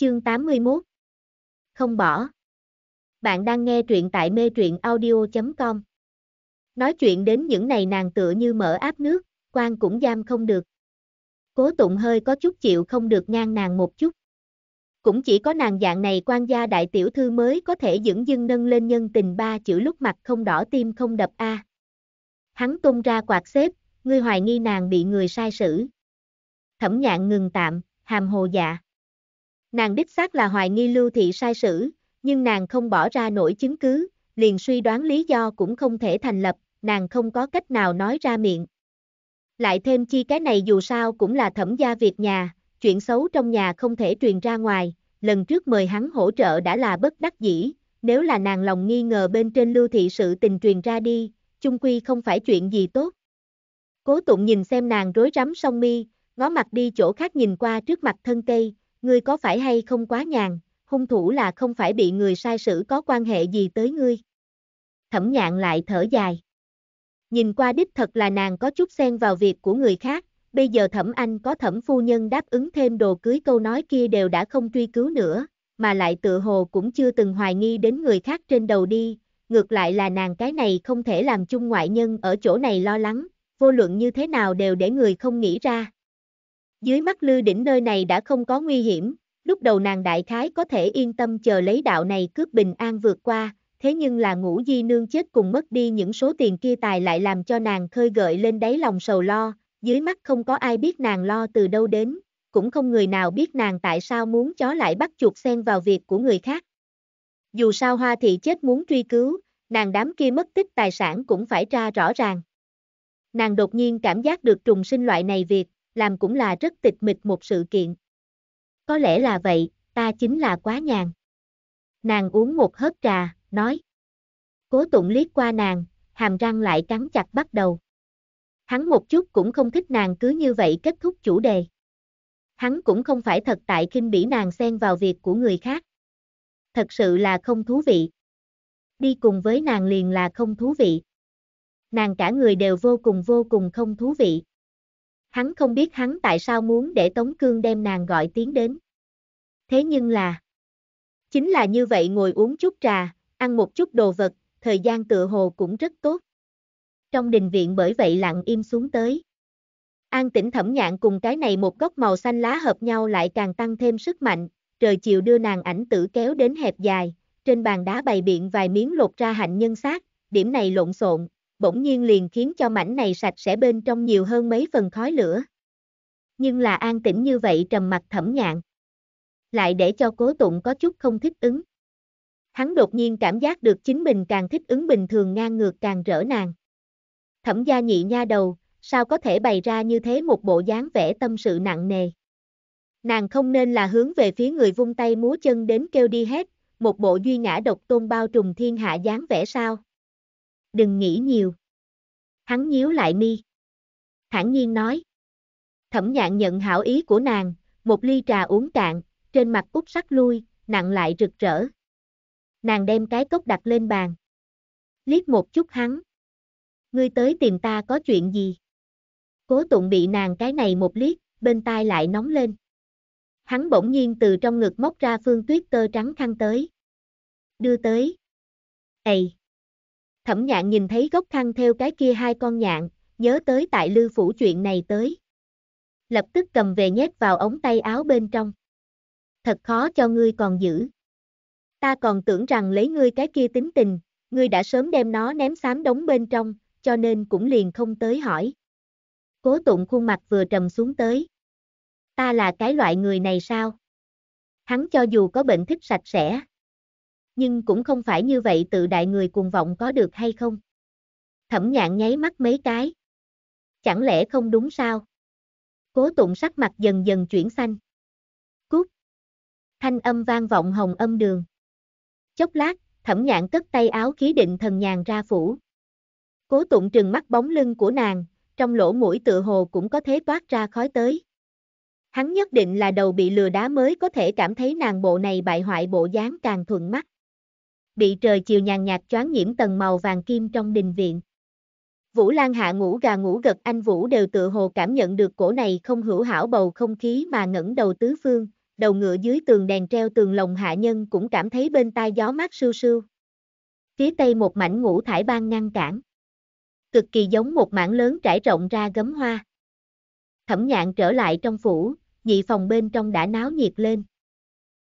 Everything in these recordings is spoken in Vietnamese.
Chương 81 Không bỏ Bạn đang nghe truyện tại mê truyện audio.com Nói chuyện đến những này nàng tựa như mở áp nước, quan cũng giam không được. Cố tụng hơi có chút chịu không được ngang nàng một chút. Cũng chỉ có nàng dạng này quan gia đại tiểu thư mới có thể dưỡng dưng nâng lên nhân tình ba chữ lúc mặt không đỏ tim không đập A. Hắn tung ra quạt xếp, ngươi hoài nghi nàng bị người sai xử, Thẩm nhạn ngừng tạm, hàm hồ dạ. Nàng đích xác là hoài nghi lưu thị sai sử, nhưng nàng không bỏ ra nổi chứng cứ, liền suy đoán lý do cũng không thể thành lập, nàng không có cách nào nói ra miệng. Lại thêm chi cái này dù sao cũng là thẩm gia việc nhà, chuyện xấu trong nhà không thể truyền ra ngoài, lần trước mời hắn hỗ trợ đã là bất đắc dĩ, nếu là nàng lòng nghi ngờ bên trên lưu thị sự tình truyền ra đi, chung quy không phải chuyện gì tốt. Cố tụng nhìn xem nàng rối rắm song mi, ngó mặt đi chỗ khác nhìn qua trước mặt thân cây, ngươi có phải hay không quá nhàn, hung thủ là không phải bị người sai sử có quan hệ gì tới ngươi. Thẩm nhạn lại thở dài. Nhìn qua đích thật là nàng có chút xen vào việc của người khác, bây giờ thẩm anh có thẩm phu nhân đáp ứng thêm đồ cưới câu nói kia đều đã không truy cứu nữa, mà lại tự hồ cũng chưa từng hoài nghi đến người khác trên đầu đi, ngược lại là nàng cái này không thể làm chung ngoại nhân ở chỗ này lo lắng, vô luận như thế nào đều để người không nghĩ ra. Dưới mắt lư đỉnh nơi này đã không có nguy hiểm, lúc đầu nàng đại khái có thể yên tâm chờ lấy đạo này cướp bình an vượt qua, thế nhưng là ngũ di nương chết cùng mất đi những số tiền kia tài lại làm cho nàng khơi gợi lên đáy lòng sầu lo, dưới mắt không có ai biết nàng lo từ đâu đến, cũng không người nào biết nàng tại sao muốn chó lại bắt chuột xen vào việc của người khác. Dù sao hoa thị chết muốn truy cứu, nàng đám kia mất tích tài sản cũng phải tra rõ ràng. Nàng đột nhiên cảm giác được trùng sinh loại này việc, làm cũng là rất tịch mịch một sự kiện. Có lẽ là vậy, ta chính là quá nhàn. Nàng uống một hớp trà, nói. Cố tụng liếc qua nàng, hàm răng lại cắn chặt bắt đầu. Hắn một chút cũng không thích nàng cứ như vậy kết thúc chủ đề. Hắn cũng không phải thật tại khinh bỉ nàng xen vào việc của người khác. Thật sự là không thú vị. Đi cùng với nàng liền là không thú vị. Nàng cả người đều vô cùng vô cùng không thú vị. Hắn không biết hắn tại sao muốn để Tống Cương đem nàng gọi tiếng đến. Thế nhưng là... Chính là như vậy ngồi uống chút trà, ăn một chút đồ vật, thời gian tựa hồ cũng rất tốt. Trong đình viện bởi vậy lặng im xuống tới. An tĩnh thẩm nhạn cùng cái này một góc màu xanh lá hợp nhau lại càng tăng thêm sức mạnh, trời chiều đưa nàng ảnh tử kéo đến hẹp dài, trên bàn đá bày biện vài miếng lột ra hạnh nhân xác, điểm này lộn xộn, bỗng nhiên liền khiến cho mảnh này sạch sẽ bên trong nhiều hơn mấy phần khói lửa. Nhưng là an tĩnh như vậy trầm mặt thẩm nhạn. Lại để cho cố tụng có chút không thích ứng. Hắn đột nhiên cảm giác được chính mình càng thích ứng bình thường ngang ngược càng rỡ nàng. Thẩm gia nhị nha đầu, sao có thể bày ra như thế một bộ dáng vẻ tâm sự nặng nề. Nàng không nên là hướng về phía người vung tay múa chân đến kêu đi hết, một bộ duy ngã độc tôn bao trùm thiên hạ dáng vẻ sao đừng nghĩ nhiều. Hắn nhíu lại mi. Thản nhiên nói. Thẩm nhạn nhận hảo ý của nàng, một ly trà uống cạn, trên mặt út sắc lui, nặng lại rực rỡ. Nàng đem cái cốc đặt lên bàn. Liếc một chút hắn. Ngươi tới tìm ta có chuyện gì? Cố tụng bị nàng cái này một liếc, bên tai lại nóng lên. Hắn bỗng nhiên từ trong ngực móc ra phương tuyết tơ trắng khăn tới. Đưa tới. Ây! Thẩm nhạn nhìn thấy gốc khăn theo cái kia hai con nhạn, nhớ tới tại lư phủ chuyện này tới. Lập tức cầm về nhét vào ống tay áo bên trong. Thật khó cho ngươi còn giữ. Ta còn tưởng rằng lấy ngươi cái kia tính tình, ngươi đã sớm đem nó ném xám đống bên trong, cho nên cũng liền không tới hỏi. Cố tụng khuôn mặt vừa trầm xuống tới. Ta là cái loại người này sao? Hắn cho dù có bệnh thích sạch sẽ, nhưng cũng không phải như vậy tự đại người cuồng vọng có được hay không. Thẩm nhạn nháy mắt mấy cái. Chẳng lẽ không đúng sao? Cố tụng sắc mặt dần dần chuyển xanh. Cút. Thanh âm vang vọng hồng âm đường. Chốc lát, thẩm nhạn cất tay áo khí định thần nhàn ra phủ. Cố tụng trừng mắt bóng lưng của nàng, trong lỗ mũi tựa hồ cũng có thế toát ra khói tới. Hắn nhất định là đầu bị lừa đá mới có thể cảm thấy nàng bộ này bại hoại bộ dáng càng thuận mắt bị trời chiều nhàn nhạt choáng nhiễm tầng màu vàng kim trong đình viện. Vũ Lan hạ ngủ gà ngủ gật anh Vũ đều tự hồ cảm nhận được cổ này không hữu hảo bầu không khí mà ngẩng đầu tứ phương, đầu ngựa dưới tường đèn treo tường lồng hạ nhân cũng cảm thấy bên tai gió mát sưu sưu. Phía tây một mảnh ngũ thải ban ngăn cản. Cực kỳ giống một mảng lớn trải rộng ra gấm hoa. Thẩm nhạn trở lại trong phủ, nhị phòng bên trong đã náo nhiệt lên.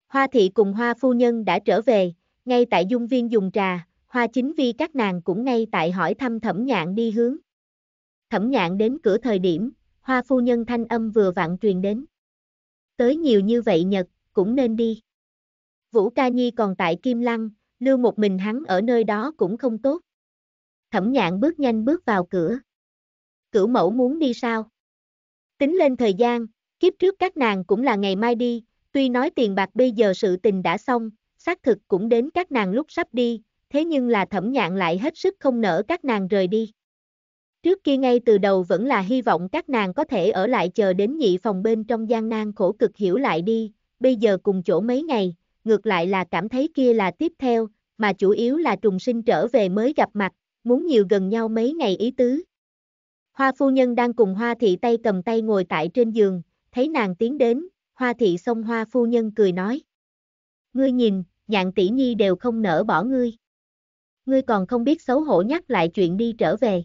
Hoa thị cùng hoa phu nhân đã trở về, ngay tại dung viên dùng trà, hoa chính vi các nàng cũng ngay tại hỏi thăm thẩm nhạn đi hướng. Thẩm nhạn đến cửa thời điểm, hoa phu nhân thanh âm vừa vặn truyền đến. Tới nhiều như vậy Nhật, cũng nên đi. Vũ Ca Nhi còn tại Kim Lăng, lưu một mình hắn ở nơi đó cũng không tốt. Thẩm nhạn bước nhanh bước vào cửa. Cửu mẫu muốn đi sao? Tính lên thời gian, kiếp trước các nàng cũng là ngày mai đi, tuy nói tiền bạc bây giờ sự tình đã xong, xác thực cũng đến các nàng lúc sắp đi, thế nhưng là thẩm nhạn lại hết sức không nỡ các nàng rời đi. Trước kia ngay từ đầu vẫn là hy vọng các nàng có thể ở lại chờ đến nhị phòng bên trong gian nan khổ cực hiểu lại đi, bây giờ cùng chỗ mấy ngày, ngược lại là cảm thấy kia là tiếp theo, mà chủ yếu là trùng sinh trở về mới gặp mặt, muốn nhiều gần nhau mấy ngày ý tứ. Hoa phu nhân đang cùng hoa thị tay cầm tay ngồi tại trên giường, thấy nàng tiến đến, hoa thị xong hoa phu nhân cười nói. Ngươi nhìn, dạng tỷ nhi đều không nỡ bỏ ngươi. Ngươi còn không biết xấu hổ nhắc lại chuyện đi trở về.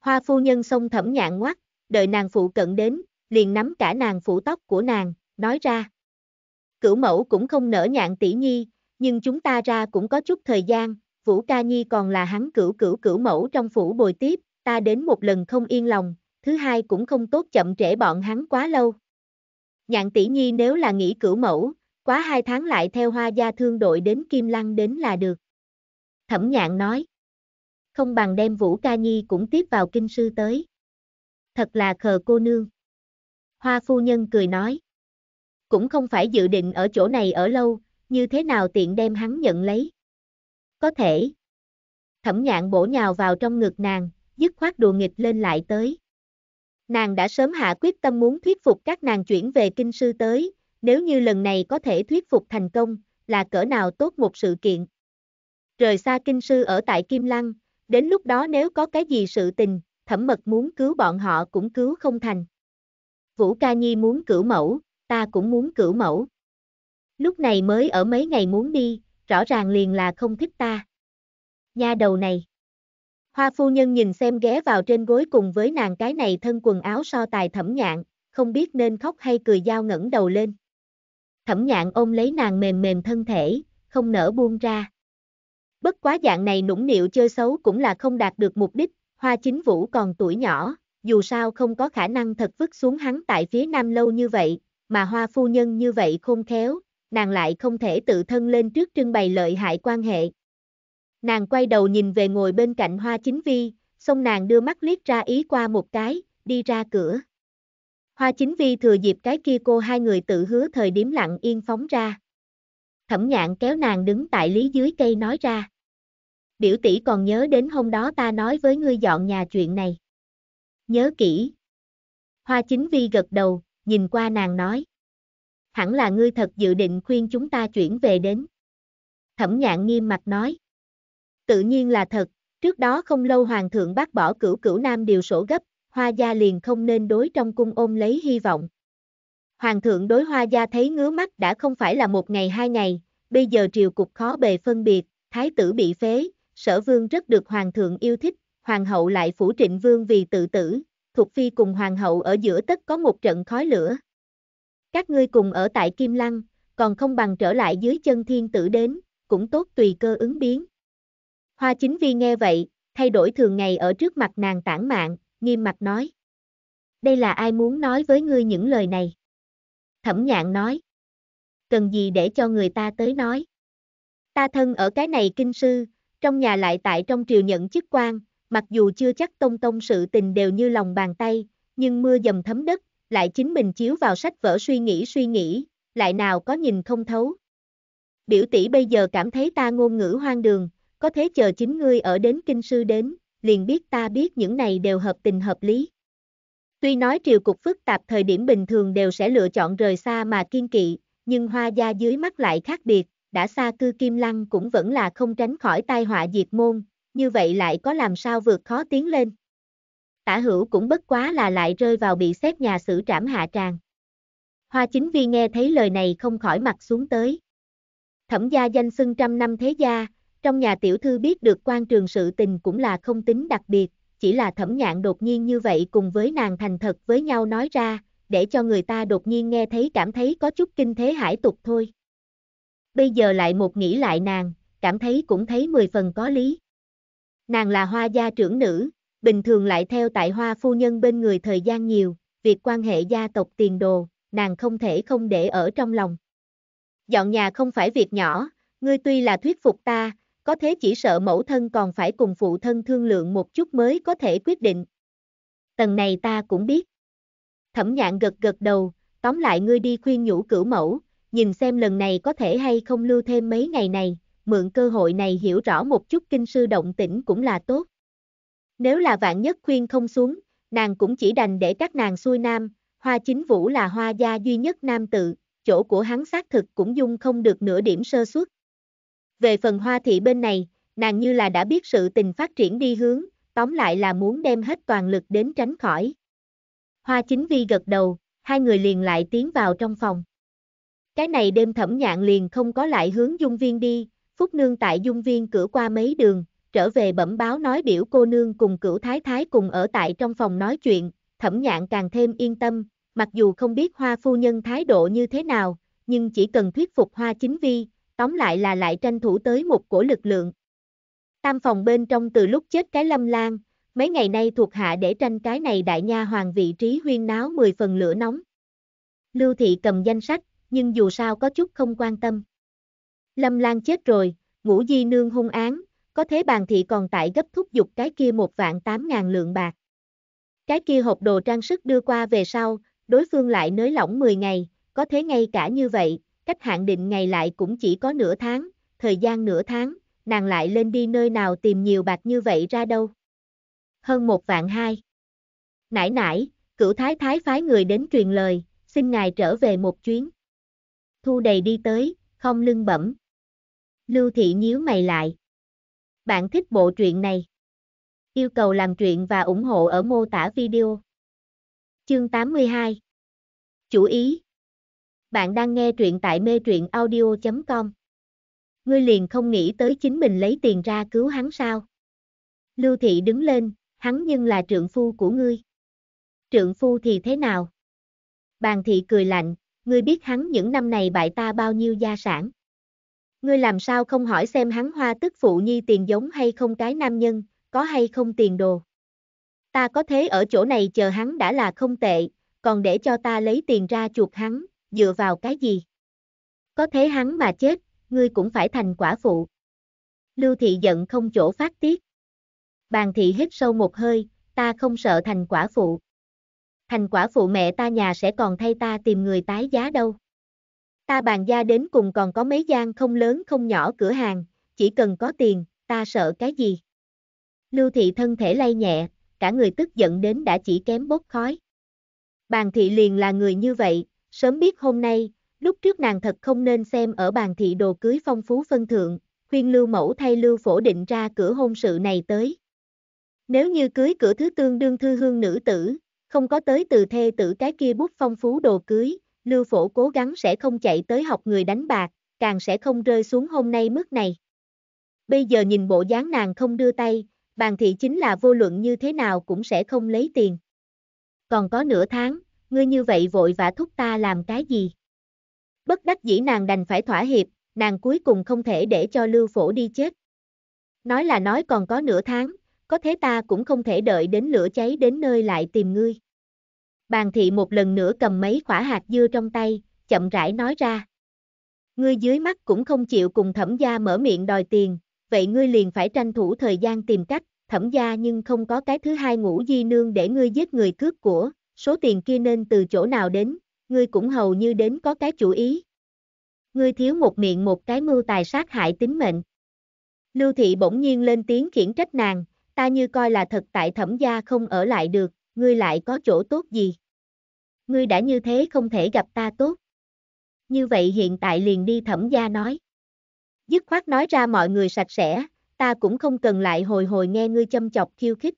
Hoa phu nhân xông thẩm nhạn ngoắt, đợi nàng phụ cận đến, liền nắm cả nàng phủ tóc của nàng, nói ra. Cửu mẫu cũng không nỡ nhạn tỷ nhi, nhưng chúng ta ra cũng có chút thời gian, Vũ Ca Nhi còn là hắn cửu cửu cửu mẫu trong phủ bồi tiếp, ta đến một lần không yên lòng, thứ hai cũng không tốt chậm trễ bọn hắn quá lâu. Nhạn tỷ nhi nếu là nghĩ cửu mẫu, quá hai tháng lại theo hoa gia thương đội đến Kim Lăng đến là được. Thẩm nhạn nói, không bằng đem Vũ Ca Nhi cũng tiếp vào kinh sư tới. Thật là khờ cô nương. Hoa phu nhân cười nói, cũng không phải dự định ở chỗ này ở lâu, như thế nào tiện đem hắn nhận lấy. Có thể. Thẩm nhạn bổ nhào vào trong ngực nàng, dứt khoát đùa nghịch lên lại tới. Nàng đã sớm hạ quyết tâm muốn thuyết phục các nàng chuyển về kinh sư tới, nếu như lần này có thể thuyết phục thành công, là cỡ nào tốt một sự kiện. Rời xa kinh sư ở tại Kim Lăng, đến lúc đó nếu có cái gì sự tình, thẩm mật muốn cứu bọn họ cũng cứu không thành. Vũ Ca Nhi muốn cửu mẫu, ta cũng muốn cửu mẫu. Lúc này mới ở mấy ngày muốn đi, rõ ràng liền là không thích ta. Nha đầu này. Hoa phu nhân nhìn xem ghé vào trên gối cùng với nàng cái này thân quần áo so tài thẩm nhạn, không biết nên khóc hay cười dao ngẩng đầu lên thẩm nhạn ôm lấy nàng mềm mềm thân thể, không nở buông ra. Bất quá dạng này nũng nịu chơi xấu cũng là không đạt được mục đích, hoa chính vũ còn tuổi nhỏ, dù sao không có khả năng thật vứt xuống hắn tại phía nam lâu như vậy, mà hoa phu nhân như vậy khôn khéo, nàng lại không thể tự thân lên trước trưng bày lợi hại quan hệ. Nàng quay đầu nhìn về ngồi bên cạnh hoa chính vi, xong nàng đưa mắt liếc ra ý qua một cái, đi ra cửa. Hoa chính vi thừa dịp cái kia cô hai người tự hứa thời điểm lặng yên phóng ra. Thẩm nhạn kéo nàng đứng tại lý dưới cây nói ra. Biểu tỷ còn nhớ đến hôm đó ta nói với ngươi dọn nhà chuyện này. Nhớ kỹ. Hoa chính vi gật đầu, nhìn qua nàng nói. Hẳn là ngươi thật dự định khuyên chúng ta chuyển về đến. Thẩm nhạn nghiêm mặt nói. Tự nhiên là thật, trước đó không lâu Hoàng thượng bác bỏ cửu cửu nam điều sổ gấp, hoa gia liền không nên đối trong cung ôm lấy hy vọng. Hoàng thượng đối hoa gia thấy ngứa mắt đã không phải là một ngày hai ngày, bây giờ triều cục khó bề phân biệt, thái tử bị phế, sở vương rất được hoàng thượng yêu thích, hoàng hậu lại phủ trịnh vương vì tự tử, thuộc phi cùng hoàng hậu ở giữa tất có một trận khói lửa. Các ngươi cùng ở tại Kim Lăng, còn không bằng trở lại dưới chân thiên tử đến, cũng tốt tùy cơ ứng biến. Hoa chính vi nghe vậy, thay đổi thường ngày ở trước mặt nàng tản mạng nghiêm mặt nói. Đây là ai muốn nói với ngươi những lời này? Thẩm nhạn nói. Cần gì để cho người ta tới nói? Ta thân ở cái này kinh sư, trong nhà lại tại trong triều nhận chức quan, mặc dù chưa chắc tông tông sự tình đều như lòng bàn tay, nhưng mưa dầm thấm đất, lại chính mình chiếu vào sách vở suy nghĩ suy nghĩ, lại nào có nhìn không thấu. Biểu tỷ bây giờ cảm thấy ta ngôn ngữ hoang đường, có thế chờ chính ngươi ở đến kinh sư đến, liền biết ta biết những này đều hợp tình hợp lý. Tuy nói triều cục phức tạp thời điểm bình thường đều sẽ lựa chọn rời xa mà kiên kỵ, nhưng hoa gia dưới mắt lại khác biệt, đã xa cư kim lăng cũng vẫn là không tránh khỏi tai họa diệt môn, như vậy lại có làm sao vượt khó tiến lên. Tả hữu cũng bất quá là lại rơi vào bị xếp nhà xử trảm hạ tràng. Hoa chính vi nghe thấy lời này không khỏi mặt xuống tới. Thẩm gia danh xưng trăm năm thế gia, trong nhà tiểu thư biết được quan trường sự tình cũng là không tính đặc biệt, chỉ là thẩm nhạn đột nhiên như vậy cùng với nàng thành thật với nhau nói ra, để cho người ta đột nhiên nghe thấy cảm thấy có chút kinh thế hải tục thôi. Bây giờ lại một nghĩ lại nàng, cảm thấy cũng thấy mười phần có lý. Nàng là hoa gia trưởng nữ, bình thường lại theo tại hoa phu nhân bên người thời gian nhiều, việc quan hệ gia tộc tiền đồ, nàng không thể không để ở trong lòng. Dọn nhà không phải việc nhỏ, ngươi tuy là thuyết phục ta, có thế chỉ sợ mẫu thân còn phải cùng phụ thân thương lượng một chút mới có thể quyết định. Tầng này ta cũng biết. Thẩm nhạn gật gật đầu, tóm lại ngươi đi khuyên nhủ cửu mẫu, nhìn xem lần này có thể hay không lưu thêm mấy ngày này, mượn cơ hội này hiểu rõ một chút kinh sư động tĩnh cũng là tốt. Nếu là vạn nhất khuyên không xuống, nàng cũng chỉ đành để các nàng xuôi nam, hoa chính vũ là hoa gia duy nhất nam tự, chỗ của hắn xác thực cũng dung không được nửa điểm sơ suất. Về phần hoa thị bên này, nàng như là đã biết sự tình phát triển đi hướng, tóm lại là muốn đem hết toàn lực đến tránh khỏi. Hoa chính vi gật đầu, hai người liền lại tiến vào trong phòng. Cái này đêm thẩm nhạn liền không có lại hướng dung viên đi, Phúc Nương tại dung viên cửa qua mấy đường, trở về bẩm báo nói biểu cô nương cùng cửu thái thái cùng ở tại trong phòng nói chuyện, thẩm nhạn càng thêm yên tâm, mặc dù không biết hoa phu nhân thái độ như thế nào, nhưng chỉ cần thuyết phục hoa chính vi, tóm lại là lại tranh thủ tới một cổ lực lượng. Tam phòng bên trong từ lúc chết cái lâm lan, mấy ngày nay thuộc hạ để tranh cái này đại nha hoàng vị trí huyên náo 10 phần lửa nóng. Lưu thị cầm danh sách, nhưng dù sao có chút không quan tâm. Lâm Lan chết rồi, ngũ di nương hung án, có thế bàn thị còn tại gấp thúc giục cái kia một vạn tám ngàn lượng bạc. Cái kia hộp đồ trang sức đưa qua về sau, đối phương lại nới lỏng 10 ngày, có thế ngay cả như vậy, cách hạn định ngày lại cũng chỉ có nửa tháng, thời gian nửa tháng, nàng lại lên đi nơi nào tìm nhiều bạc như vậy ra đâu. Hơn một vạn hai. Nãy nãy, cửu thái thái phái người đến truyền lời, xin ngài trở về một chuyến. Thu đầy đi tới, không lưng bẩm. Lưu thị nhíu mày lại. Bạn thích bộ truyện này. Yêu cầu làm truyện và ủng hộ ở mô tả video. Chương 82 Chủ ý bạn đang nghe truyện tại mê truyện audio.com. Ngươi liền không nghĩ tới chính mình lấy tiền ra cứu hắn sao? Lưu Thị đứng lên, hắn nhưng là trượng phu của ngươi. Trượng phu thì thế nào? Bàn Thị cười lạnh, ngươi biết hắn những năm này bại ta bao nhiêu gia sản. Ngươi làm sao không hỏi xem hắn hoa tức phụ nhi tiền giống hay không cái nam nhân, có hay không tiền đồ. Ta có thế ở chỗ này chờ hắn đã là không tệ, còn để cho ta lấy tiền ra chuột hắn, dựa vào cái gì? Có thế hắn mà chết, ngươi cũng phải thành quả phụ. Lưu thị giận không chỗ phát tiết. Bàn thị hít sâu một hơi, ta không sợ thành quả phụ. Thành quả phụ mẹ ta nhà sẽ còn thay ta tìm người tái giá đâu. Ta bàn gia đến cùng còn có mấy gian không lớn không nhỏ cửa hàng, chỉ cần có tiền, ta sợ cái gì. Lưu thị thân thể lay nhẹ, cả người tức giận đến đã chỉ kém bốc khói. Bàn thị liền là người như vậy, sớm biết hôm nay, lúc trước nàng thật không nên xem ở bàn thị đồ cưới phong phú phân thượng, khuyên lưu mẫu thay lưu phổ định ra cửa hôn sự này tới. Nếu như cưới cửa thứ tương đương thư hương nữ tử, không có tới từ thê tử cái kia bút phong phú đồ cưới, lưu phổ cố gắng sẽ không chạy tới học người đánh bạc, càng sẽ không rơi xuống hôm nay mức này. Bây giờ nhìn bộ dáng nàng không đưa tay, bàn thị chính là vô luận như thế nào cũng sẽ không lấy tiền. Còn có nửa tháng, ngươi như vậy vội vã thúc ta làm cái gì? Bất đắc dĩ nàng đành phải thỏa hiệp, nàng cuối cùng không thể để cho lưu phổ đi chết. Nói là nói còn có nửa tháng, có thế ta cũng không thể đợi đến lửa cháy đến nơi lại tìm ngươi. Bàn thị một lần nữa cầm mấy quả hạt dưa trong tay, chậm rãi nói ra. Ngươi dưới mắt cũng không chịu cùng thẩm gia mở miệng đòi tiền, vậy ngươi liền phải tranh thủ thời gian tìm cách, thẩm gia nhưng không có cái thứ hai ngũ di nương để ngươi giết người cướp của, số tiền kia nên từ chỗ nào đến, ngươi cũng hầu như đến có cái chủ ý. Ngươi thiếu một miệng một cái mưu tài sát hại tính mệnh. Lưu thị bỗng nhiên lên tiếng khiển trách nàng, ta như coi là thật tại thẩm gia không ở lại được, ngươi lại có chỗ tốt gì. Ngươi đã như thế không thể gặp ta tốt. Như vậy hiện tại liền đi thẩm gia nói. Dứt khoát nói ra mọi người sạch sẽ, ta cũng không cần lại hồi hồi nghe ngươi châm chọc khiêu khích.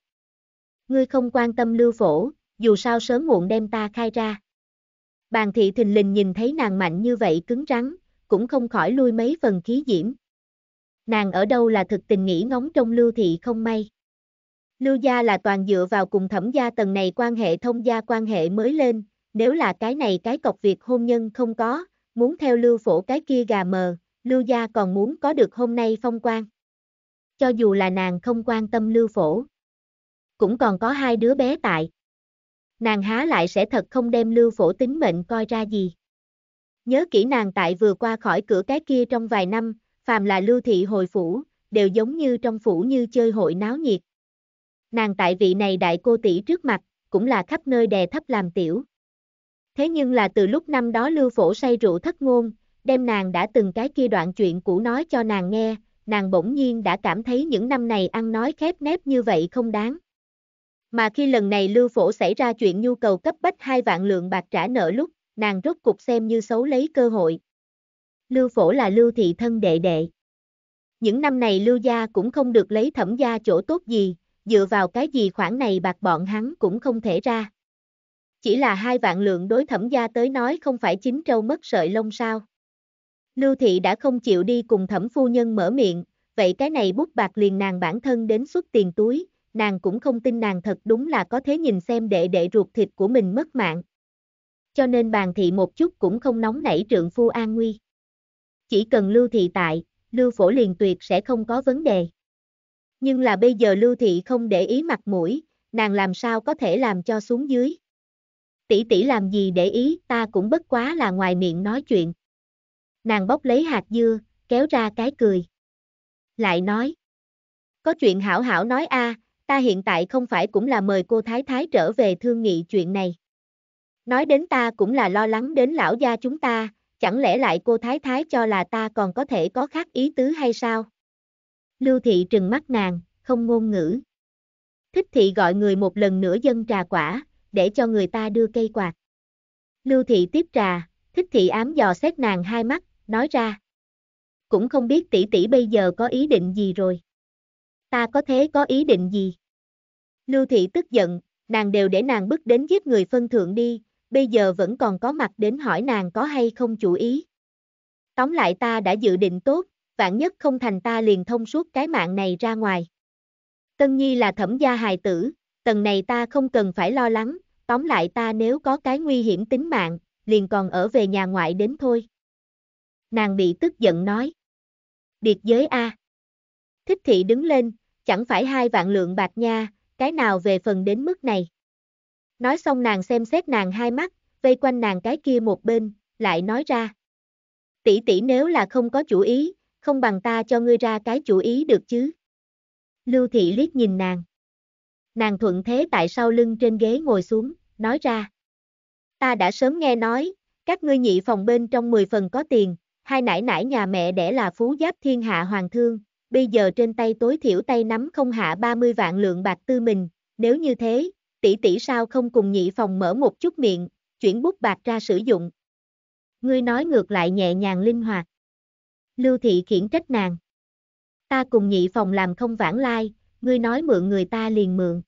Ngươi không quan tâm lưu phổ, dù sao sớm muộn đem ta khai ra. Bàn thị thình lình nhìn thấy nàng mạnh như vậy cứng rắn, cũng không khỏi lui mấy phần khí diễm. Nàng ở đâu là thực tình nghĩ ngóng trong lưu thị không may. Lưu gia là toàn dựa vào cùng thẩm gia tầng này quan hệ thông gia quan hệ mới lên, nếu là cái này cái cọc việc hôn nhân không có, muốn theo lưu phổ cái kia gà mờ, lưu gia còn muốn có được hôm nay phong quan. Cho dù là nàng không quan tâm lưu phổ, cũng còn có hai đứa bé tại nàng há lại sẽ thật không đem lưu phổ tính mệnh coi ra gì. Nhớ kỹ nàng tại vừa qua khỏi cửa cái kia trong vài năm, phàm là lưu thị hồi phủ, đều giống như trong phủ như chơi hội náo nhiệt. Nàng tại vị này đại cô tỷ trước mặt, cũng là khắp nơi đè thấp làm tiểu. Thế nhưng là từ lúc năm đó lưu phổ say rượu thất ngôn, đem nàng đã từng cái kia đoạn chuyện cũ nói cho nàng nghe, nàng bỗng nhiên đã cảm thấy những năm này ăn nói khép nép như vậy không đáng. Mà khi lần này Lưu Phổ xảy ra chuyện nhu cầu cấp bách hai vạn lượng bạc trả nợ lúc, nàng rốt cục xem như xấu lấy cơ hội. Lưu Phổ là Lưu thị thân đệ đệ. Những năm này Lưu gia cũng không được lấy thẩm gia chỗ tốt gì, dựa vào cái gì khoản này bạc bọn hắn cũng không thể ra. Chỉ là hai vạn lượng đối thẩm gia tới nói không phải chính trâu mất sợi lông sao. Lưu thị đã không chịu đi cùng thẩm phu nhân mở miệng, vậy cái này bút bạc liền nàng bản thân đến xuất tiền túi, nàng cũng không tin nàng thật đúng là có thế nhìn xem đệ đệ ruột thịt của mình mất mạng. Cho nên bàn thị một chút cũng không nóng nảy trượng phu an nguy. Chỉ cần lưu thị tại, lưu phổ liền tuyệt sẽ không có vấn đề. Nhưng là bây giờ lưu thị không để ý mặt mũi, nàng làm sao có thể làm cho xuống dưới. Tỷ tỷ làm gì để ý, ta cũng bất quá là ngoài miệng nói chuyện. Nàng bóc lấy hạt dưa, kéo ra cái cười. Lại nói. Có chuyện hảo hảo nói a, à, ta hiện tại không phải cũng là mời cô Thái Thái trở về thương nghị chuyện này. Nói đến ta cũng là lo lắng đến lão gia chúng ta, chẳng lẽ lại cô Thái Thái cho là ta còn có thể có khác ý tứ hay sao? Lưu Thị trừng mắt nàng, không ngôn ngữ. Thích Thị gọi người một lần nữa dân trà quả, để cho người ta đưa cây quạt. Lưu Thị tiếp trà, Thích Thị ám dò xét nàng hai mắt, nói ra. Cũng không biết tỷ tỷ bây giờ có ý định gì rồi. Ta có thế có ý định gì? Lưu Thị tức giận, nàng đều để nàng bước đến giết người phân thượng đi, bây giờ vẫn còn có mặt đến hỏi nàng có hay không chủ ý. Tóm lại ta đã dự định tốt, vạn nhất không thành ta liền thông suốt cái mạng này ra ngoài. Tân Nhi là thẩm gia hài tử, tầng này ta không cần phải lo lắng, tóm lại ta nếu có cái nguy hiểm tính mạng, liền còn ở về nhà ngoại đến thôi. Nàng bị tức giận nói. Điệt giới A. Thích thị đứng lên, chẳng phải hai vạn lượng bạc nha, cái nào về phần đến mức này. Nói xong nàng xem xét nàng hai mắt, vây quanh nàng cái kia một bên, lại nói ra. Tỷ tỷ nếu là không có chủ ý, không bằng ta cho ngươi ra cái chủ ý được chứ. Lưu thị liếc nhìn nàng. Nàng thuận thế tại sau lưng trên ghế ngồi xuống, nói ra. Ta đã sớm nghe nói, các ngươi nhị phòng bên trong 10 phần có tiền, hai nải nải nhà mẹ đẻ là phú giáp thiên hạ hoàng thương, bây giờ trên tay tối thiểu tay nắm không hạ 30 vạn lượng bạc tư mình, nếu như thế, tỷ tỷ sao không cùng nhị phòng mở một chút miệng, chuyển bút bạc ra sử dụng. Ngươi nói ngược lại nhẹ nhàng linh hoạt. Lưu thị khiển trách nàng. Ta cùng nhị phòng làm không vãng lai, ngươi nói mượn người ta liền mượn.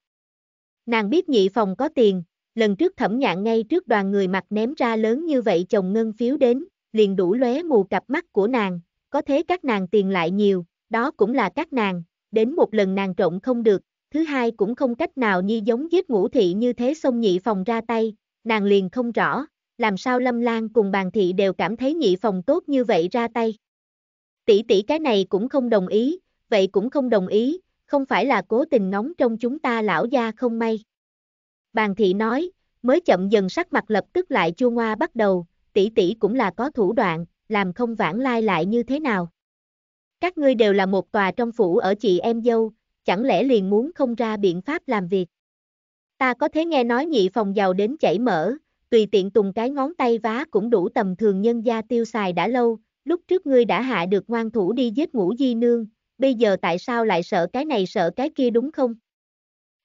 Nàng biết nhị phòng có tiền, lần trước thẩm nhạn ngay trước đoàn người mặt ném ra lớn như vậy chồng ngân phiếu đến, liền đủ lóe mù cặp mắt của nàng, có thế các nàng tiền lại nhiều, đó cũng là các nàng, đến một lần nàng trộn không được, thứ hai cũng không cách nào như giống giết ngũ thị như thế xông nhị phòng ra tay, nàng liền không rõ, làm sao Lâm Lan cùng bàn thị đều cảm thấy nhị phòng tốt như vậy ra tay. Tỷ tỷ cái này cũng không đồng ý, vậy cũng không đồng ý, không phải là cố tình nóng trong chúng ta lão gia không may. Bàn thị nói, mới chậm dần sắc mặt lập tức lại chua ngoa bắt đầu, tỷ tỷ cũng là có thủ đoạn, làm không vãn lai lại như thế nào. Các ngươi đều là một tòa trong phủ ở chị em dâu, chẳng lẽ liền muốn không ra biện pháp làm việc. Ta có thể nghe nói nhị phòng giàu đến chảy mỡ, tùy tiện tùng cái ngón tay vá cũng đủ tầm thường nhân gia tiêu xài đã lâu, lúc trước ngươi đã hạ được ngoan thủ đi giết ngũ di nương, bây giờ tại sao lại sợ cái này sợ cái kia đúng không?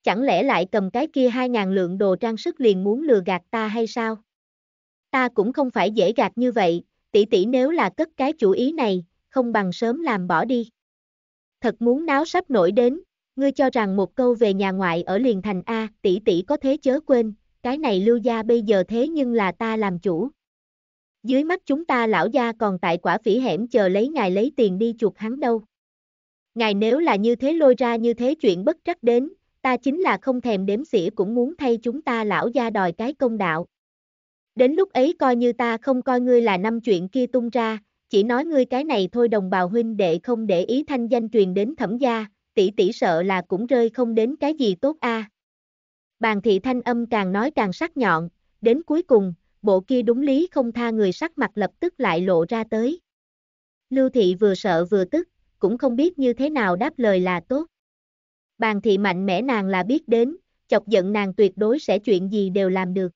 Chẳng lẽ lại cầm cái kia hai ngàn lượng đồ trang sức liền muốn lừa gạt ta hay sao? Ta cũng không phải dễ gạt như vậy, tỷ tỷ nếu là cất cái chủ ý này, không bằng sớm làm bỏ đi. Thật muốn náo sắp nổi đến, ngươi cho rằng một câu về nhà ngoại ở liền thành A, tỷ tỷ có thế chớ quên, cái này lưu gia bây giờ thế nhưng là ta làm chủ. Dưới mắt chúng ta lão gia còn tại quả phỉ hẻm chờ lấy ngài lấy tiền đi chuột hắn đâu. Ngài nếu là như thế lôi ra như thế chuyện bất trắc đến, ta chính là không thèm đếm xỉa cũng muốn thay chúng ta lão gia đòi cái công đạo. Đến lúc ấy coi như ta không coi ngươi là năm chuyện kia tung ra, chỉ nói ngươi cái này thôi đồng bào huynh đệ không để ý thanh danh truyền đến thẩm gia, tỷ tỷ sợ là cũng rơi không đến cái gì tốt a. Bàn thị thanh âm càng nói càng sắc nhọn, đến cuối cùng, bộ kia đúng lý không tha người sắc mặt lập tức lại lộ ra tới. Lưu thị vừa sợ vừa tức, cũng không biết như thế nào đáp lời là tốt. Bàn thị mạnh mẽ nàng là biết đến, chọc giận nàng tuyệt đối sẽ chuyện gì đều làm được.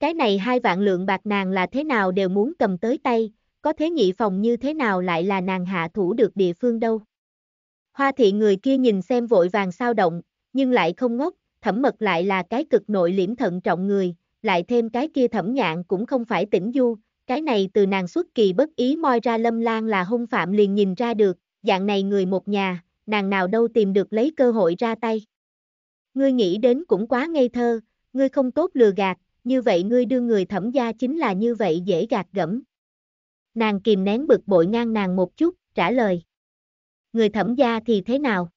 Cái này hai vạn lượng bạc nàng là thế nào đều muốn cầm tới tay, có thế nhị phòng như thế nào lại là nàng hạ thủ được địa phương đâu. Hoa thị người kia nhìn xem vội vàng sao động, nhưng lại không ngốc, thẩm mật lại là cái cực nội liễm thận trọng người, lại thêm cái kia thẩm nhạn cũng không phải tỉnh du, cái này từ nàng xuất kỳ bất ý moi ra lâm lan là hung phạm liền nhìn ra được, dạng này người một nhà, nàng nào đâu tìm được lấy cơ hội ra tay. Ngươi nghĩ đến cũng quá ngây thơ, ngươi không tốt lừa gạt, như vậy ngươi đưa người thẩm gia chính là như vậy dễ gạt gẫm. Nàng kìm nén bực bội ngang nàng một chút, trả lời. Người thẩm gia thì thế nào?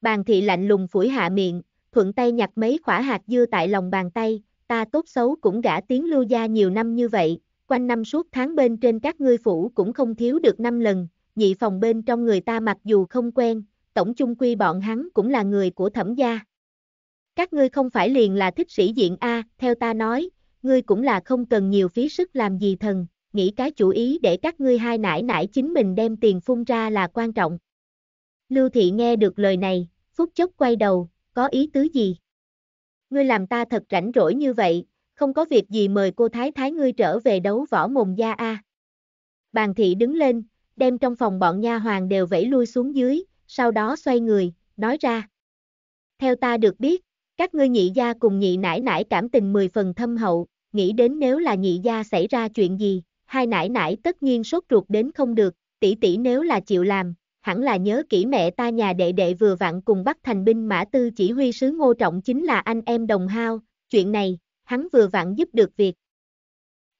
Bàn thị lạnh lùng phủi hạ miệng, thuận tay nhặt mấy quả hạt dưa tại lòng bàn tay, ta tốt xấu cũng gã tiếng lưu gia nhiều năm như vậy, quanh năm suốt tháng bên trên các ngươi phủ cũng không thiếu được năm lần, nhị phòng bên trong người ta mặc dù không quen, tổng chung quy bọn hắn cũng là người của thẩm gia. Các ngươi không phải liền là thích sĩ diện A, theo ta nói, ngươi cũng là không cần nhiều phí sức làm gì thần, nghĩ cái chủ ý để các ngươi hai nải nải chính mình đem tiền phun ra là quan trọng. Lưu Thị nghe được lời này, phút chốc quay đầu, có ý tứ gì? Ngươi làm ta thật rảnh rỗi như vậy, không có việc gì mời cô Thái Thái ngươi trở về đấu võ mồm gia a. Bàn thị đứng lên, đem trong phòng bọn nha hoàng đều vẫy lui xuống dưới, sau đó xoay người, nói ra. Theo ta được biết, các ngươi nhị gia cùng nhị nãi nãi cảm tình mười phần thâm hậu, nghĩ đến nếu là nhị gia xảy ra chuyện gì, hai nãi nãi tất nhiên sốt ruột đến không được, tỷ tỷ nếu là chịu làm, hẳn là nhớ kỹ mẹ ta nhà đệ đệ vừa vặn cùng bắt thành binh mã tư chỉ huy sứ ngô trọng chính là anh em đồng hao, chuyện này, hắn vừa vặn giúp được việc.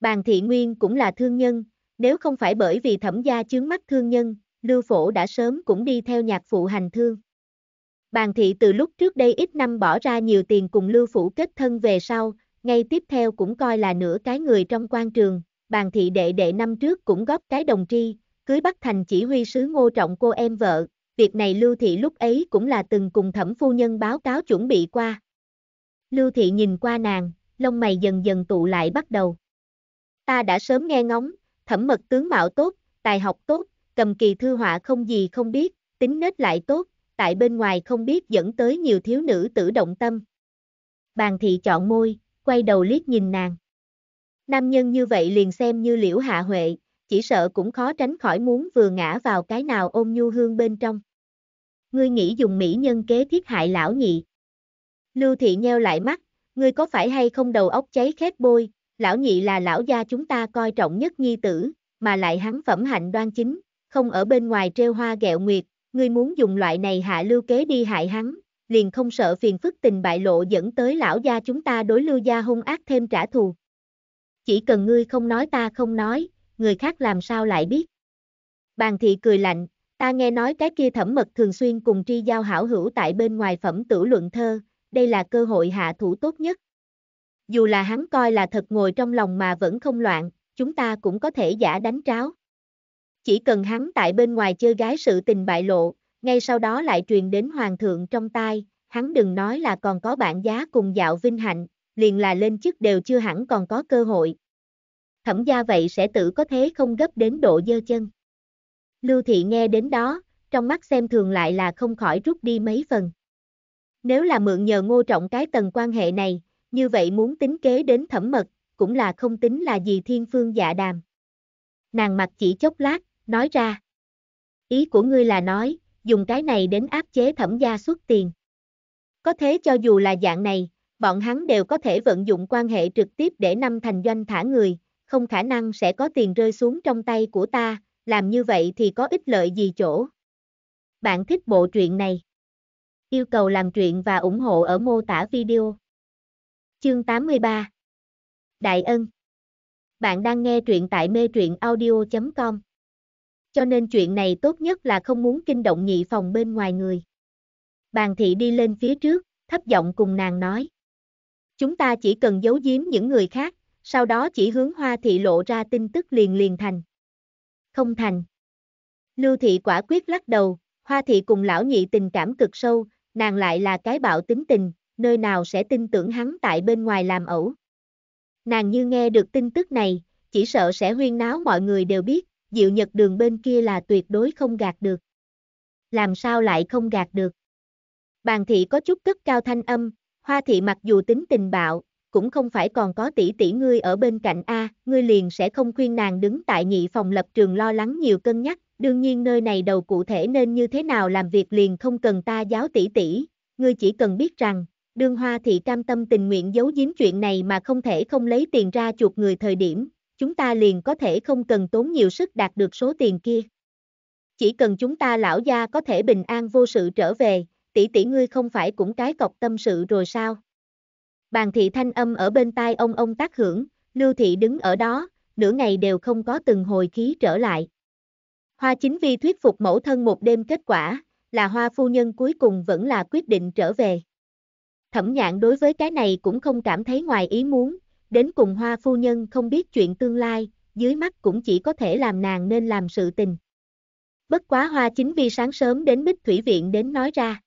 Bàn thị nguyên cũng là thương nhân, nếu không phải bởi vì thẩm gia chướng mắt thương nhân, lưu phổ đã sớm cũng đi theo nhạc phụ hành thương. Bàn thị từ lúc trước đây ít năm bỏ ra nhiều tiền cùng lưu phủ kết thân về sau, ngay tiếp theo cũng coi là nửa cái người trong quan trường, bàn thị đệ đệ năm trước cũng góp cái đồng tri, cưới Bắc Thành chỉ huy sứ ngô trọng cô em vợ, việc này Lưu Thị lúc ấy cũng là từng cùng thẩm phu nhân báo cáo chuẩn bị qua. Lưu Thị nhìn qua nàng, lông mày dần dần tụ lại bắt đầu. Ta đã sớm nghe ngóng, thẩm mật tướng mạo tốt, tài học tốt, cầm kỳ thư họa không gì không biết, tính nết lại tốt, tại bên ngoài không biết dẫn tới nhiều thiếu nữ tử động tâm. Bàn thị chọn môi, quay đầu liếc nhìn nàng. Nam nhân như vậy liền xem như liễu hạ huệ, chỉ sợ cũng khó tránh khỏi muốn vừa ngã vào cái nào ôm nhu hương bên trong. Ngươi nghĩ dùng mỹ nhân kế thiết hại lão nhị. Lưu thị nheo lại mắt, ngươi có phải hay không đầu óc cháy khét bôi, lão nhị là lão gia chúng ta coi trọng nhất nhi tử, mà lại hắn phẩm hạnh đoan chính, không ở bên ngoài treo hoa gẹo nguyệt, ngươi muốn dùng loại này hạ lưu kế đi hại hắn, liền không sợ phiền phức tình bại lộ dẫn tới lão gia chúng ta đối lưu gia hung ác thêm trả thù. Chỉ cần ngươi không nói ta không nói, người khác làm sao lại biết. Bàn thị cười lạnh, ta nghe nói cái kia thẩm mật thường xuyên cùng tri giao hảo hữu tại bên ngoài phẩm tử luận thơ, đây là cơ hội hạ thủ tốt nhất. Dù là hắn coi là thật ngồi trong lòng mà vẫn không loạn, chúng ta cũng có thể giả đánh tráo. Chỉ cần hắn tại bên ngoài chơi gái sự tình bại lộ, ngay sau đó lại truyền đến hoàng thượng trong tai, hắn đừng nói là còn có bạn giá cùng dạo vinh hạnh, liền là lên chức đều chưa hẳn còn có cơ hội. Thẩm gia vậy sẽ tự có thế không gấp đến độ dơ chân. Lưu Thị nghe đến đó, trong mắt xem thường lại là không khỏi rút đi mấy phần. Nếu là mượn nhờ ngô trọng cái tầng quan hệ này, như vậy muốn tính kế đến thẩm mật, cũng là không tính là gì thiên phương dạ đàm. Nàng mặt chỉ chốc lát, nói ra. Ý của ngươi là nói, dùng cái này đến áp chế thẩm gia xuất tiền. Có thế cho dù là dạng này, bọn hắn đều có thể vận dụng quan hệ trực tiếp để năm thành doanh thả người, không khả năng sẽ có tiền rơi xuống trong tay của ta, làm như vậy thì có ích lợi gì chỗ. Bạn thích bộ truyện này? Yêu cầu làm truyện và ủng hộ ở mô tả video. Chương 83 Đại ân Bạn đang nghe truyện tại mê truyện audio.com Cho nên chuyện này tốt nhất là không muốn kinh động nhị phòng bên ngoài người. Bàn thị đi lên phía trước, thấp giọng cùng nàng nói. Chúng ta chỉ cần giấu giếm những người khác, sau đó chỉ hướng hoa thị lộ ra tin tức liền liền thành. Không thành. Lưu thị quả quyết lắc đầu, hoa thị cùng lão nhị tình cảm cực sâu, nàng lại là cái bạo tính tình, nơi nào sẽ tin tưởng hắn tại bên ngoài làm ẩu. Nàng như nghe được tin tức này, chỉ sợ sẽ huyên náo mọi người đều biết, diệu nhật đường bên kia là tuyệt đối không gạt được. Làm sao lại không gạt được? Bàn thị có chút cất cao thanh âm, Hoa thị mặc dù tính tình bạo, cũng không phải còn có tỷ tỷ ngươi ở bên cạnh a, ngươi liền sẽ không khuyên nàng đứng tại nhị phòng lập trường lo lắng nhiều cân nhắc, đương nhiên nơi này đầu cụ thể nên như thế nào làm việc liền không cần ta giáo tỷ tỷ, ngươi chỉ cần biết rằng, đương hoa thị cam tâm tình nguyện giấu giếm chuyện này mà không thể không lấy tiền ra chuột người thời điểm, chúng ta liền có thể không cần tốn nhiều sức đạt được số tiền kia. Chỉ cần chúng ta lão gia có thể bình an vô sự trở về, tỷ tỷ ngươi không phải cũng cái cọc tâm sự rồi sao? Bàn thị thanh âm ở bên tai ông ông tác hưởng, lưu thị đứng ở đó, nửa ngày đều không có từng hồi khí trở lại. Hoa chính vi thuyết phục mẫu thân một đêm kết quả, là hoa phu nhân cuối cùng vẫn là quyết định trở về. Thẩm nhạn đối với cái này cũng không cảm thấy ngoài ý muốn, đến cùng hoa phu nhân không biết chuyện tương lai, dưới mắt cũng chỉ có thể làm nàng nên làm sự tình. Bất quá hoa chính vi sáng sớm đến bích thủy viện đến nói ra.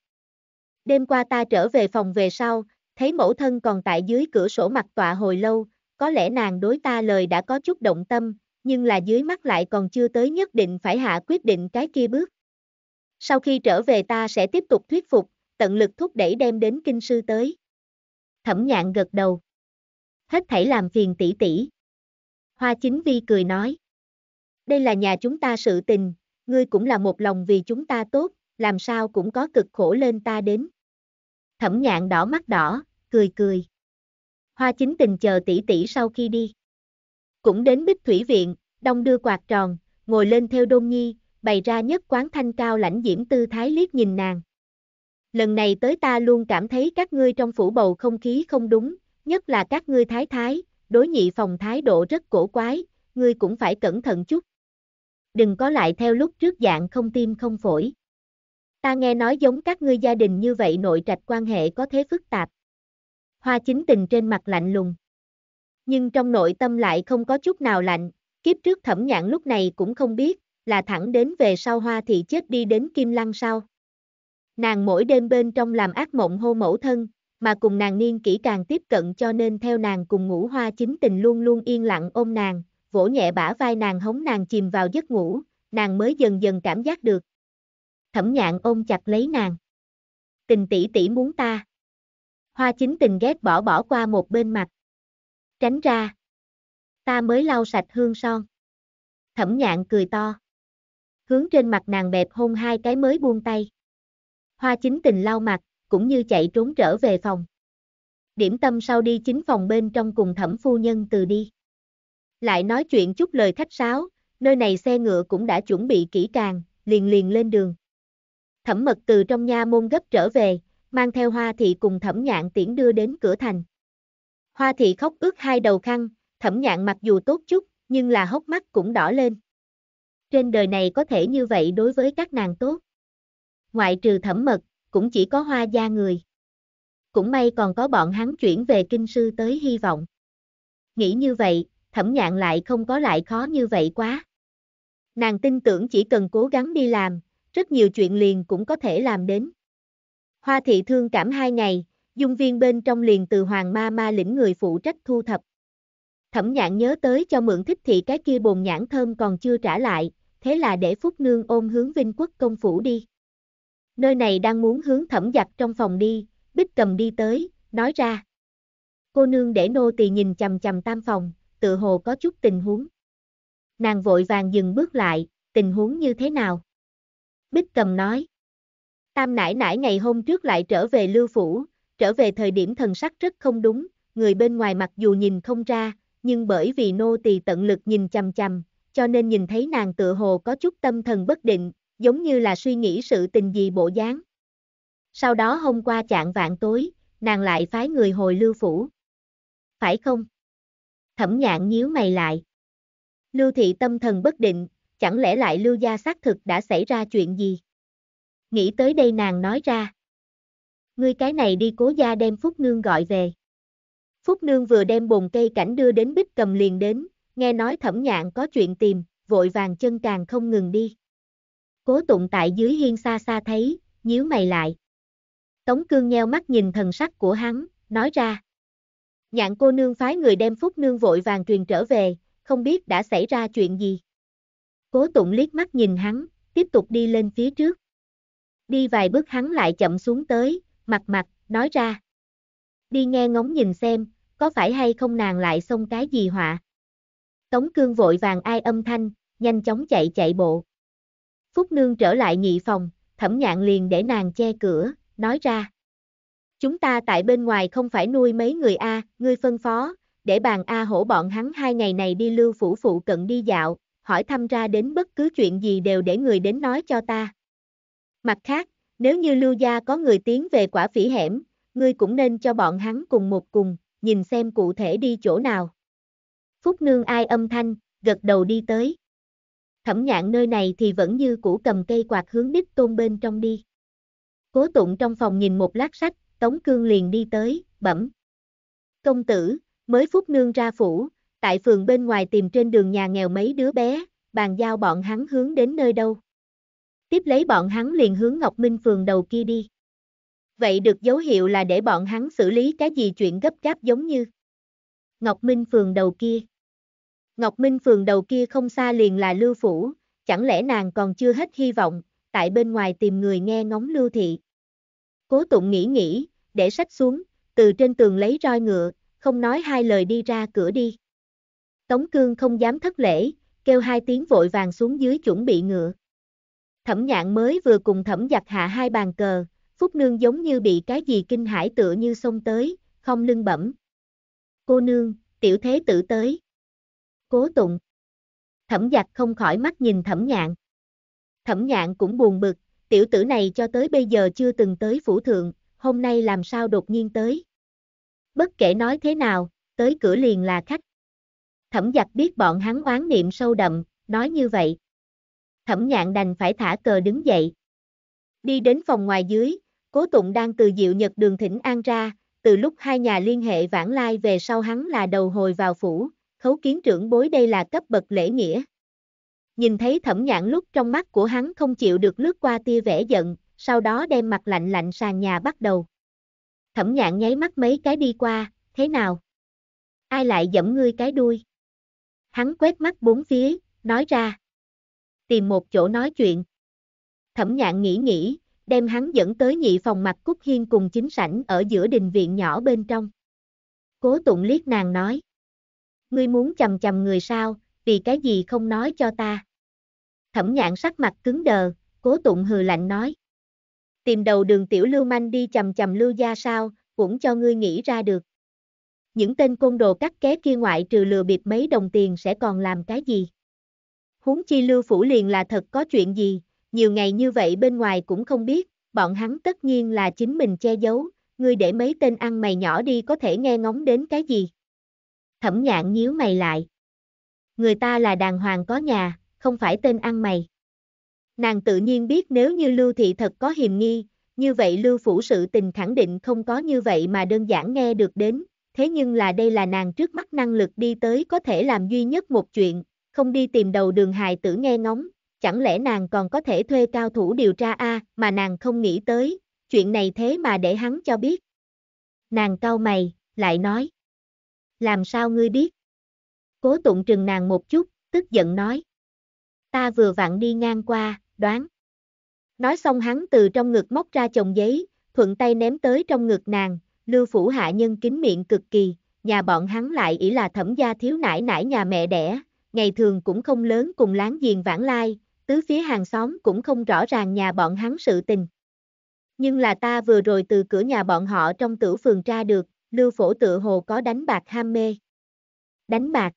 Đêm qua ta trở về phòng về sau, thấy mẫu thân còn tại dưới cửa sổ mặt tọa hồi lâu, có lẽ nàng đối ta lời đã có chút động tâm, nhưng là dưới mắt lại còn chưa tới nhất định phải hạ quyết định cái kia bước. Sau khi trở về ta sẽ tiếp tục thuyết phục, tận lực thúc đẩy đem đến kinh sư tới. Thẩm nhạn gật đầu. Hết thảy làm phiền tỷ tỷ. Hoa chính vi cười nói. Đây là nhà chúng ta sự tình, ngươi cũng là một lòng vì chúng ta tốt, làm sao cũng có cực khổ lên ta đến. Thẩm nhạn đỏ mắt đỏ, cười cười. Hoa chính tình chờ tỷ tỷ sau khi đi. Cũng đến bích thủy viện, đông đưa quạt tròn, ngồi lên theo đôn nhi, bày ra nhất quán thanh cao lãnh diễm tư thái liếc nhìn nàng. Lần này tới ta luôn cảm thấy các ngươi trong phủ bầu không khí không đúng, nhất là các ngươi thái thái, đối nhị phòng thái độ rất cổ quái, ngươi cũng phải cẩn thận chút. Đừng có lại theo lúc trước dạng không tim không phổi. Ta nghe nói giống các ngươi gia đình như vậy nội trạch quan hệ có thế phức tạp. Hoa chính tình trên mặt lạnh lùng. Nhưng trong nội tâm lại không có chút nào lạnh, kiếp trước thẩm nhãn lúc này cũng không biết, là thẳng đến về sau hoa thì chết đi đến kim lăng sao? Nàng mỗi đêm bên trong làm ác mộng hô mẫu thân, mà cùng nàng niên kỹ càng tiếp cận cho nên theo nàng cùng ngủ hoa chính tình luôn luôn yên lặng ôm nàng, vỗ nhẹ bả vai nàng hống nàng chìm vào giấc ngủ, nàng mới dần dần cảm giác được, thẩm nhạn ôm chặt lấy nàng. Tình tỷ tỷ muốn ta. Hoa chính tình ghét bỏ bỏ qua một bên mặt. Tránh ra. Ta mới lau sạch hương son. Thẩm nhạn cười to. Hướng trên mặt nàng bẹp hôn hai cái mới buông tay. Hoa chính tình lau mặt, cũng như chạy trốn trở về phòng. Điểm tâm sau đi chính phòng bên trong cùng thẩm phu nhân từ đi. Lại nói chuyện chút lời khách sáo, nơi này xe ngựa cũng đã chuẩn bị kỹ càng, liền liền lên đường. Thẩm mật từ trong nha môn gấp trở về, mang theo hoa thị cùng thẩm nhạn tiễn đưa đến cửa thành. Hoa thị khóc ướt hai đầu khăn, thẩm nhạn mặc dù tốt chút, nhưng là hốc mắt cũng đỏ lên. Trên đời này có thể như vậy đối với các nàng tốt. Ngoại trừ thẩm mật, cũng chỉ có hoa gia người. Cũng may còn có bọn hắn chuyển về kinh sư tới hy vọng. Nghĩ như vậy, thẩm nhạn lại không có lại khó như vậy quá. Nàng tin tưởng chỉ cần cố gắng đi làm, rất nhiều chuyện liền cũng có thể làm đến. Hoa thị thương cảm hai ngày, dung viên bên trong liền từ hoàng ma ma lĩnh người phụ trách thu thập. Thẩm Nhãn nhớ tới cho mượn thích thị cái kia bồn nhãn thơm còn chưa trả lại, thế là để Phúc Nương ôm hướng Vinh Quốc công phủ đi. Nơi này đang muốn hướng thẩm giặc trong phòng đi, Bích cầm đi tới, nói ra. Cô nương để nô tỳ nhìn chầm chầm tam phòng, tự hồ có chút tình huống. Nàng vội vàng dừng bước lại, tình huống như thế nào? Bích Cầm nói. Tam nãi nãi ngày hôm trước lại trở về lưu phủ, trở về thời điểm thần sắc rất không đúng, người bên ngoài mặc dù nhìn không ra, nhưng bởi vì nô tỳ tận lực nhìn chằm chằm, cho nên nhìn thấy nàng tựa hồ có chút tâm thần bất định, giống như là suy nghĩ sự tình gì bộ dáng. Sau đó hôm qua chạng vạn tối, nàng lại phái người hồi lưu phủ. Phải không? Thẩm nhạn nhíu mày lại. Lưu thị tâm thần bất định, chẳng lẽ lại lưu gia xác thực đã xảy ra chuyện gì? Nghĩ tới đây nàng nói ra. Ngươi cái này đi cố gia đem Phúc Nương gọi về. Phúc Nương vừa đem bồn cây cảnh đưa đến bích cầm liền đến, nghe nói thẩm nhạn có chuyện tìm, vội vàng chân càng không ngừng đi. Cố tụng tại dưới hiên xa xa thấy, nhíu mày lại. Tống cương nheo mắt nhìn thần sắc của hắn, nói ra. Nhạn cô nương phái người đem Phúc Nương vội vàng truyền trở về, không biết đã xảy ra chuyện gì. Cố tụng liếc mắt nhìn hắn, tiếp tục đi lên phía trước. Đi vài bước hắn lại chậm xuống tới, mặt mặt, nói ra. Đi nghe ngóng nhìn xem, có phải hay không nàng lại xông cái gì họa. Tống cương vội vàng ai âm thanh, nhanh chóng chạy chạy bộ. Phúc nương trở lại nhị phòng, thẩm nhạn liền để nàng che cửa, nói ra. Chúng ta tại bên ngoài không phải nuôi mấy người A, ngươi phân phó, để bàn A hổ bọn hắn hai ngày này đi lưu phủ phụ cận đi dạo, hỏi thăm ra đến bất cứ chuyện gì đều để người đến nói cho ta. Mặt khác, nếu như lưu gia có người tiến về quả phỉ hẻm, ngươi cũng nên cho bọn hắn cùng một cùng, nhìn xem cụ thể đi chỗ nào. Phúc nương ai âm thanh, gật đầu đi tới. Thẩm nhạn nơi này thì vẫn như cũ cầm cây quạt hướng đích tôn bên trong đi. Cố tụng trong phòng nhìn một lát sách, Tống Cương liền đi tới, bẩm. Công tử, mới Phúc nương ra phủ, tại phường bên ngoài tìm trên đường nhà nghèo mấy đứa bé, bàn giao bọn hắn hướng đến nơi đâu. Tiếp lấy bọn hắn liền hướng Ngọc Minh phường đầu kia đi. Vậy được dấu hiệu là để bọn hắn xử lý cái gì chuyện gấp gáp giống như Ngọc Minh phường đầu kia. Ngọc Minh phường đầu kia không xa liền là Lưu Phủ, chẳng lẽ nàng còn chưa hết hy vọng, tại bên ngoài tìm người nghe ngóng Lưu Thị. Cố tụng nghĩ nghĩ, để sách xuống, từ trên tường lấy roi ngựa, không nói hai lời đi ra cửa đi. Tống Cương không dám thất lễ, kêu hai tiếng vội vàng xuống dưới chuẩn bị ngựa. Thẩm nhạn mới vừa cùng thẩm giặt hạ hai bàn cờ, Phúc Nương giống như bị cái gì kinh hải, tựa như xông tới, không lưng bẩm. Cô nương, tiểu thế tử tới. Cố tụng. Thẩm giặt không khỏi mắt nhìn thẩm nhạn. Thẩm nhạn cũng buồn bực, tiểu tử này cho tới bây giờ chưa từng tới phủ thượng, hôm nay làm sao đột nhiên tới. Bất kể nói thế nào, tới cửa liền là khách. Thẩm giặc biết bọn hắn oán niệm sâu đậm, nói như vậy. Thẩm nhạn đành phải thả cờ đứng dậy. Đi đến phòng ngoài dưới, cố tụng đang từ diệu nhật đường thỉnh an ra, từ lúc hai nhà liên hệ vãng lai về sau hắn là đầu hồi vào phủ, khấu kiến trưởng bối đây là cấp bậc lễ nghĩa. Nhìn thấy thẩm Nhạn lúc trong mắt của hắn không chịu được lướt qua tia vẻ giận, sau đó đem mặt lạnh lạnh sàn nhà bắt đầu. Thẩm Nhạn nháy mắt mấy cái đi qua, thế nào? Ai lại dẫm ngươi cái đuôi? Hắn quét mắt bốn phía, nói ra. Tìm một chỗ nói chuyện. Thẩm nhạn nghĩ nghĩ, đem hắn dẫn tới nhị phòng mặt Cúc Hiên cùng chính sảnh ở giữa đình viện nhỏ bên trong. Cố tụng liếc nàng nói. Ngươi muốn chầm chầm người sao, vì cái gì không nói cho ta. Thẩm nhạn sắc mặt cứng đờ, cố tụng hừ lạnh nói. Tìm đầu đường tiểu lưu manh đi chầm chầm lưu gia sao, cũng cho ngươi nghĩ ra được những tên côn đồ cắt ké kia ngoại trừ lừa bịp mấy đồng tiền sẽ còn làm cái gì. Huống chi Lưu Phủ liền là thật có chuyện gì, nhiều ngày như vậy bên ngoài cũng không biết, bọn hắn tất nhiên là chính mình che giấu, ngươi để mấy tên ăn mày nhỏ đi có thể nghe ngóng đến cái gì. Thẩm nhạn nhíu mày lại. Người ta là đàng hoàng có nhà, không phải tên ăn mày. Nàng tự nhiên biết nếu như Lưu Thị thật có hiềm nghi, như vậy Lưu Phủ sự tình khẳng định không có như vậy mà đơn giản nghe được đến, thế nhưng là đây là nàng trước mắt năng lực đi tới có thể làm duy nhất một chuyện, không đi tìm đầu đường hài tử nghe ngóng, chẳng lẽ nàng còn có thể thuê cao thủ điều tra a mà nàng không nghĩ tới, chuyện này thế mà để hắn cho biết. Nàng cau mày, lại nói. Làm sao ngươi biết? Cố tụng trừng nàng một chút, tức giận nói. Ta vừa vặn đi ngang qua, đoán. Nói xong hắn từ trong ngực móc ra chồng giấy, thuận tay ném tới trong ngực nàng, Lưu Phủ Hạ Nhân kính miệng cực kỳ, nhà bọn hắn lại ỷ là thẩm gia thiếu nải nải nhà mẹ đẻ, ngày thường cũng không lớn cùng láng giềng vãng lai, tứ phía hàng xóm cũng không rõ ràng nhà bọn hắn sự tình. Nhưng là ta vừa rồi từ cửa nhà bọn họ trong tử phường tra được, Lưu Phổ tự hồ có đánh bạc ham mê. Đánh bạc.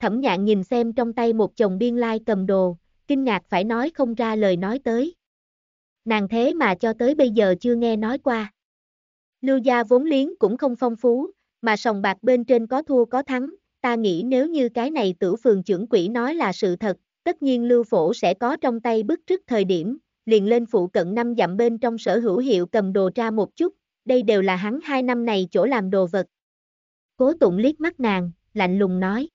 Thẩm nhạn nhìn xem trong tay một chồng biên lai cầm đồ, kinh ngạc phải nói không ra lời nói tới. Nàng thế mà cho tới bây giờ chưa nghe nói qua. Lưu gia vốn liếng cũng không phong phú, mà sòng bạc bên trên có thua có thắng, ta nghĩ nếu như cái này tử phường trưởng quỹ nói là sự thật, tất nhiên lưu phổ sẽ có trong tay bức trước thời điểm, liền lên phụ cận năm dặm bên trong sở hữu hiệu cầm đồ ra một chút, đây đều là hắn hai năm này chỗ làm đồ vật. Cố tụng liếc mắt nàng, lạnh lùng nói.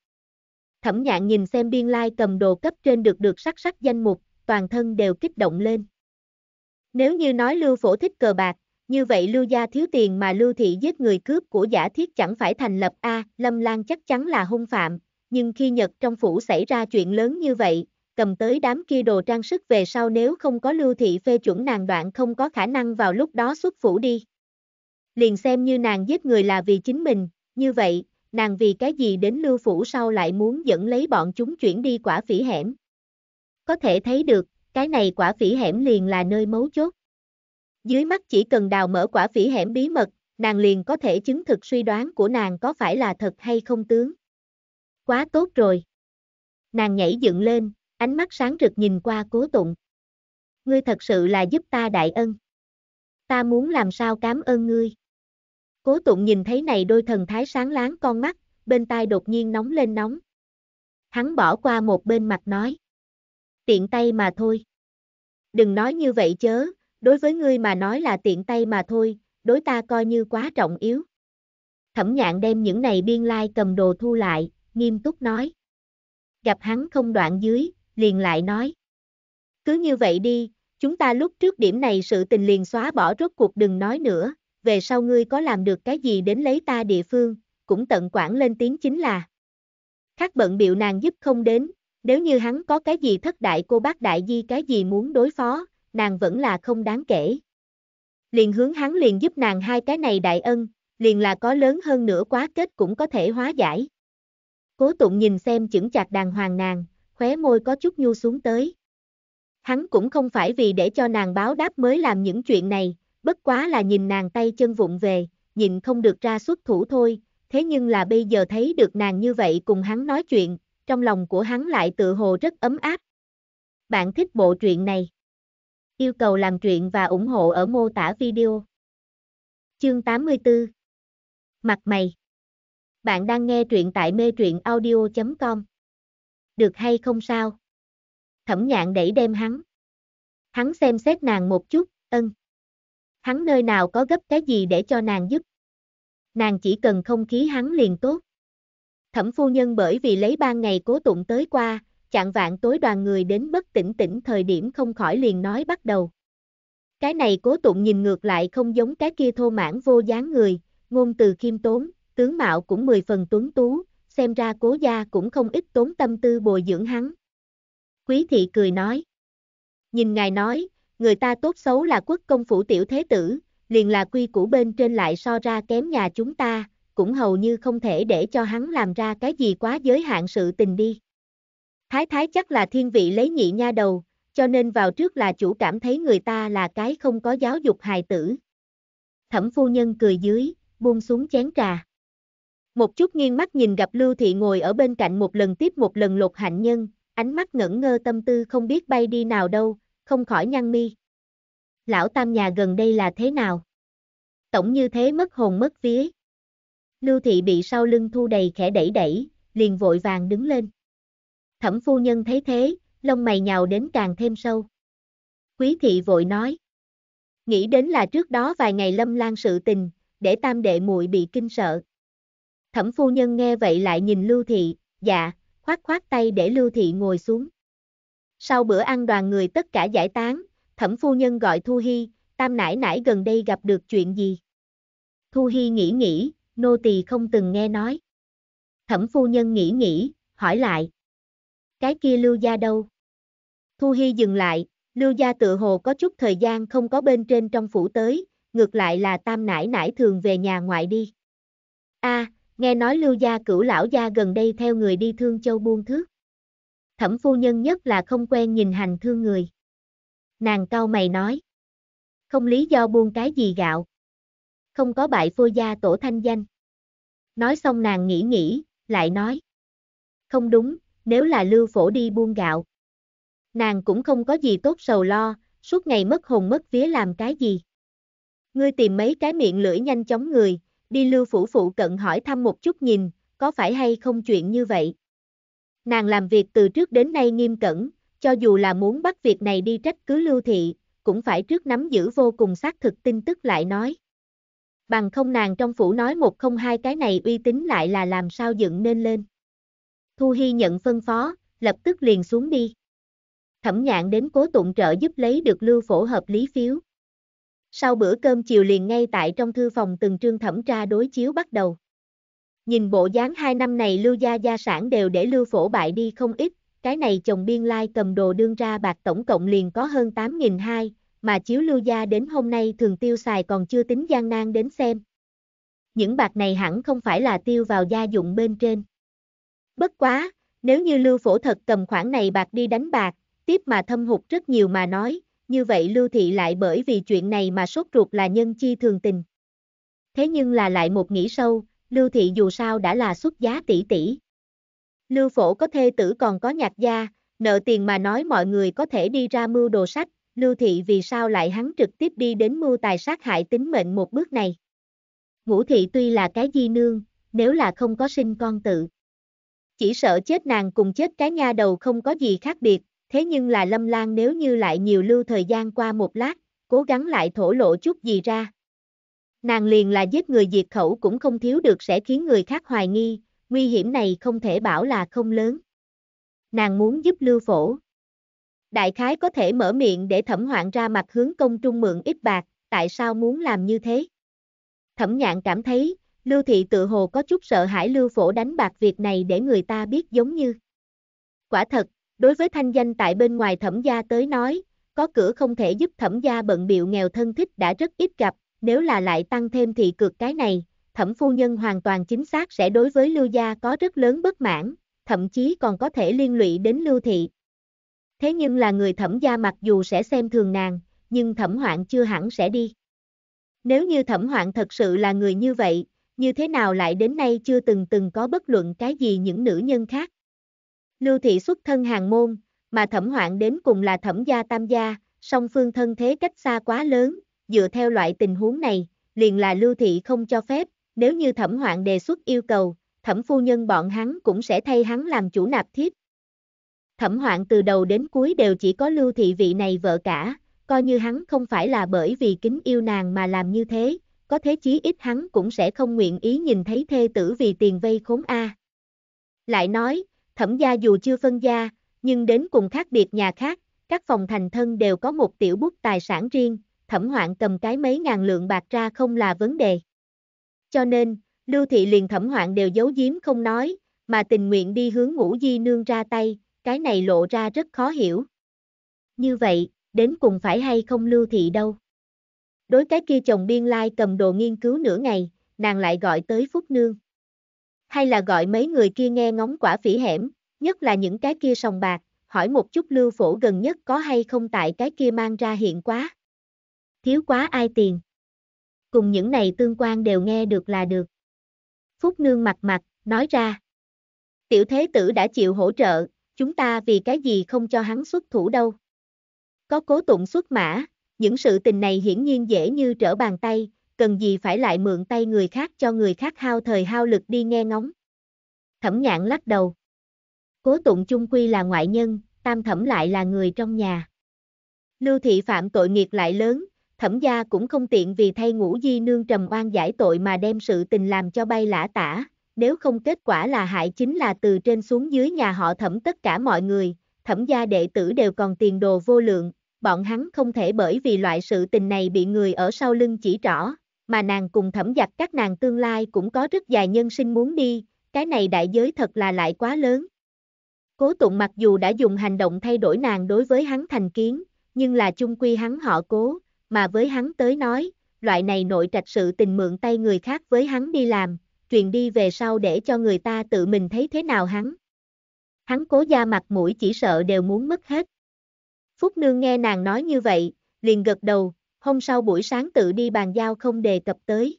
Thẩm nhạn nhìn xem biên lai like cầm đồ cấp trên được được sắc sắc danh mục, toàn thân đều kích động lên. Nếu như nói lưu phổ thích cờ bạc, như vậy Lưu gia thiếu tiền mà Lưu thị giết người cướp của giả thiết chẳng phải thành lập A, Lâm Lan chắc chắn là hung phạm, nhưng khi Nhật trong phủ xảy ra chuyện lớn như vậy, cầm tới đám kia đồ trang sức về sau nếu không có Lưu thị phê chuẩn nàng đoạn không có khả năng vào lúc đó xuất phủ đi. Liền xem như nàng giết người là vì chính mình, như vậy, nàng vì cái gì đến Lưu phủ sau lại muốn dẫn lấy bọn chúng chuyển đi quả phỉ hẻm. Có thể thấy được, cái này quả phỉ hẻm liền là nơi mấu chốt. Dưới mắt chỉ cần đào mở quả phỉ hẻm bí mật, nàng liền có thể chứng thực suy đoán của nàng có phải là thật hay không tướng. Quá tốt rồi. Nàng nhảy dựng lên, ánh mắt sáng rực nhìn qua cố tụng. Ngươi thật sự là giúp ta đại ân. Ta muốn làm sao cảm ơn ngươi. Cố tụng nhìn thấy này đôi thần thái sáng láng con mắt, bên tai đột nhiên nóng lên nóng. Hắn bỏ qua một bên mặt nói. Tiện tay mà thôi. Đừng nói như vậy chớ, đối với ngươi mà nói là tiện tay mà thôi, đối ta coi như quá trọng yếu. Thẩm nhạn đem những này biên lai like cầm đồ thu lại, nghiêm túc nói. Gặp hắn không đoạn dưới, liền lại nói. Cứ như vậy đi, chúng ta lúc trước điểm này sự tình liền xóa bỏ rốt cuộc đừng nói nữa, về sau ngươi có làm được cái gì đến lấy ta địa phương, cũng tận quản lên tiếng chính là. Khác bận biệu nàng giúp không đến, nếu như hắn có cái gì thất đại cô bác đại di cái gì muốn đối phó, nàng vẫn là không đáng kể. Liền hướng hắn liền giúp nàng hai cái này đại ân, liền là có lớn hơn nữa quá kết cũng có thể hóa giải. Cố tụng nhìn xem chững chạc đàng hoàng nàng, khóe môi có chút nhu xuống tới. Hắn cũng không phải vì để cho nàng báo đáp mới làm những chuyện này, bất quá là nhìn nàng tay chân vụng về, nhìn không được ra xuất thủ thôi, thế nhưng là bây giờ thấy được nàng như vậy cùng hắn nói chuyện, trong lòng của hắn lại tự hồ rất ấm áp. Bạn thích bộ truyện này? Yêu cầu làm chuyện và ủng hộ ở mô tả video. Chương 84 Mặt mày Bạn đang nghe truyện tại mê truyện audio.com Được hay không sao? Thẩm nhạn đẩy đem hắn. Hắn xem xét nàng một chút, ân. Hắn nơi nào có gấp cái gì để cho nàng giúp. Nàng chỉ cần không khí hắn liền tốt. Thẩm phu nhân bởi vì lấy ban ngày cố tụng tới qua, chạng vạn tối đoàn người đến bất tỉnh tỉnh thời điểm không khỏi liền nói bắt đầu. Cái này cố tụng nhìn ngược lại không giống cái kia thô mãn vô dáng người, ngôn từ khiêm tốn, tướng mạo cũng mười phần tuấn tú, xem ra cố gia cũng không ít tốn tâm tư bồi dưỡng hắn. Quý thị cười nói. Nhìn ngài nói, người ta tốt xấu là quốc công phủ tiểu thế tử, liền là quy củ bên trên lại so ra kém nhà chúng ta, cũng hầu như không thể để cho hắn làm ra cái gì quá giới hạn sự tình đi. Thái thái chắc là thiên vị lấy nhị nha đầu, cho nên vào trước là chủ cảm thấy người ta là cái không có giáo dục hài tử. Thẩm phu nhân cười dưới, buông xuống chén trà. Một chút nghiêng mắt nhìn gặp Lưu Thị ngồi ở bên cạnh một lần tiếp một lần lột hạnh nhân, ánh mắt ngẩn ngơ tâm tư không biết bay đi nào đâu, không khỏi nhăn mi. Lão tam nhà gần đây là thế nào? Tổng như thế mất hồn mất vía. Lưu Thị bị sau lưng thu đầy khẽ đẩy đẩy, liền vội vàng đứng lên. Thẩm phu nhân thấy thế, lông mày nhào đến càng thêm sâu. Quý thị vội nói. Nghĩ đến là trước đó vài ngày lâm lan sự tình, để tam đệ muội bị kinh sợ. Thẩm phu nhân nghe vậy lại nhìn Lưu Thị, dạ, khoát khoát tay để Lưu Thị ngồi xuống. Sau bữa ăn đoàn người tất cả giải tán, thẩm phu nhân gọi Thu Hy, tam nãi nãi gần đây gặp được chuyện gì? Thu Hy nghĩ nghĩ, nô tỳ không từng nghe nói. Thẩm phu nhân nghĩ nghĩ, hỏi lại cái kia lưu gia đâu? Thu Hy dừng lại, lưu gia tự hồ có chút thời gian không có bên trên trong phủ tới, ngược lại là tam nải nải thường về nhà ngoại đi. a à, nghe nói lưu gia cửu lão gia gần đây theo người đi thương châu buôn thước. Thẩm phu nhân nhất là không quen nhìn hành thương người. Nàng cao mày nói. Không lý do buôn cái gì gạo. Không có bại phôi gia tổ thanh danh. Nói xong nàng nghĩ nghĩ, lại nói. Không đúng, nếu là lưu phổ đi buôn gạo. Nàng cũng không có gì tốt sầu lo, suốt ngày mất hồn mất vía làm cái gì. Ngươi tìm mấy cái miệng lưỡi nhanh chóng người, đi lưu phủ phụ cận hỏi thăm một chút nhìn, có phải hay không chuyện như vậy. Nàng làm việc từ trước đến nay nghiêm cẩn, cho dù là muốn bắt việc này đi trách cứ lưu thị, cũng phải trước nắm giữ vô cùng xác thực tin tức lại nói. Bằng không nàng trong phủ nói một không hai cái này uy tín lại là làm sao dựng nên lên. Thu Hy nhận phân phó, lập tức liền xuống đi. Thẩm nhạn đến cố tụng trợ giúp lấy được lưu phổ hợp lý phiếu. Sau bữa cơm chiều liền ngay tại trong thư phòng từng trương thẩm tra đối chiếu bắt đầu. Nhìn bộ dáng hai năm này lưu gia gia sản đều để lưu phổ bại đi không ít, cái này chồng biên lai cầm đồ đương ra bạc tổng cộng liền có hơn 8.200, mà chiếu lưu gia đến hôm nay thường tiêu xài còn chưa tính gian nan đến xem. Những bạc này hẳn không phải là tiêu vào gia dụng bên trên. Bất quá, nếu như Lưu Phổ thật cầm khoản này bạc đi đánh bạc, tiếp mà thâm hụt rất nhiều mà nói, như vậy Lưu Thị lại bởi vì chuyện này mà sốt ruột là nhân chi thường tình. Thế nhưng là lại một nghĩ sâu, Lưu Thị dù sao đã là xuất giá tỷ tỷ. Lưu Phổ có thê tử còn có nhạc gia, nợ tiền mà nói mọi người có thể đi ra mưu đồ sách, Lưu Thị vì sao lại hắn trực tiếp đi đến mưu tài sát hại tính mệnh một bước này. Ngũ Thị tuy là cái di nương, nếu là không có sinh con tự chỉ sợ chết nàng cùng chết cái nha đầu không có gì khác biệt, thế nhưng là Lâm Lan nếu như lại nhiều lưu thời gian qua một lát, cố gắng lại thổ lộ chút gì ra. Nàng liền là giết người diệt khẩu cũng không thiếu được sẽ khiến người khác hoài nghi, nguy hiểm này không thể bảo là không lớn. Nàng muốn giúp lưu phổ. Đại khái có thể mở miệng để thẩm hoạn ra mặt hướng công trung mượn ít bạc, tại sao muốn làm như thế? Thẩm nhạn cảm thấy, Lưu Thị tự hồ có chút sợ hãi Lưu Phổ đánh bạc việc này để người ta biết giống như. Quả thật, đối với thanh danh tại bên ngoài thẩm gia tới nói, có cửa không thể giúp thẩm gia bận biệu nghèo thân thích đã rất ít gặp, nếu là lại tăng thêm thì cực cái này, thẩm phu nhân hoàn toàn chính xác sẽ đối với Lưu gia có rất lớn bất mãn, thậm chí còn có thể liên lụy đến Lưu Thị. Thế nhưng là người thẩm gia mặc dù sẽ xem thường nàng, nhưng thẩm hoạn chưa hẳn sẽ đi. Nếu như thẩm hoạn thật sự là người như vậy, như thế nào lại đến nay chưa từng từng có bất luận cái gì những nữ nhân khác. Lưu thị xuất thân hàng môn, mà thẩm hoạn đến cùng là thẩm gia tam gia, song phương thân thế cách xa quá lớn, dựa theo loại tình huống này, liền là lưu thị không cho phép, nếu như thẩm hoạn đề xuất yêu cầu, thẩm phu nhân bọn hắn cũng sẽ thay hắn làm chủ nạp thiếp. Thẩm hoạn từ đầu đến cuối đều chỉ có lưu thị vị này vợ cả, coi như hắn không phải là bởi vì kính yêu nàng mà làm như thế, có thế chí ít hắn cũng sẽ không nguyện ý nhìn thấy thê tử vì tiền vây khốn A. Lại nói, thẩm gia dù chưa phân gia, nhưng đến cùng khác biệt nhà khác, các phòng thành thân đều có một tiểu bút tài sản riêng, thẩm hoạn cầm cái mấy ngàn lượng bạc ra không là vấn đề. Cho nên, Lưu Thị liền thẩm hoạn đều giấu giếm không nói, mà tình nguyện đi hướng ngũ di nương ra tay, cái này lộ ra rất khó hiểu. Như vậy, đến cùng phải hay không Lưu Thị đâu? Đối cái kia chồng biên lai like cầm đồ nghiên cứu nửa ngày, nàng lại gọi tới Phúc Nương. Hay là gọi mấy người kia nghe ngóng quả phỉ hẻm, nhất là những cái kia sòng bạc, hỏi một chút lưu phổ gần nhất có hay không tại cái kia mang ra hiện quá. Thiếu quá ai tiền. Cùng những này tương quan đều nghe được là được. Phúc Nương mặt mặt, nói ra. Tiểu thế tử đã chịu hỗ trợ, chúng ta vì cái gì không cho hắn xuất thủ đâu. Có cố tụng xuất mã, những sự tình này hiển nhiên dễ như trở bàn tay, cần gì phải lại mượn tay người khác cho người khác hao thời hao lực đi nghe ngóng. Thẩm nhạn lắc đầu. Cố tụng chung quy là ngoại nhân, tam thẩm lại là người trong nhà. Lưu thị phạm tội nghiệt lại lớn, thẩm gia cũng không tiện vì thay ngũ di nương trầm oan giải tội mà đem sự tình làm cho bay lã tả, nếu không kết quả là hại chính là từ trên xuống dưới nhà họ thẩm tất cả mọi người, thẩm gia đệ tử đều còn tiền đồ vô lượng, bọn hắn không thể bởi vì loại sự tình này bị người ở sau lưng chỉ rõ, mà nàng cùng thẩm giặc các nàng tương lai cũng có rất dài nhân sinh muốn đi, cái này đại giới thật là lại quá lớn. Cố tụng mặc dù đã dùng hành động thay đổi nàng đối với hắn thành kiến, nhưng là chung quy hắn họ cố, mà với hắn tới nói, loại này nội trạch sự tình mượn tay người khác với hắn đi làm, truyền đi về sau để cho người ta tự mình thấy thế nào hắn. Hắn cố gia mặt mũi chỉ sợ đều muốn mất hết. Phúc Nương nghe nàng nói như vậy, liền gật đầu, hôm sau buổi sáng tự đi bàn giao không đề cập tới.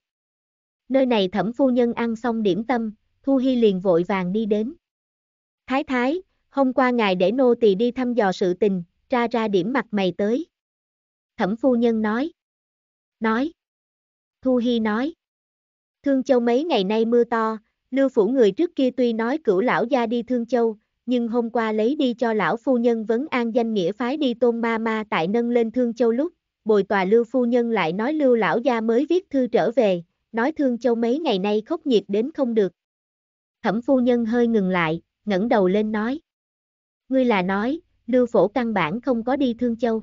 Nơi này thẩm phu nhân ăn xong điểm tâm, Thu Hy liền vội vàng đi đến. Thái thái, hôm qua ngài để nô tỳ đi thăm dò sự tình, ra ra điểm mặt mày tới. Thẩm phu nhân nói. Nói. Thu Hy nói. Thương Châu mấy ngày nay mưa to, lưu phủ người trước kia tuy nói cửu lão gia đi Thương Châu, nhưng hôm qua lấy đi cho lão phu nhân vấn an danh nghĩa phái đi tôn ma ma tại nâng lên Thương Châu lúc, bồi tòa lưu phu nhân lại nói lưu lão gia mới viết thư trở về, nói Thương Châu mấy ngày nay khốc nhiệt đến không được. Thẩm phu nhân hơi ngừng lại, ngẩng đầu lên nói. Ngươi là nói, lưu phổ căn bản không có đi Thương Châu.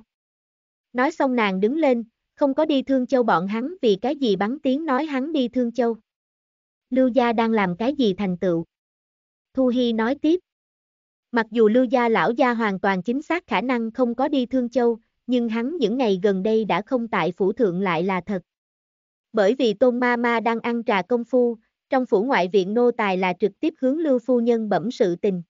Nói xong nàng đứng lên, không có đi Thương Châu bọn hắn vì cái gì bắn tiếng nói hắn đi Thương Châu. Lưu gia đang làm cái gì thành tựu. Thu Hi nói tiếp, Mặc dù Lưu Gia lão gia hoàn toàn chính xác khả năng không có đi Thương Châu, nhưng hắn những ngày gần đây đã không tại phủ thượng lại là thật. Bởi vì Tôn Ma Ma đang ăn trà công phu, trong phủ ngoại viện nô tài là trực tiếp hướng Lưu Phu Nhân bẩm sự tình.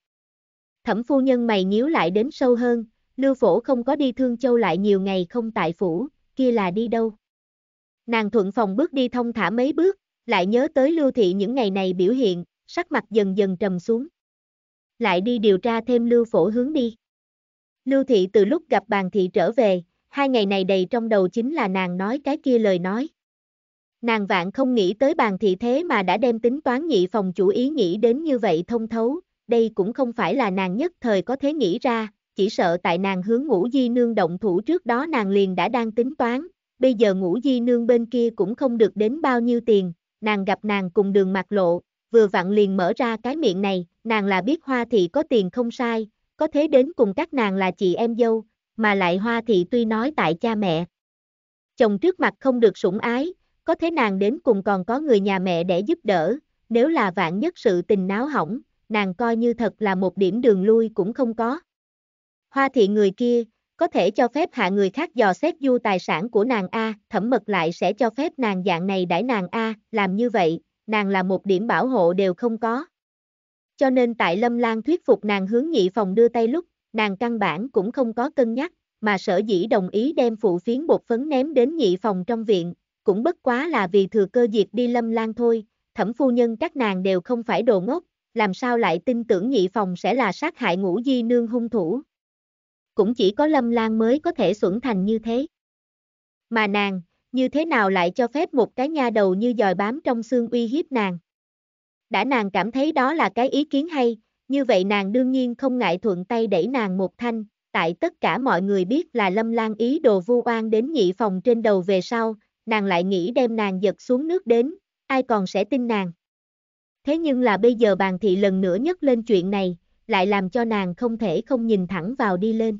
Thẩm Phu Nhân mày nhíu lại đến sâu hơn, Lưu Phổ không có đi Thương Châu lại nhiều ngày không tại phủ, kia là đi đâu. Nàng thuận phòng bước đi thông thả mấy bước, lại nhớ tới Lưu Thị những ngày này biểu hiện, sắc mặt dần dần trầm xuống lại đi điều tra thêm lưu phổ hướng đi. Lưu thị từ lúc gặp bàn thị trở về, hai ngày này đầy trong đầu chính là nàng nói cái kia lời nói. Nàng vạn không nghĩ tới bàn thị thế mà đã đem tính toán nhị phòng chủ ý nghĩ đến như vậy thông thấu, đây cũng không phải là nàng nhất thời có thế nghĩ ra, chỉ sợ tại nàng hướng ngũ di nương động thủ trước đó nàng liền đã đang tính toán, bây giờ ngũ di nương bên kia cũng không được đến bao nhiêu tiền, nàng gặp nàng cùng đường mặt lộ, vừa vặn liền mở ra cái miệng này, nàng là biết hoa thị có tiền không sai, có thế đến cùng các nàng là chị em dâu, mà lại hoa thị tuy nói tại cha mẹ. Chồng trước mặt không được sủng ái, có thế nàng đến cùng còn có người nhà mẹ để giúp đỡ, nếu là vạn nhất sự tình náo hỏng, nàng coi như thật là một điểm đường lui cũng không có. Hoa thị người kia, có thể cho phép hạ người khác dò xét du tài sản của nàng A, thẩm mật lại sẽ cho phép nàng dạng này đãi nàng A, làm như vậy, nàng là một điểm bảo hộ đều không có. Cho nên tại Lâm Lan thuyết phục nàng hướng nhị phòng đưa tay lúc, nàng căn bản cũng không có cân nhắc, mà sở dĩ đồng ý đem phụ phiến bột phấn ném đến nhị phòng trong viện, cũng bất quá là vì thừa cơ diệt đi Lâm Lan thôi, thẩm phu nhân các nàng đều không phải đồ ngốc, làm sao lại tin tưởng nhị phòng sẽ là sát hại ngũ di nương hung thủ. Cũng chỉ có Lâm Lan mới có thể xuẩn thành như thế. Mà nàng, như thế nào lại cho phép một cái nha đầu như dòi bám trong xương uy hiếp nàng. Đã nàng cảm thấy đó là cái ý kiến hay, như vậy nàng đương nhiên không ngại thuận tay đẩy nàng một thanh, tại tất cả mọi người biết là lâm lan ý đồ vu oan đến nhị phòng trên đầu về sau, nàng lại nghĩ đem nàng giật xuống nước đến, ai còn sẽ tin nàng. Thế nhưng là bây giờ bàn thị lần nữa nhắc lên chuyện này, lại làm cho nàng không thể không nhìn thẳng vào đi lên.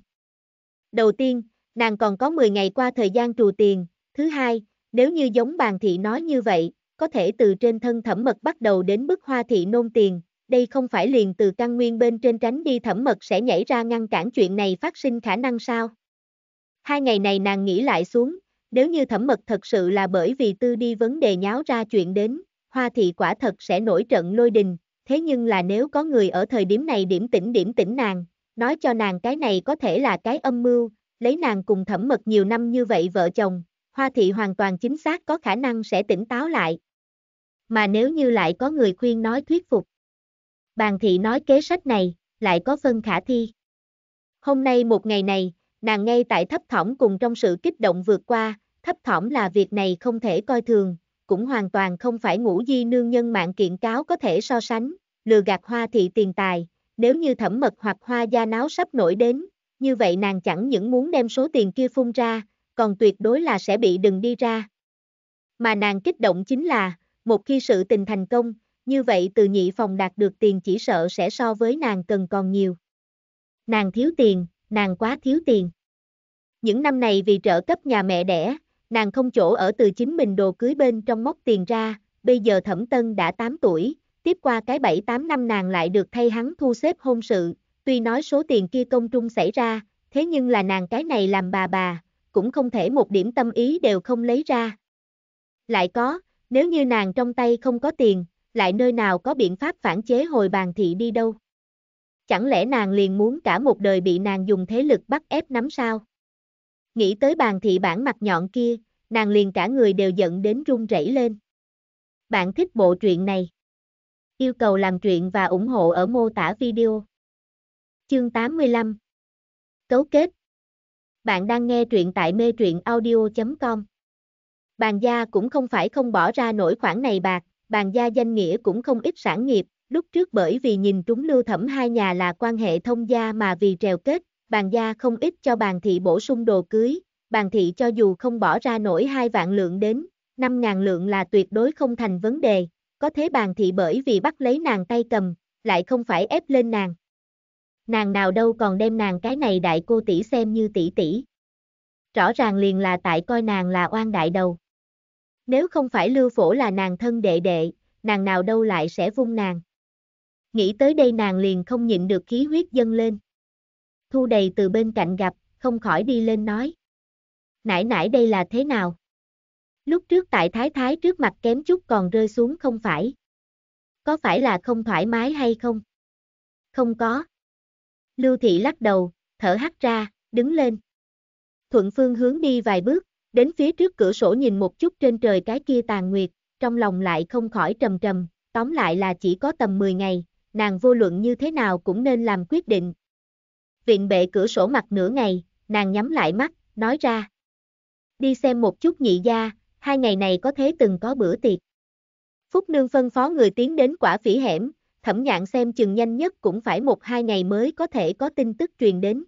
Đầu tiên, nàng còn có 10 ngày qua thời gian trù tiền, Thứ hai, nếu như giống bàn thị nói như vậy, có thể từ trên thân thẩm mật bắt đầu đến bức hoa thị nôn tiền, đây không phải liền từ căn nguyên bên trên tránh đi thẩm mật sẽ nhảy ra ngăn cản chuyện này phát sinh khả năng sao? Hai ngày này nàng nghĩ lại xuống, nếu như thẩm mật thật sự là bởi vì tư đi vấn đề nháo ra chuyện đến, hoa thị quả thật sẽ nổi trận lôi đình, thế nhưng là nếu có người ở thời điểm này điểm tỉnh điểm tỉnh nàng, nói cho nàng cái này có thể là cái âm mưu, lấy nàng cùng thẩm mật nhiều năm như vậy vợ chồng, Hoa thị hoàn toàn chính xác có khả năng sẽ tỉnh táo lại. Mà nếu như lại có người khuyên nói thuyết phục. Bàn thị nói kế sách này, lại có phân khả thi. Hôm nay một ngày này, nàng ngay tại thấp thỏm cùng trong sự kích động vượt qua, thấp thỏm là việc này không thể coi thường, cũng hoàn toàn không phải ngũ di nương nhân mạng kiện cáo có thể so sánh, lừa gạt hoa thị tiền tài, nếu như thẩm mật hoặc hoa gia náo sắp nổi đến, như vậy nàng chẳng những muốn đem số tiền kia phun ra, còn tuyệt đối là sẽ bị đừng đi ra. Mà nàng kích động chính là, một khi sự tình thành công, như vậy từ nhị phòng đạt được tiền chỉ sợ sẽ so với nàng cần còn nhiều. Nàng thiếu tiền, nàng quá thiếu tiền. Những năm này vì trợ cấp nhà mẹ đẻ, nàng không chỗ ở từ chính mình đồ cưới bên trong móc tiền ra, bây giờ thẩm tân đã 8 tuổi, tiếp qua cái 7-8 năm nàng lại được thay hắn thu xếp hôn sự, tuy nói số tiền kia công trung xảy ra, thế nhưng là nàng cái này làm bà bà, cũng không thể một điểm tâm ý đều không lấy ra. Lại có, nếu như nàng trong tay không có tiền, lại nơi nào có biện pháp phản chế hồi bàn thị đi đâu. Chẳng lẽ nàng liền muốn cả một đời bị nàng dùng thế lực bắt ép nắm sao? Nghĩ tới bàn thị bản mặt nhọn kia, nàng liền cả người đều giận đến run rẩy lên. Bạn thích bộ truyện này? Yêu cầu làm truyện và ủng hộ ở mô tả video. Chương 85 Cấu kết bạn đang nghe truyện tại mê truyện audio.com. Bàn gia cũng không phải không bỏ ra nổi khoản này bạc, bàn gia danh nghĩa cũng không ít sản nghiệp, lúc trước bởi vì nhìn trúng lưu thẩm hai nhà là quan hệ thông gia mà vì trèo kết, bàn gia không ít cho bàn thị bổ sung đồ cưới, bàn thị cho dù không bỏ ra nổi hai vạn lượng đến, 5.000 lượng là tuyệt đối không thành vấn đề, có thế bàn thị bởi vì bắt lấy nàng tay cầm, lại không phải ép lên nàng nàng nào đâu còn đem nàng cái này đại cô tỷ xem như tỷ tỷ. Rõ ràng liền là tại coi nàng là oan đại đầu. Nếu không phải lưu phổ là nàng thân đệ đệ, nàng nào đâu lại sẽ vung nàng. Nghĩ tới đây nàng liền không nhịn được khí huyết dâng lên. Thu đầy từ bên cạnh gặp, không khỏi đi lên nói. Nãy nãy đây là thế nào? Lúc trước tại thái thái trước mặt kém chút còn rơi xuống không phải. Có phải là không thoải mái hay không? Không có. Lưu Thị lắc đầu, thở hắt ra, đứng lên. Thuận Phương hướng đi vài bước, đến phía trước cửa sổ nhìn một chút trên trời cái kia tàn nguyệt, trong lòng lại không khỏi trầm trầm, tóm lại là chỉ có tầm 10 ngày, nàng vô luận như thế nào cũng nên làm quyết định. Viện bệ cửa sổ mặt nửa ngày, nàng nhắm lại mắt, nói ra. Đi xem một chút nhị gia, hai ngày này có thế từng có bữa tiệc. Phúc Nương phân phó người tiến đến quả phỉ hẻm, thẩm nhạn xem chừng nhanh nhất cũng phải một hai ngày mới có thể có tin tức truyền đến.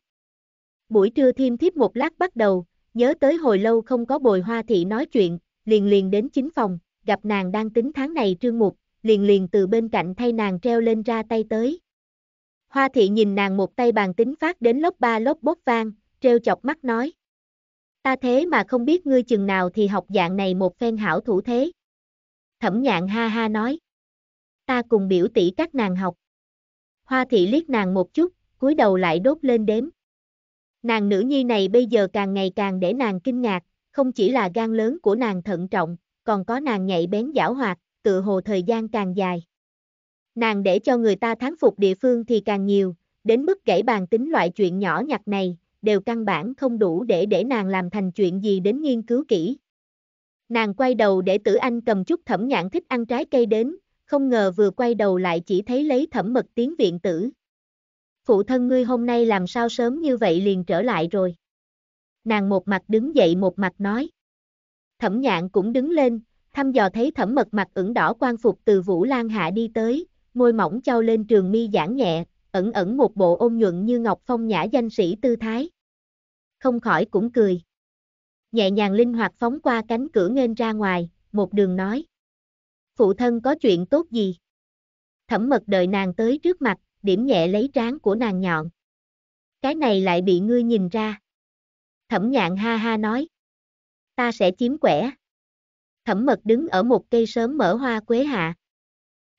Buổi trưa thiêm thiếp một lát bắt đầu, nhớ tới hồi lâu không có bồi hoa thị nói chuyện, liền liền đến chính phòng, gặp nàng đang tính tháng này trương mục, liền liền từ bên cạnh thay nàng treo lên ra tay tới. Hoa thị nhìn nàng một tay bàn tính phát đến lốc ba lốc bốt vang, treo chọc mắt nói. Ta thế mà không biết ngươi chừng nào thì học dạng này một phen hảo thủ thế. Thẩm nhạn ha ha nói ta cùng biểu tỷ các nàng học. Hoa thị liếc nàng một chút, cúi đầu lại đốt lên đếm. Nàng nữ nhi này bây giờ càng ngày càng để nàng kinh ngạc, không chỉ là gan lớn của nàng thận trọng, còn có nàng nhạy bén giảo hoạt, tự hồ thời gian càng dài. Nàng để cho người ta thắng phục địa phương thì càng nhiều, đến mức gãy bàn tính loại chuyện nhỏ nhặt này, đều căn bản không đủ để để nàng làm thành chuyện gì đến nghiên cứu kỹ. Nàng quay đầu để tử anh cầm chút thẩm nhãn thích ăn trái cây đến, không ngờ vừa quay đầu lại chỉ thấy lấy thẩm mật tiến viện tử. Phụ thân ngươi hôm nay làm sao sớm như vậy liền trở lại rồi. Nàng một mặt đứng dậy một mặt nói. Thẩm nhạn cũng đứng lên, thăm dò thấy thẩm mật mặt ửng đỏ quan phục từ Vũ Lan Hạ đi tới, môi mỏng trao lên trường mi giãn nhẹ, ẩn ẩn một bộ ôn nhuận như ngọc phong nhã danh sĩ tư thái. Không khỏi cũng cười. Nhẹ nhàng linh hoạt phóng qua cánh cửa nghênh ra ngoài, một đường nói phụ thân có chuyện tốt gì? Thẩm mật đợi nàng tới trước mặt, điểm nhẹ lấy trán của nàng nhọn. Cái này lại bị ngươi nhìn ra. Thẩm nhạn ha ha nói. Ta sẽ chiếm quẻ. Thẩm mật đứng ở một cây sớm mở hoa quế hạ.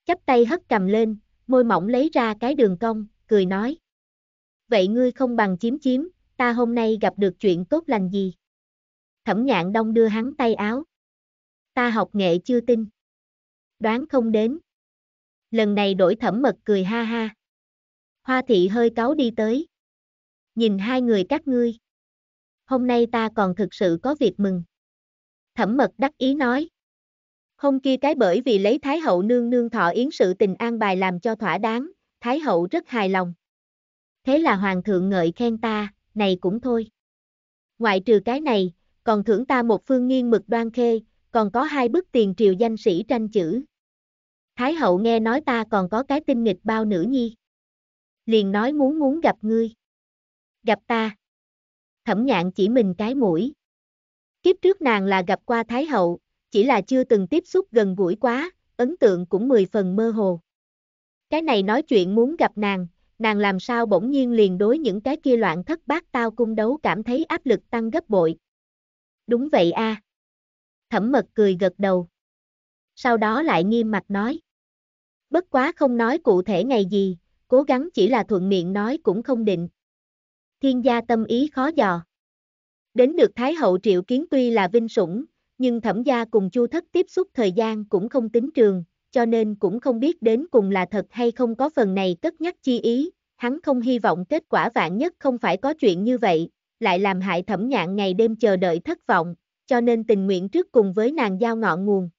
Chắp tay hất cầm lên, môi mỏng lấy ra cái đường cong, cười nói. Vậy ngươi không bằng chiếm chiếm, ta hôm nay gặp được chuyện tốt lành gì? Thẩm nhạn đông đưa hắn tay áo. Ta học nghệ chưa tin đoán không đến. Lần này đổi thẩm mật cười ha ha. Hoa thị hơi cáu đi tới. Nhìn hai người các ngươi. Hôm nay ta còn thực sự có việc mừng. Thẩm mật đắc ý nói. Hôm kia cái bởi vì lấy Thái hậu nương nương thọ yến sự tình an bài làm cho thỏa đáng, Thái hậu rất hài lòng. Thế là hoàng thượng ngợi khen ta, này cũng thôi. Ngoại trừ cái này, còn thưởng ta một phương nghiên mực đoan khê, còn có hai bức tiền triều danh sĩ tranh chữ. Thái hậu nghe nói ta còn có cái tinh nghịch bao nữ nhi. Liền nói muốn muốn gặp ngươi. Gặp ta. Thẩm nhạn chỉ mình cái mũi. Kiếp trước nàng là gặp qua Thái hậu, chỉ là chưa từng tiếp xúc gần gũi quá, ấn tượng cũng mười phần mơ hồ. Cái này nói chuyện muốn gặp nàng, nàng làm sao bỗng nhiên liền đối những cái kia loạn thất bát tao cung đấu cảm thấy áp lực tăng gấp bội. Đúng vậy a. À thẩm mật cười gật đầu. Sau đó lại nghiêm mặt nói. Bất quá không nói cụ thể ngày gì, cố gắng chỉ là thuận miệng nói cũng không định. Thiên gia tâm ý khó dò. Đến được Thái hậu triệu kiến tuy là vinh sủng, nhưng thẩm gia cùng chu thất tiếp xúc thời gian cũng không tính trường, cho nên cũng không biết đến cùng là thật hay không có phần này cất nhắc chi ý, hắn không hy vọng kết quả vạn nhất không phải có chuyện như vậy, lại làm hại thẩm nhạn ngày đêm chờ đợi thất vọng, cho nên tình nguyện trước cùng với nàng giao ngọn nguồn.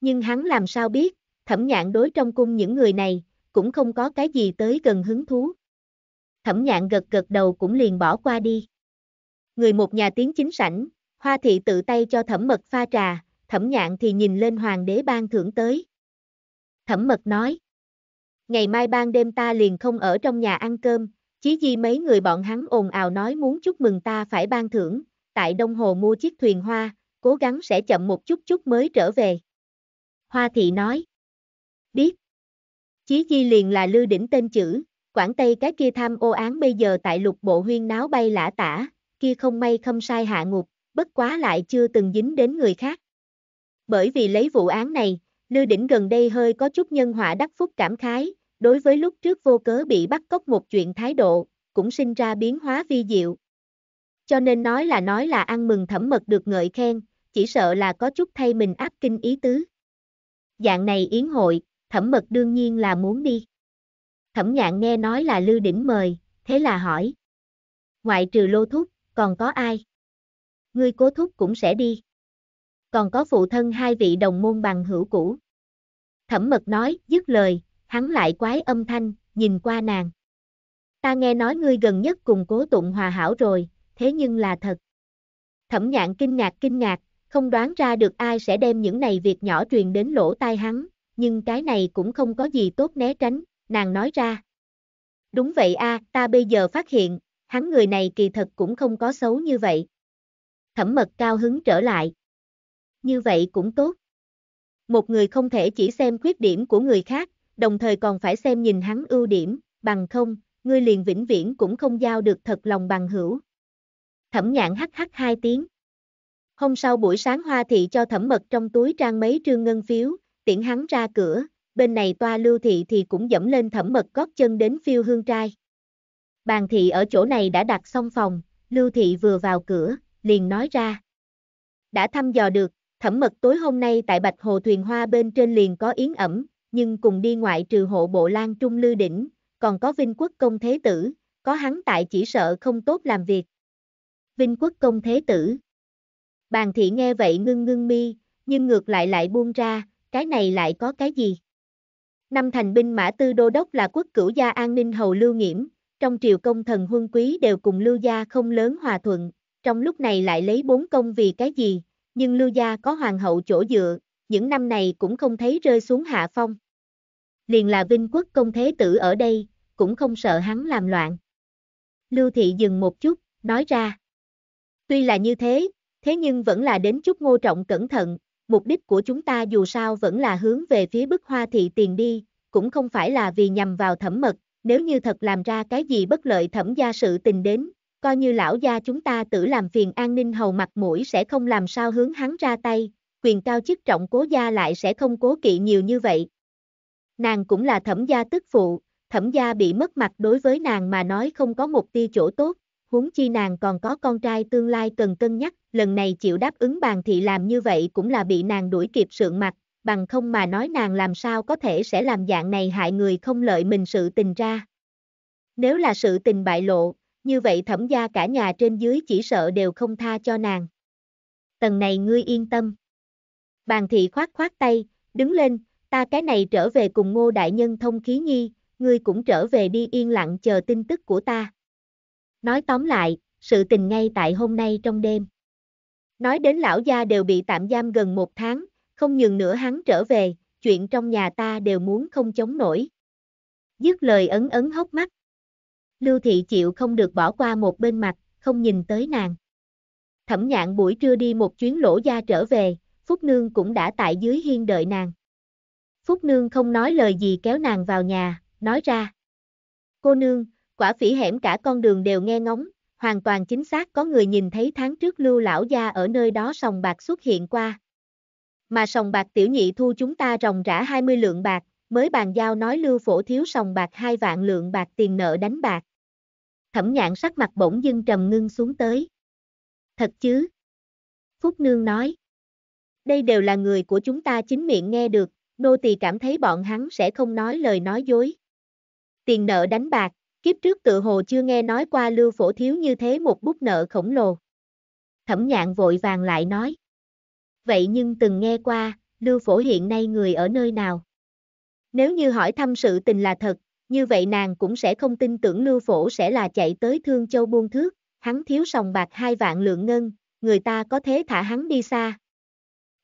Nhưng hắn làm sao biết, thẩm nhạn đối trong cung những người này, cũng không có cái gì tới gần hứng thú. Thẩm nhạn gật gật đầu cũng liền bỏ qua đi. Người một nhà tiếng chính sảnh, hoa thị tự tay cho thẩm mật pha trà, thẩm nhạn thì nhìn lên hoàng đế ban thưởng tới. Thẩm mật nói, ngày mai ban đêm ta liền không ở trong nhà ăn cơm, chí di mấy người bọn hắn ồn ào nói muốn chúc mừng ta phải ban thưởng, tại Đông Hồ mua chiếc thuyền hoa, cố gắng sẽ chậm một chút chút mới trở về. Hoa thị nói. Biết. Chí Di liền là Lưu Đỉnh tên chữ, Quảng Tây cái kia tham ô án bây giờ tại lục bộ huyên náo bay lã tả, kia không may không sai hạ ngục, bất quá lại chưa từng dính đến người khác. Bởi vì lấy vụ án này, Lưu Đỉnh gần đây hơi có chút nhân họa đắc phúc cảm khái, đối với lúc trước vô cớ bị bắt cóc một chuyện thái độ, cũng sinh ra biến hóa vi diệu, cho nên nói là nói là ăn mừng thẩm mật được ngợi khen, chỉ sợ là có chút thay mình áp kinh ý tứ. Dạng này yến hội, thẩm mật đương nhiên là muốn đi. Thẩm nhạn nghe nói là Lưu Đỉnh mời, thế là hỏi. Ngoại trừ lô thúc, còn có ai? Ngươi cố thúc cũng sẽ đi. Còn có phụ thân hai vị đồng môn bằng hữu cũ. Thẩm mật nói, dứt lời, hắn lại quái âm thanh, nhìn qua nàng. Ta nghe nói ngươi gần nhất cùng cố tụng hòa hảo rồi, thế nhưng là thật. Thẩm nhạn kinh ngạc kinh ngạc, không đoán ra được ai sẽ đem những này việc nhỏ truyền đến lỗ tai hắn, nhưng cái này cũng không có gì tốt né tránh, nàng nói ra. Đúng vậy a, ta bây giờ phát hiện, hắn người này kỳ thật cũng không có xấu như vậy. Thẩm mật cao hứng trở lại. Như vậy cũng tốt. Một người không thể chỉ xem khuyết điểm của người khác, đồng thời còn phải xem nhìn hắn ưu điểm, bằng không, ngươi liền vĩnh viễn cũng không giao được thật lòng bằng hữu, thẩm nhạn hắc hắc hai tiếng. Hôm sau buổi sáng hoa thị cho thẩm mật trong túi trang mấy trương ngân phiếu, tiễn hắn ra cửa, bên này toa lưu thị thì cũng dẫm lên thẩm mật gót chân đến phiêu hương trai. Bàn thị ở chỗ này đã đặt xong phòng, lưu thị vừa vào cửa, liền nói ra. Đã thăm dò được, thẩm mật tối hôm nay tại Bạch Hồ Thuyền Hoa bên trên liền có yến ẩm, nhưng cùng đi ngoại trừ hộ bộ lan trung lư đỉnh, còn có vinh quốc công thế tử, có hắn tại chỉ sợ không tốt làm việc, vinh quốc công thế tử. Bàn thị nghe vậy ngưng ngưng mi, nhưng ngược lại lại buông ra, cái này lại có cái gì? Năm thành binh mã tư đô đốc là quốc cửu gia an ninh hầu lưu nghiễm, trong triều công thần huân quý đều cùng lưu gia không lớn hòa thuận, trong lúc này lại lấy bốn công vì cái gì, nhưng lưu gia có hoàng hậu chỗ dựa, những năm này cũng không thấy rơi xuống hạ phong. Liền là vinh quốc công thế tử ở đây, cũng không sợ hắn làm loạn. Lưu thị dừng một chút, nói ra. Tuy là như thế, thế nhưng vẫn là đến chút ngô trọng cẩn thận, mục đích của chúng ta dù sao vẫn là hướng về phía bức hoa thị tiền đi, cũng không phải là vì nhằm vào thẩm mật, nếu như thật làm ra cái gì bất lợi thẩm gia sự tình đến, coi như lão gia chúng ta tự làm phiền an ninh hầu mặt mũi sẽ không làm sao hướng hắn ra tay, quyền cao chức trọng cố gia lại sẽ không cố kỵ nhiều như vậy. Nàng cũng là thẩm gia tức phụ, thẩm gia bị mất mặt đối với nàng mà nói không có một tia chỗ tốt, huống chi nàng còn có con trai tương lai cần cân nhắc, lần này chịu đáp ứng bàn thị làm như vậy cũng là bị nàng đuổi kịp sượng mặt, bằng không mà nói nàng làm sao có thể sẽ làm dạng này hại người không lợi mình sự tình ra. Nếu là sự tình bại lộ, như vậy thẩm gia cả nhà trên dưới chỉ sợ đều không tha cho nàng. Tầng này ngươi yên tâm. Bàn thị khoát khoát tay, đứng lên, ta cái này trở về cùng ngô đại nhân thông khí nhi, ngươi cũng trở về đi yên lặng chờ tin tức của ta. Nói tóm lại, sự tình ngay tại hôm nay trong đêm. Nói đến lão gia đều bị tạm giam gần một tháng, không nhường nữa hắn trở về, chuyện trong nhà ta đều muốn không chống nổi. Dứt lời ấn ấn hốc mắt. Lưu thị chịu không được bỏ qua một bên mặt, không nhìn tới nàng. Thẩm nhạn buổi trưa đi một chuyến lỗ gia trở về, Phúc Nương cũng đã tại dưới hiên đợi nàng. Phúc Nương không nói lời gì kéo nàng vào nhà, nói ra. Cô Nương, quả phỉ hẻm cả con đường đều nghe ngóng, hoàn toàn chính xác có người nhìn thấy tháng trước lưu lão gia ở nơi đó sòng bạc xuất hiện qua. Mà sòng bạc tiểu nhị thu chúng ta ròng rã 20 lượng bạc, mới bàn giao nói lưu phổ thiếu sòng bạc hai vạn lượng bạc tiền nợ đánh bạc. Thẩm nhạn sắc mặt bỗng dưng trầm ngưng xuống tới. Thật chứ? Phúc Nương nói. Đây đều là người của chúng ta chính miệng nghe được, nô tỳ cảm thấy bọn hắn sẽ không nói lời nói dối. Tiền nợ đánh bạc, Kiếp trước tự hồ chưa nghe nói qua lưu phổ thiếu như thế một bút nợ khổng lồ. Thẩm nhạn vội vàng lại nói. Vậy nhưng từng nghe qua, lưu phổ hiện nay người ở nơi nào? Nếu như hỏi thăm sự tình là thật, như vậy nàng cũng sẽ không tin tưởng lưu phổ sẽ là chạy tới Thương Châu buôn thước, hắn thiếu sòng bạc hai vạn lượng ngân, người ta có thế thả hắn đi xa.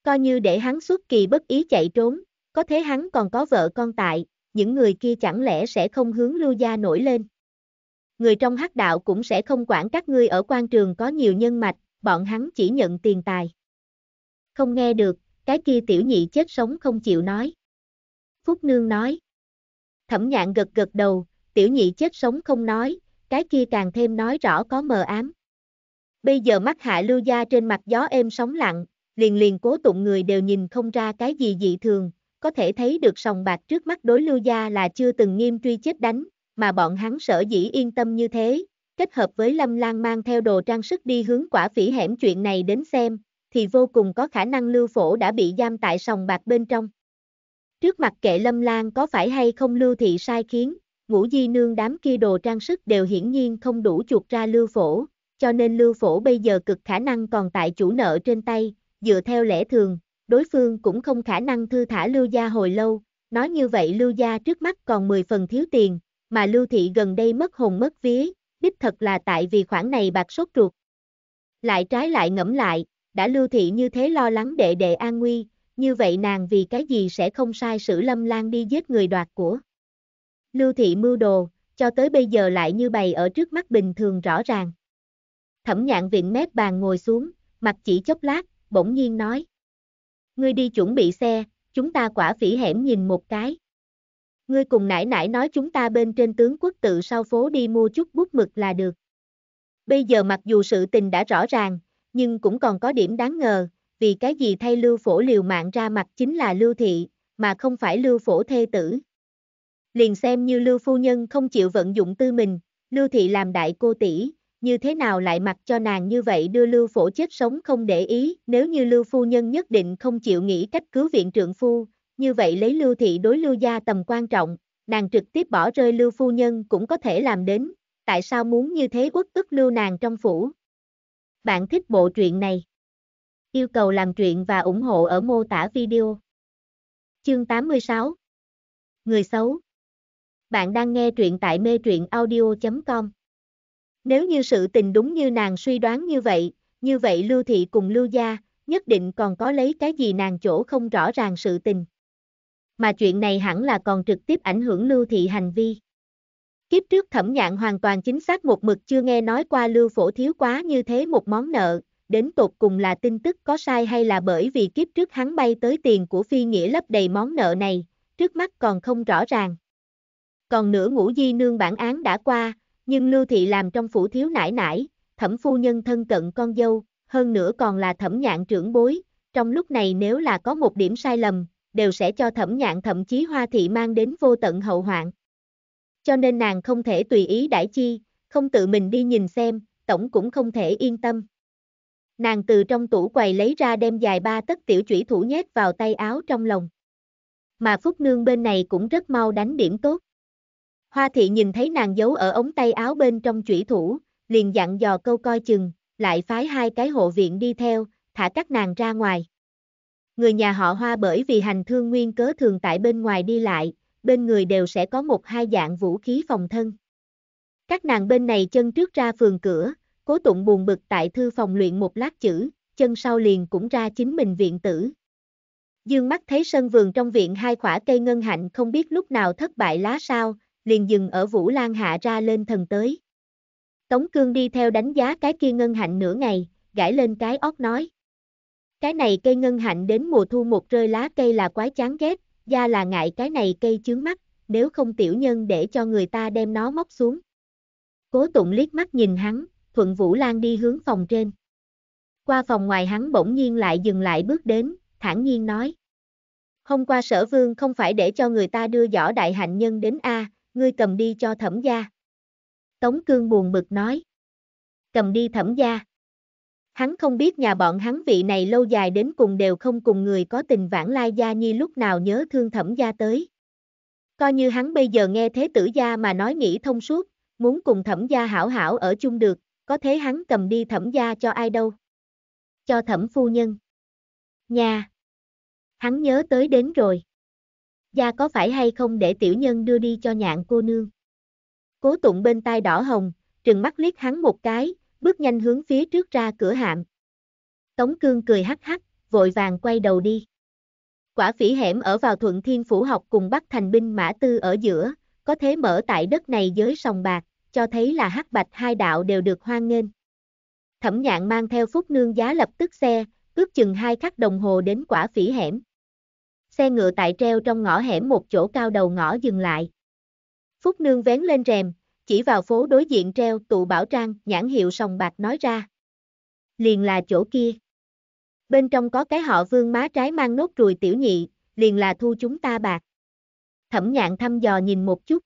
Coi như để hắn xuất kỳ bất ý chạy trốn, có thế hắn còn có vợ con tại, những người kia chẳng lẽ sẽ không hướng lưu gia nổi lên. Người trong hắc đạo cũng sẽ không quản các ngươi ở quan trường có nhiều nhân mạch, bọn hắn chỉ nhận tiền tài. Không nghe được, cái kia tiểu nhị chết sống không chịu nói. Phúc Nương nói. Thẩm nhạn gật gật đầu, tiểu nhị chết sống không nói, cái kia càng thêm nói rõ có mờ ám. Bây giờ mắt hạ lưu gia trên mặt gió êm sóng lặng, liền liền cố tụng người đều nhìn không ra cái gì dị thường, có thể thấy được sòng bạc trước mắt đối lưu gia là chưa từng nghiêm truy chết đánh, mà bọn hắn sở dĩ yên tâm như thế, kết hợp với Lâm Lan mang theo đồ trang sức đi hướng quả phỉ hẻm chuyện này đến xem, thì vô cùng có khả năng lưu phổ đã bị giam tại sòng bạc bên trong. Trước mặt kệ Lâm Lan có phải hay không lưu thị sai khiến, ngũ di nương đám kia đồ trang sức đều hiển nhiên không đủ chuột ra lưu phổ, cho nên lưu phổ bây giờ cực khả năng còn tại chủ nợ trên tay, dựa theo lẽ thường, đối phương cũng không khả năng thư thả Lưu Gia hồi lâu, nói như vậy Lưu Gia trước mắt còn 10 phần thiếu tiền, mà Lưu Thị gần đây mất hồn mất vía, đích thật là tại vì khoản này bạc sốt ruột. Lại trái lại ngẫm lại, đã Lưu Thị như thế lo lắng đệ đệ an nguy, như vậy nàng vì cái gì sẽ không sai sử lâm lan đi giết người đoạt của. Lưu Thị mưu đồ, cho tới bây giờ lại như bày ở trước mắt bình thường rõ ràng. Thẩm nhạn viện mép bàn ngồi xuống, mặt chỉ chốc lát, bỗng nhiên nói ngươi đi chuẩn bị xe, chúng ta quả phỉ hẻm nhìn một cái. Ngươi cùng nãy nãy nói chúng ta bên trên tướng quốc tự sau phố đi mua chút bút mực là được. Bây giờ mặc dù sự tình đã rõ ràng, nhưng cũng còn có điểm đáng ngờ, vì cái gì thay lưu phổ liều mạng ra mặt chính là lưu thị, mà không phải lưu phổ thê tử. Liền xem như lưu phu nhân không chịu vận dụng tư mình, lưu thị làm đại cô tỷ, như thế nào lại mặc cho nàng như vậy đưa Lưu Phổ chết sống không để ý, nếu như Lưu Phu Nhân nhất định không chịu nghĩ cách cứu viện trượng phu, như vậy lấy Lưu Thị đối Lưu Gia tầm quan trọng, nàng trực tiếp bỏ rơi Lưu Phu Nhân cũng có thể làm đến, tại sao muốn như thế quốc ức Lưu nàng trong phủ. Bạn thích bộ truyện này? Yêu cầu làm truyện và ủng hộ ở mô tả video. Chương 86 Người xấu Bạn đang nghe truyện tại mê truyện audio.com nếu như sự tình đúng như nàng suy đoán như vậy, như vậy Lưu Thị cùng Lưu Gia, nhất định còn có lấy cái gì nàng chỗ không rõ ràng sự tình. Mà chuyện này hẳn là còn trực tiếp ảnh hưởng Lưu Thị hành vi. Kiếp trước thẩm nhạn hoàn toàn chính xác một mực chưa nghe nói qua Lưu Phổ thiếu quá như thế một món nợ, đến tột cùng là tin tức có sai hay là bởi vì kiếp trước hắn bay tới tiền của phi nghĩa lấp đầy món nợ này, trước mắt còn không rõ ràng. Còn nửa ngũ di nương bản án đã qua, nhưng Lưu Thị làm trong phủ thiếu nải nải, thẩm phu nhân thân cận con dâu, hơn nữa còn là thẩm nhạn trưởng bối, trong lúc này nếu là có một điểm sai lầm, đều sẽ cho thẩm nhạn thậm chí hoa thị mang đến vô tận hậu hoạn. Cho nên nàng không thể tùy ý đãi chi, không tự mình đi nhìn xem, tổng cũng không thể yên tâm. Nàng từ trong tủ quầy lấy ra đem dài ba tất tiểu chủy thủ nhét vào tay áo trong lòng. Mà Phúc Nương bên này cũng rất mau đánh điểm tốt. Hoa thị nhìn thấy nàng giấu ở ống tay áo bên trong chủy thủ, liền dặn dò câu coi chừng, lại phái hai cái hộ viện đi theo, thả các nàng ra ngoài. Người nhà họ Hoa bởi vì hành thương nguyên cớ thường tại bên ngoài đi lại, bên người đều sẽ có một hai dạng vũ khí phòng thân. Các nàng bên này chân trước ra phường cửa, cố tụng buồn bực tại thư phòng luyện một lát chữ, chân sau liền cũng ra chính mình viện tử. Dương mắt thấy sân vườn trong viện hai khỏa cây ngân hạnh không biết lúc nào thất bại lá sao, liền dừng ở Vũ Lan hạ ra lên thần tới. Tống Cương đi theo đánh giá cái kia ngân hạnh nửa ngày, gãi lên cái óc nói. Cái này cây ngân hạnh đến mùa thu một rơi lá cây là quái chán ghét, da là ngại cái này cây chướng mắt, nếu không tiểu nhân để cho người ta đem nó móc xuống. Cố tụng liếc mắt nhìn hắn, thuận Vũ Lan đi hướng phòng trên. Qua phòng ngoài hắn bỗng nhiên lại dừng lại bước đến, thản nhiên nói. Hôm qua sở vương không phải để cho người ta đưa giỏ đại hạnh nhân đến A, ngươi cầm đi cho thẩm gia. Tống Cương buồn bực nói. Cầm đi thẩm gia. Hắn không biết nhà bọn hắn vị này lâu dài đến cùng đều không cùng người có tình vãng lai gia nhi lúc nào nhớ thương thẩm gia tới. Coi như hắn bây giờ nghe thế tử gia mà nói nghĩ thông suốt, muốn cùng thẩm gia hảo hảo ở chung được, có thế hắn cầm đi thẩm gia cho ai đâu. Cho thẩm phu nhân. Nhà. Hắn nhớ tới đến rồi gia có phải hay không để tiểu nhân đưa đi cho nhạn cô nương. Cố tụng bên tai đỏ hồng, trừng mắt liếc hắn một cái, bước nhanh hướng phía trước ra cửa hạm. Tống cương cười hắc hắc, vội vàng quay đầu đi. Quả phỉ hẻm ở vào thuận thiên phủ học cùng bắc thành binh mã tư ở giữa, có thế mở tại đất này giới sòng bạc, cho thấy là hắc bạch hai đạo đều được hoan nghênh. Thẩm nhạn mang theo phúc nương giá lập tức xe, ước chừng hai khắc đồng hồ đến quả phỉ hẻm xe ngựa tại treo trong ngõ hẻm một chỗ cao đầu ngõ dừng lại. Phúc Nương vén lên rèm, chỉ vào phố đối diện treo tụ bảo trang, nhãn hiệu sòng bạc nói ra. Liền là chỗ kia. Bên trong có cái họ vương má trái mang nốt ruồi tiểu nhị, liền là thu chúng ta bạc. Thẩm nhạn thăm dò nhìn một chút.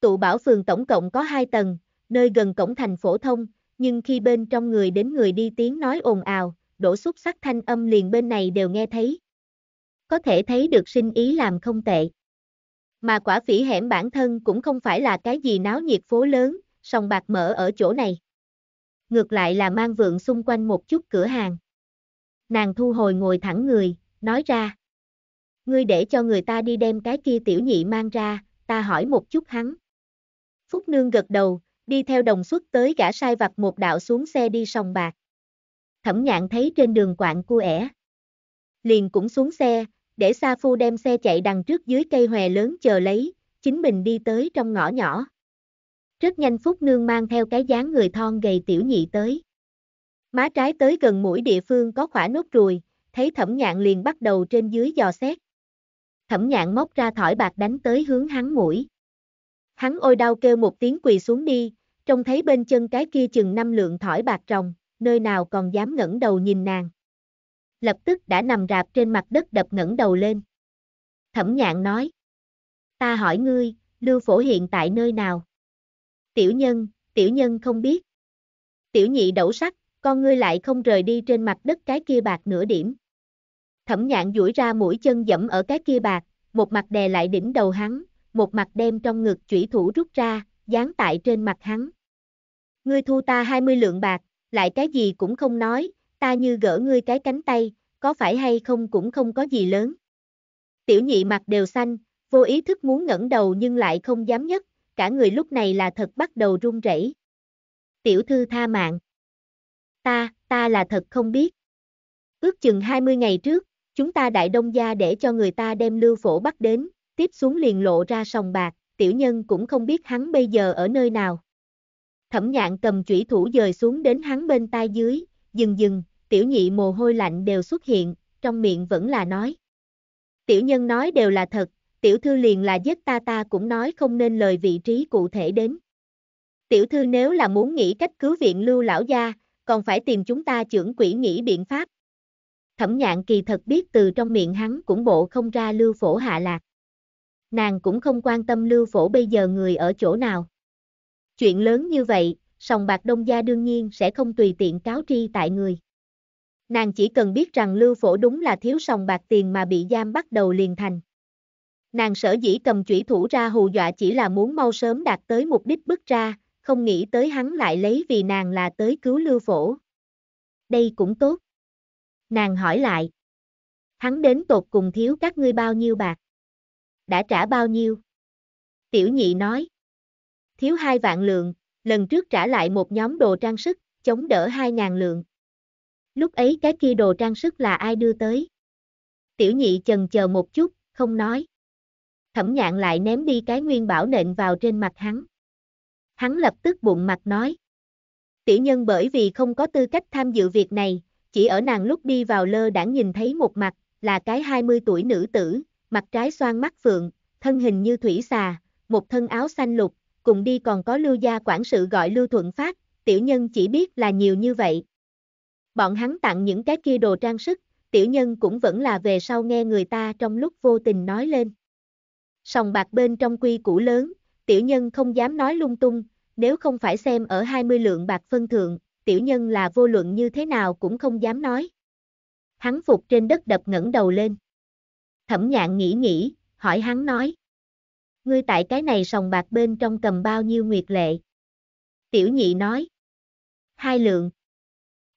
Tụ bảo phường tổng cộng có hai tầng, nơi gần cổng thành phổ thông, nhưng khi bên trong người đến người đi tiếng nói ồn ào, đổ xúc sắc thanh âm liền bên này đều nghe thấy có thể thấy được sinh ý làm không tệ. Mà quả phỉ hẻm bản thân cũng không phải là cái gì náo nhiệt phố lớn, sòng bạc mở ở chỗ này. Ngược lại là mang vượng xung quanh một chút cửa hàng. Nàng thu hồi ngồi thẳng người, nói ra. Ngươi để cho người ta đi đem cái kia tiểu nhị mang ra, ta hỏi một chút hắn. Phúc Nương gật đầu, đi theo đồng xuất tới gã sai vặt một đạo xuống xe đi sòng bạc. Thẩm nhạn thấy trên đường quạng cua ẻ. Liền cũng xuống xe, để Sa Phu đem xe chạy đằng trước dưới cây hòe lớn chờ lấy, chính mình đi tới trong ngõ nhỏ. Rất nhanh Phúc Nương mang theo cái dáng người thon gầy tiểu nhị tới. Má trái tới gần mũi địa phương có khỏa nốt ruồi, thấy thẩm nhạn liền bắt đầu trên dưới dò xét. Thẩm nhạn móc ra thỏi bạc đánh tới hướng hắn mũi. Hắn ôi đau kêu một tiếng quỳ xuống đi, trông thấy bên chân cái kia chừng năm lượng thỏi bạc trồng, nơi nào còn dám ngẩng đầu nhìn nàng lập tức đã nằm rạp trên mặt đất đập ngẩng đầu lên. Thẩm nhạn nói. Ta hỏi ngươi, Lưu Phổ hiện tại nơi nào? Tiểu nhân, tiểu nhân không biết. Tiểu nhị đậu sắc, con ngươi lại không rời đi trên mặt đất cái kia bạc nửa điểm. Thẩm nhạn duỗi ra mũi chân dẫm ở cái kia bạc, một mặt đè lại đỉnh đầu hắn, một mặt đem trong ngực chủy thủ rút ra, dán tại trên mặt hắn. Ngươi thu ta 20 lượng bạc, lại cái gì cũng không nói, ta như gỡ ngươi cái cánh tay, có phải hay không cũng không có gì lớn. Tiểu nhị mặt đều xanh, vô ý thức muốn ngẩng đầu nhưng lại không dám nhất, cả người lúc này là thật bắt đầu run rẩy. Tiểu thư tha mạng. Ta, ta là thật không biết. Ước chừng 20 ngày trước, chúng ta đại đông gia để cho người ta đem lưu phổ bắt đến, tiếp xuống liền lộ ra sòng bạc, tiểu nhân cũng không biết hắn bây giờ ở nơi nào. Thẩm nhạn cầm chủy thủ dời xuống đến hắn bên tai dưới, dừng dừng, tiểu nhị mồ hôi lạnh đều xuất hiện, trong miệng vẫn là nói. Tiểu nhân nói đều là thật, tiểu thư liền là giết ta ta cũng nói không nên lời vị trí cụ thể đến. Tiểu thư nếu là muốn nghĩ cách cứu viện lưu lão gia, còn phải tìm chúng ta trưởng quỷ nghĩ biện pháp. Thẩm nhạn kỳ thật biết từ trong miệng hắn cũng bộ không ra lưu phổ hạ lạc. Nàng cũng không quan tâm lưu phổ bây giờ người ở chỗ nào. Chuyện lớn như vậy, sòng bạc đông gia đương nhiên sẽ không tùy tiện cáo tri tại người. Nàng chỉ cần biết rằng lưu phổ đúng là thiếu sòng bạc tiền mà bị giam bắt đầu liền thành. Nàng sở dĩ cầm chủy thủ ra hù dọa chỉ là muốn mau sớm đạt tới mục đích bước ra, không nghĩ tới hắn lại lấy vì nàng là tới cứu lưu phổ. Đây cũng tốt. Nàng hỏi lại. Hắn đến tột cùng thiếu các ngươi bao nhiêu bạc? Đã trả bao nhiêu? Tiểu nhị nói. Thiếu hai vạn lượng, lần trước trả lại một nhóm đồ trang sức, chống đỡ 2.000 lượng. Lúc ấy cái kia đồ trang sức là ai đưa tới? Tiểu nhị chần chờ một chút, không nói. Thẩm nhạn lại ném đi cái nguyên bảo nện vào trên mặt hắn. Hắn lập tức bụng mặt nói. Tiểu nhân bởi vì không có tư cách tham dự việc này, chỉ ở nàng lúc đi vào lơ đãng nhìn thấy một mặt, là cái 20 tuổi nữ tử, mặt trái xoan mắt phượng, thân hình như thủy xà, một thân áo xanh lục, cùng đi còn có Lưu gia quản sự gọi Lưu Thuận Phát, tiểu nhân chỉ biết là nhiều như vậy. Bọn hắn tặng những cái kia đồ trang sức, tiểu nhân cũng vẫn là về sau nghe người ta trong lúc vô tình nói lên. Sòng bạc bên trong quy củ lớn, tiểu nhân không dám nói lung tung, nếu không phải xem ở 20 lượng bạc phân thượng, tiểu nhân là vô luận như thế nào cũng không dám nói. Hắn phục trên đất đập ngẩng đầu lên. Thẩm nhạn nghĩ nghĩ, hỏi hắn nói ngươi tại cái này sòng bạc bên trong cầm bao nhiêu nguyệt lệ. Tiểu nhị nói. Hai lượng.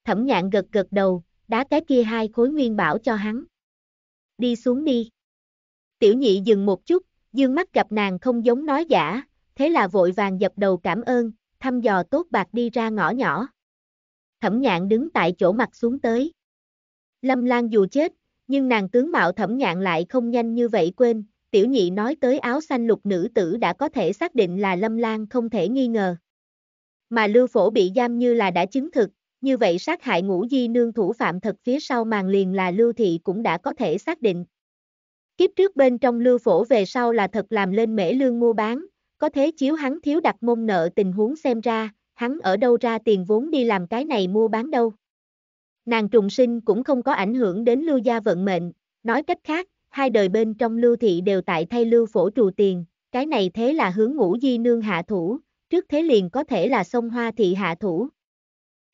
Thẩm nhạn gật gật đầu, đá cái kia hai khối nguyên bảo cho hắn. Đi xuống đi. Tiểu nhị dừng một chút, dương mắt gặp nàng không giống nói giả, thế là vội vàng dập đầu cảm ơn, thăm dò tốt bạc đi ra ngõ nhỏ. Thẩm nhạn đứng tại chỗ mặt xuống tới. Lâm Lan dù chết, nhưng nàng tướng mạo thẩm nhạn lại không nhanh như vậy quên, tiểu nhị nói tới áo xanh lục nữ tử đã có thể xác định là Lâm Lan không thể nghi ngờ. Mà Lưu Phổ bị giam như là đã chứng thực, như vậy sát hại ngũ di nương thủ phạm thật phía sau màn liền là Lưu Thị cũng đã có thể xác định. Kiếp trước bên trong Lưu Phổ về sau là thật làm lên mễ lương mua bán, có thế chiếu hắn thiếu đặt môn nợ tình huống xem ra, hắn ở đâu ra tiền vốn đi làm cái này mua bán đâu. Nàng trùng sinh cũng không có ảnh hưởng đến lưu gia vận mệnh, nói cách khác, hai đời bên trong lưu thị đều tại thay lưu phổ trù tiền, cái này thế là hướng ngũ di nương hạ thủ, trước thế liền có thể là sông hoa thị hạ thủ.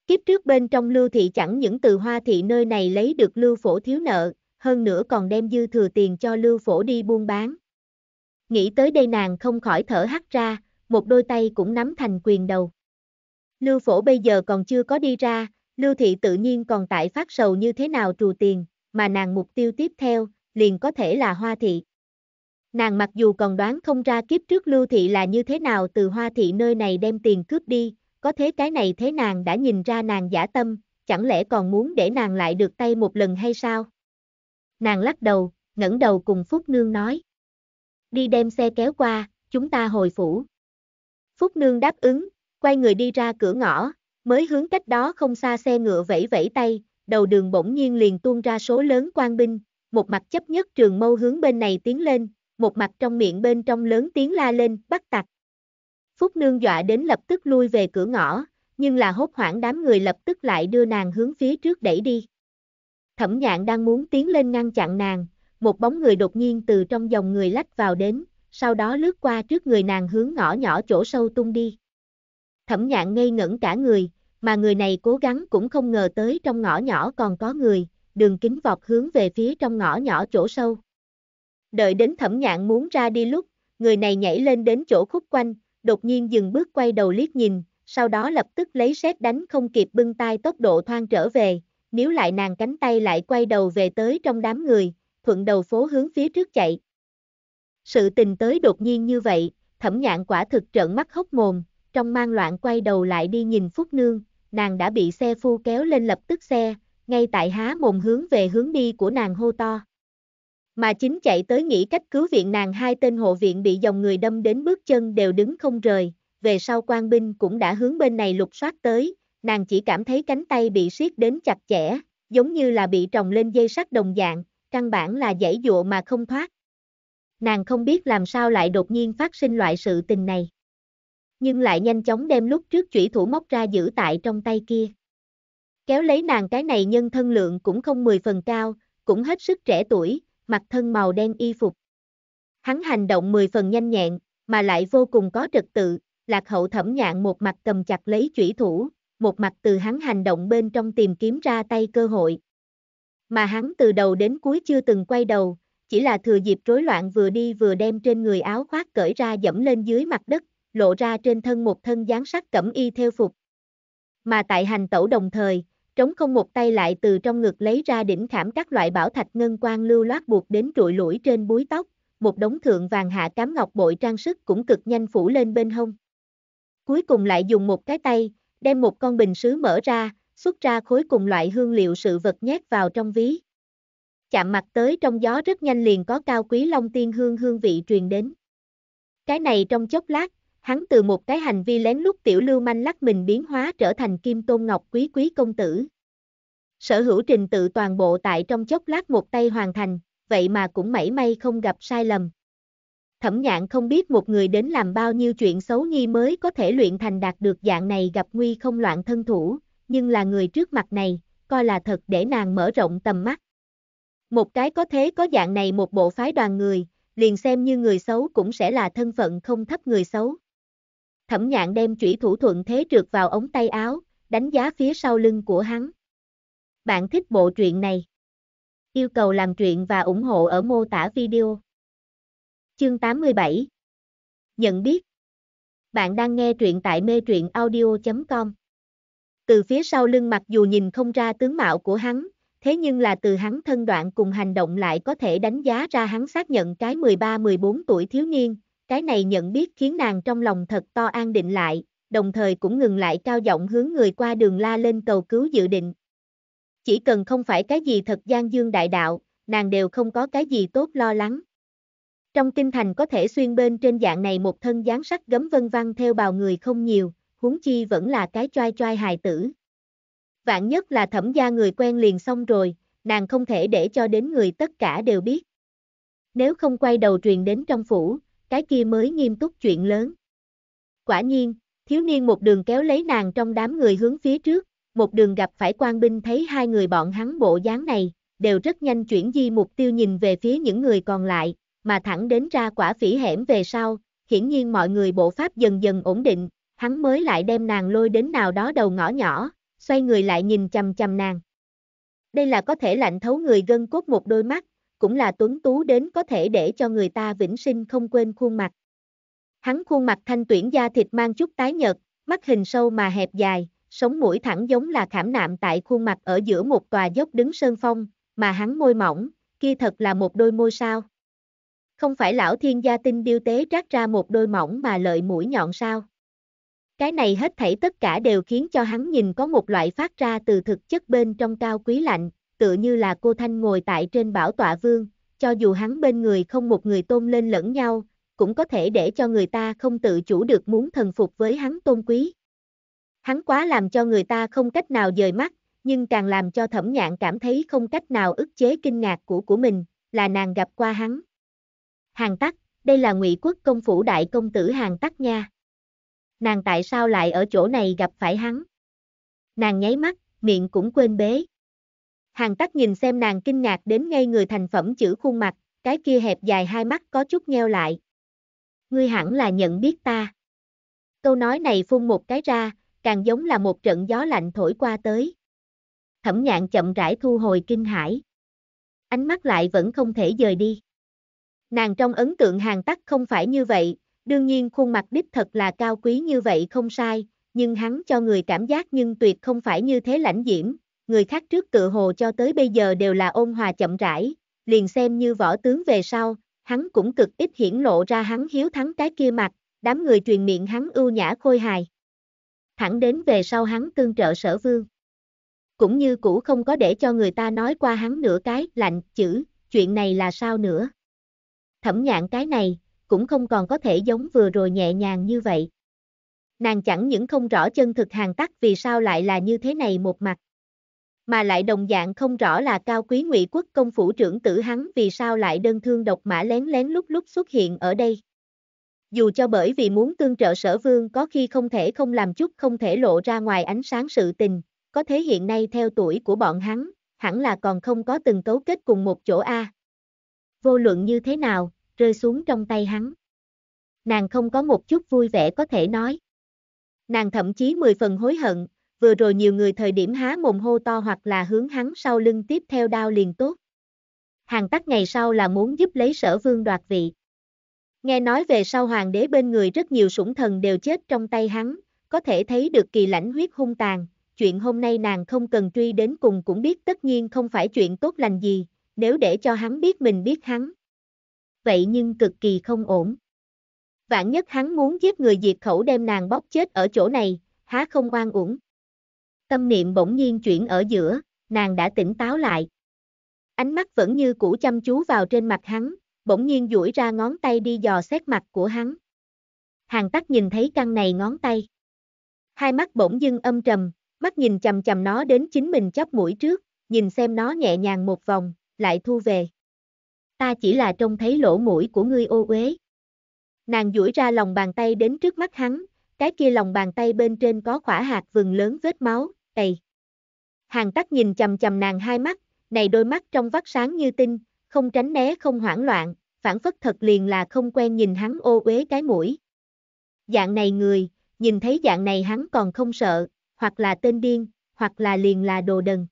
Kiếp trước bên trong lưu thị chẳng những từ hoa thị nơi này lấy được lưu phổ thiếu nợ, hơn nữa còn đem dư thừa tiền cho lưu phổ đi buôn bán. Nghĩ tới đây nàng không khỏi thở hắt ra, một đôi tay cũng nắm thành quyền đầu. Lưu phổ bây giờ còn chưa có đi ra, lưu thị tự nhiên còn tại phát sầu như thế nào trù tiền, mà nàng mục tiêu tiếp theo, liền có thể là hoa thị. Nàng mặc dù còn đoán không ra kiếp trước lưu thị là như thế nào từ hoa thị nơi này đem tiền cướp đi, có thế cái này thế nàng đã nhìn ra nàng giả tâm, chẳng lẽ còn muốn để nàng lại được tay một lần hay sao? Nàng lắc đầu, ngẩng đầu cùng Phúc Nương nói. Đi đem xe kéo qua, chúng ta hồi phủ. Phúc Nương đáp ứng, quay người đi ra cửa ngõ, mới hướng cách đó không xa xe ngựa vẫy vẫy tay, đầu đường bỗng nhiên liền tuôn ra số lớn quan binh, một mặt chấp nhất trường mâu hướng bên này tiến lên, một mặt trong miệng bên trong lớn tiếng la lên, bắt tặc. Phúc nương dọa đến lập tức lui về cửa ngõ, nhưng là hốt hoảng đám người lập tức lại đưa nàng hướng phía trước đẩy đi. Thẩm nhạn đang muốn tiến lên ngăn chặn nàng, một bóng người đột nhiên từ trong dòng người lách vào đến, sau đó lướt qua trước người nàng hướng ngõ nhỏ chỗ sâu tung đi. Thẩm nhạn ngây ngẩn cả người, mà người này cố gắng cũng không ngờ tới trong ngõ nhỏ còn có người, đường kính vọt hướng về phía trong ngõ nhỏ chỗ sâu. Đợi đến thẩm nhạn muốn ra đi lúc, người này nhảy lên đến chỗ khúc quanh, đột nhiên dừng bước quay đầu liếc nhìn, sau đó lập tức lấy sét đánh không kịp bưng tay tốc độ thoang trở về, nếu lại nàng cánh tay lại quay đầu về tới trong đám người, thuận đầu phố hướng phía trước chạy. Sự tình tới đột nhiên như vậy, thẩm nhạn quả thực trợn mắt hốc mồm, trong mang loạn quay đầu lại đi nhìn Phúc Nương, nàng đã bị xe phu kéo lên lập tức xe, ngay tại há mồm hướng về hướng đi của nàng hô to. Mà chính chạy tới nghĩ cách cứu viện nàng hai tên hộ viện bị dòng người đâm đến bước chân đều đứng không rời, về sau quan binh cũng đã hướng bên này lục soát tới, nàng chỉ cảm thấy cánh tay bị siết đến chặt chẽ, giống như là bị trồng lên dây sắt đồng dạng, căn bản là dãy dụa mà không thoát. Nàng không biết làm sao lại đột nhiên phát sinh loại sự tình này. Nhưng lại nhanh chóng đem lúc trước chủy thủ móc ra giữ tại trong tay kia. Kéo lấy nàng cái này nhân thân lượng cũng không 10 phần cao, cũng hết sức trẻ tuổi, mặt thân màu đen y phục. Hắn hành động 10 phần nhanh nhẹn, mà lại vô cùng có trật tự, lạc hậu thẩm nhạn một mặt cầm chặt lấy chủy thủ, một mặt từ hắn hành động bên trong tìm kiếm ra tay cơ hội. Mà hắn từ đầu đến cuối chưa từng quay đầu, chỉ là thừa dịp rối loạn vừa đi vừa đem trên người áo khoác cởi ra dẫm lên dưới mặt đất, lộ ra trên thân một thân gián sắc cẩm y theo phục. Mà tại hành tẩu đồng thời, trống không một tay lại từ trong ngực lấy ra đỉnh khảm các loại bảo thạch ngân quang lưu loát buộc đến trụi lũi trên búi tóc, một đống thượng vàng hạ cám ngọc bội trang sức cũng cực nhanh phủ lên bên hông. Cuối cùng lại dùng một cái tay, đem một con bình sứ mở ra, xuất ra khối cùng loại hương liệu sự vật nhét vào trong ví. Chạm mặt tới trong gió rất nhanh liền có cao quý long tiên hương hương vị truyền đến. Cái này trong chốc lát, hắn từ một cái hành vi lén lút tiểu lưu manh lắc mình biến hóa trở thành kim tôn ngọc quý quý công tử. Sở hữu trình tự toàn bộ tại trong chốc lát một tay hoàn thành, vậy mà cũng mảy may không gặp sai lầm. Thẩm nhạn không biết một người đến làm bao nhiêu chuyện xấu nghi mới có thể luyện thành đạt được dạng này gặp nguy không loạn thân thủ, nhưng là người trước mặt này, coi là thật để nàng mở rộng tầm mắt. Một cái có thế có dạng này một bộ phái đoàn người, liền xem như người xấu cũng sẽ là thân phận không thấp người xấu. Thẩm nhạn đem chủy thủ thuận thế trượt vào ống tay áo, đánh giá phía sau lưng của hắn. Bạn thích bộ truyện này? Yêu cầu làm truyện và ủng hộ ở mô tả video. Chương 87 Nhận biết Bạn đang nghe truyện tại mê truyện audio.com Từ phía sau lưng mặc dù nhìn không ra tướng mạo của hắn, thế nhưng là từ hắn thân đoạn cùng hành động lại có thể đánh giá ra hắn xác nhận cái 13-14 tuổi thiếu niên, cái này nhận biết khiến nàng trong lòng thật to an định lại, đồng thời cũng ngừng lại cao giọng hướng người qua đường la lên cầu cứu dự định. Chỉ cần không phải cái gì thật gian dương đại đạo, nàng đều không có cái gì tốt lo lắng. Trong kinh thành có thể xuyên bên trên dạng này một thân gián sắc gấm vân văn theo bào người không nhiều, huống chi vẫn là cái choai choai hài tử. Vạn nhất là thẩm gia người quen liền xong rồi, nàng không thể để cho đến người tất cả đều biết. Nếu không quay đầu truyền đến trong phủ, cái kia mới nghiêm túc chuyện lớn. Quả nhiên, thiếu niên một đường kéo lấy nàng trong đám người hướng phía trước, một đường gặp phải quan binh thấy hai người bọn hắn bộ dáng này, đều rất nhanh chuyển di mục tiêu nhìn về phía những người còn lại, mà thẳng đến ra quả phỉ hẻm về sau, hiển nhiên mọi người bộ pháp dần dần ổn định, hắn mới lại đem nàng lôi đến nào đó đầu ngõ nhỏ, xoay người lại nhìn chầm chầm nàng. Đây là có thể lạnh thấu người gân cốt một đôi mắt, cũng là tuấn tú đến có thể để cho người ta vĩnh sinh không quên khuôn mặt. Hắn khuôn mặt thanh tuyển da thịt mang chút tái nhợt, mắt hình sâu mà hẹp dài, sống mũi thẳng giống là khảm nạm tại khuôn mặt ở giữa một tòa dốc đứng sơn phong, mà hắn môi mỏng, kia thật là một đôi môi sao. Không phải lão thiên gia tinh điêu tế trát ra một đôi mỏng mà lợi mũi nhọn sao. Cái này hết thảy tất cả đều khiến cho hắn nhìn có một loại phát ra từ thực chất bên trong cao quý lạnh, tựa như là cô Thanh ngồi tại trên bảo tọa vương, cho dù hắn bên người không một người tôn lên lẫn nhau, cũng có thể để cho người ta không tự chủ được muốn thần phục với hắn tôn quý. Hắn quá làm cho người ta không cách nào dời mắt, nhưng càng làm cho thẩm nhạn cảm thấy không cách nào ức chế kinh ngạc của của mình, là nàng gặp qua hắn. Hàng Tắc, đây là ngụy quốc công phủ đại công tử Hàng Tắc nha. Nàng tại sao lại ở chỗ này gặp phải hắn? Nàng nháy mắt, miệng cũng quên bế. Hàng tắc nhìn xem nàng kinh ngạc đến ngay người thành phẩm chữ khuôn mặt, cái kia hẹp dài hai mắt có chút nheo lại. Ngươi hẳn là nhận biết ta. Câu nói này phun một cái ra, càng giống là một trận gió lạnh thổi qua tới. Thẩm nhạn chậm rãi thu hồi kinh hải. Ánh mắt lại vẫn không thể rời đi. Nàng trong ấn tượng hàng tắc không phải như vậy, đương nhiên khuôn mặt đích thật là cao quý như vậy không sai, nhưng hắn cho người cảm giác nhưng tuyệt không phải như thế lãnh diễm, người khác trước tựa hồ cho tới bây giờ đều là ôn hòa chậm rãi, liền xem như võ tướng về sau, hắn cũng cực ít hiển lộ ra hắn hiếu thắng cái kia mặt, đám người truyền miệng hắn ưu nhã khôi hài. Thẳng đến về sau hắn tương trợ sở vương. Cũng như cũ không có để cho người ta nói qua hắn nửa cái lạnh chữ, chuyện này là sao nữa. Thẩm nhạn cái này, cũng không còn có thể giống vừa rồi nhẹ nhàng như vậy. Nàng chẳng những không rõ chân thực hàng tắc vì sao lại là như thế này một mặt mà lại đồng dạng không rõ là cao quý ngụy quốc công phủ trưởng tử hắn vì sao lại đơn thương độc mã lén lén lúc lúc xuất hiện ở đây. Dù cho bởi vì muốn tương trợ sở vương có khi không thể không làm chút không thể lộ ra ngoài ánh sáng sự tình, có thế hiện nay theo tuổi của bọn hắn, hẳn là còn không có từng cấu kết cùng một chỗ A. Vô luận như thế nào, rơi xuống trong tay hắn. Nàng không có một chút vui vẻ có thể nói. Nàng thậm chí mười phần hối hận, vừa rồi nhiều người thời điểm há mồm hô to hoặc là hướng hắn sau lưng tiếp theo đao liền tốt. Hàng tắc ngày sau là muốn giúp lấy sở vương đoạt vị. Nghe nói về sau hoàng đế bên người rất nhiều sủng thần đều chết trong tay hắn, có thể thấy được kỳ lãnh huyết hung tàn, chuyện hôm nay nàng không cần truy đến cùng cũng biết tất nhiên không phải chuyện tốt lành gì, nếu để cho hắn biết mình biết hắn. Vậy nhưng cực kỳ không ổn. Vạn nhất hắn muốn giết người diệt khẩu đem nàng bóc chết ở chỗ này, há không oan uổng. Tâm niệm bỗng nhiên chuyển ở giữa, nàng đã tỉnh táo lại. Ánh mắt vẫn như cũ chăm chú vào trên mặt hắn, bỗng nhiên duỗi ra ngón tay đi dò xét mặt của hắn. Hàng tắc nhìn thấy căn này ngón tay. Hai mắt bỗng dưng âm trầm, mắt nhìn chầm chầm nó đến chính mình chắp mũi trước, nhìn xem nó nhẹ nhàng một vòng, lại thu về. Ta chỉ là trông thấy lỗ mũi của ngươi ô uế. Nàng duỗi ra lòng bàn tay đến trước mắt hắn, cái kia lòng bàn tay bên trên có khỏa hạt vừng lớn vết máu, Ê! Hàng tắc nhìn chầm chầm nàng hai mắt, này đôi mắt trong vắt sáng như tinh, không tránh né không hoảng loạn, phản phất thật liền là không quen nhìn hắn ô uế cái mũi. Dạng này người, nhìn thấy dạng này hắn còn không sợ, hoặc là tên điên, hoặc là liền là đồ đần.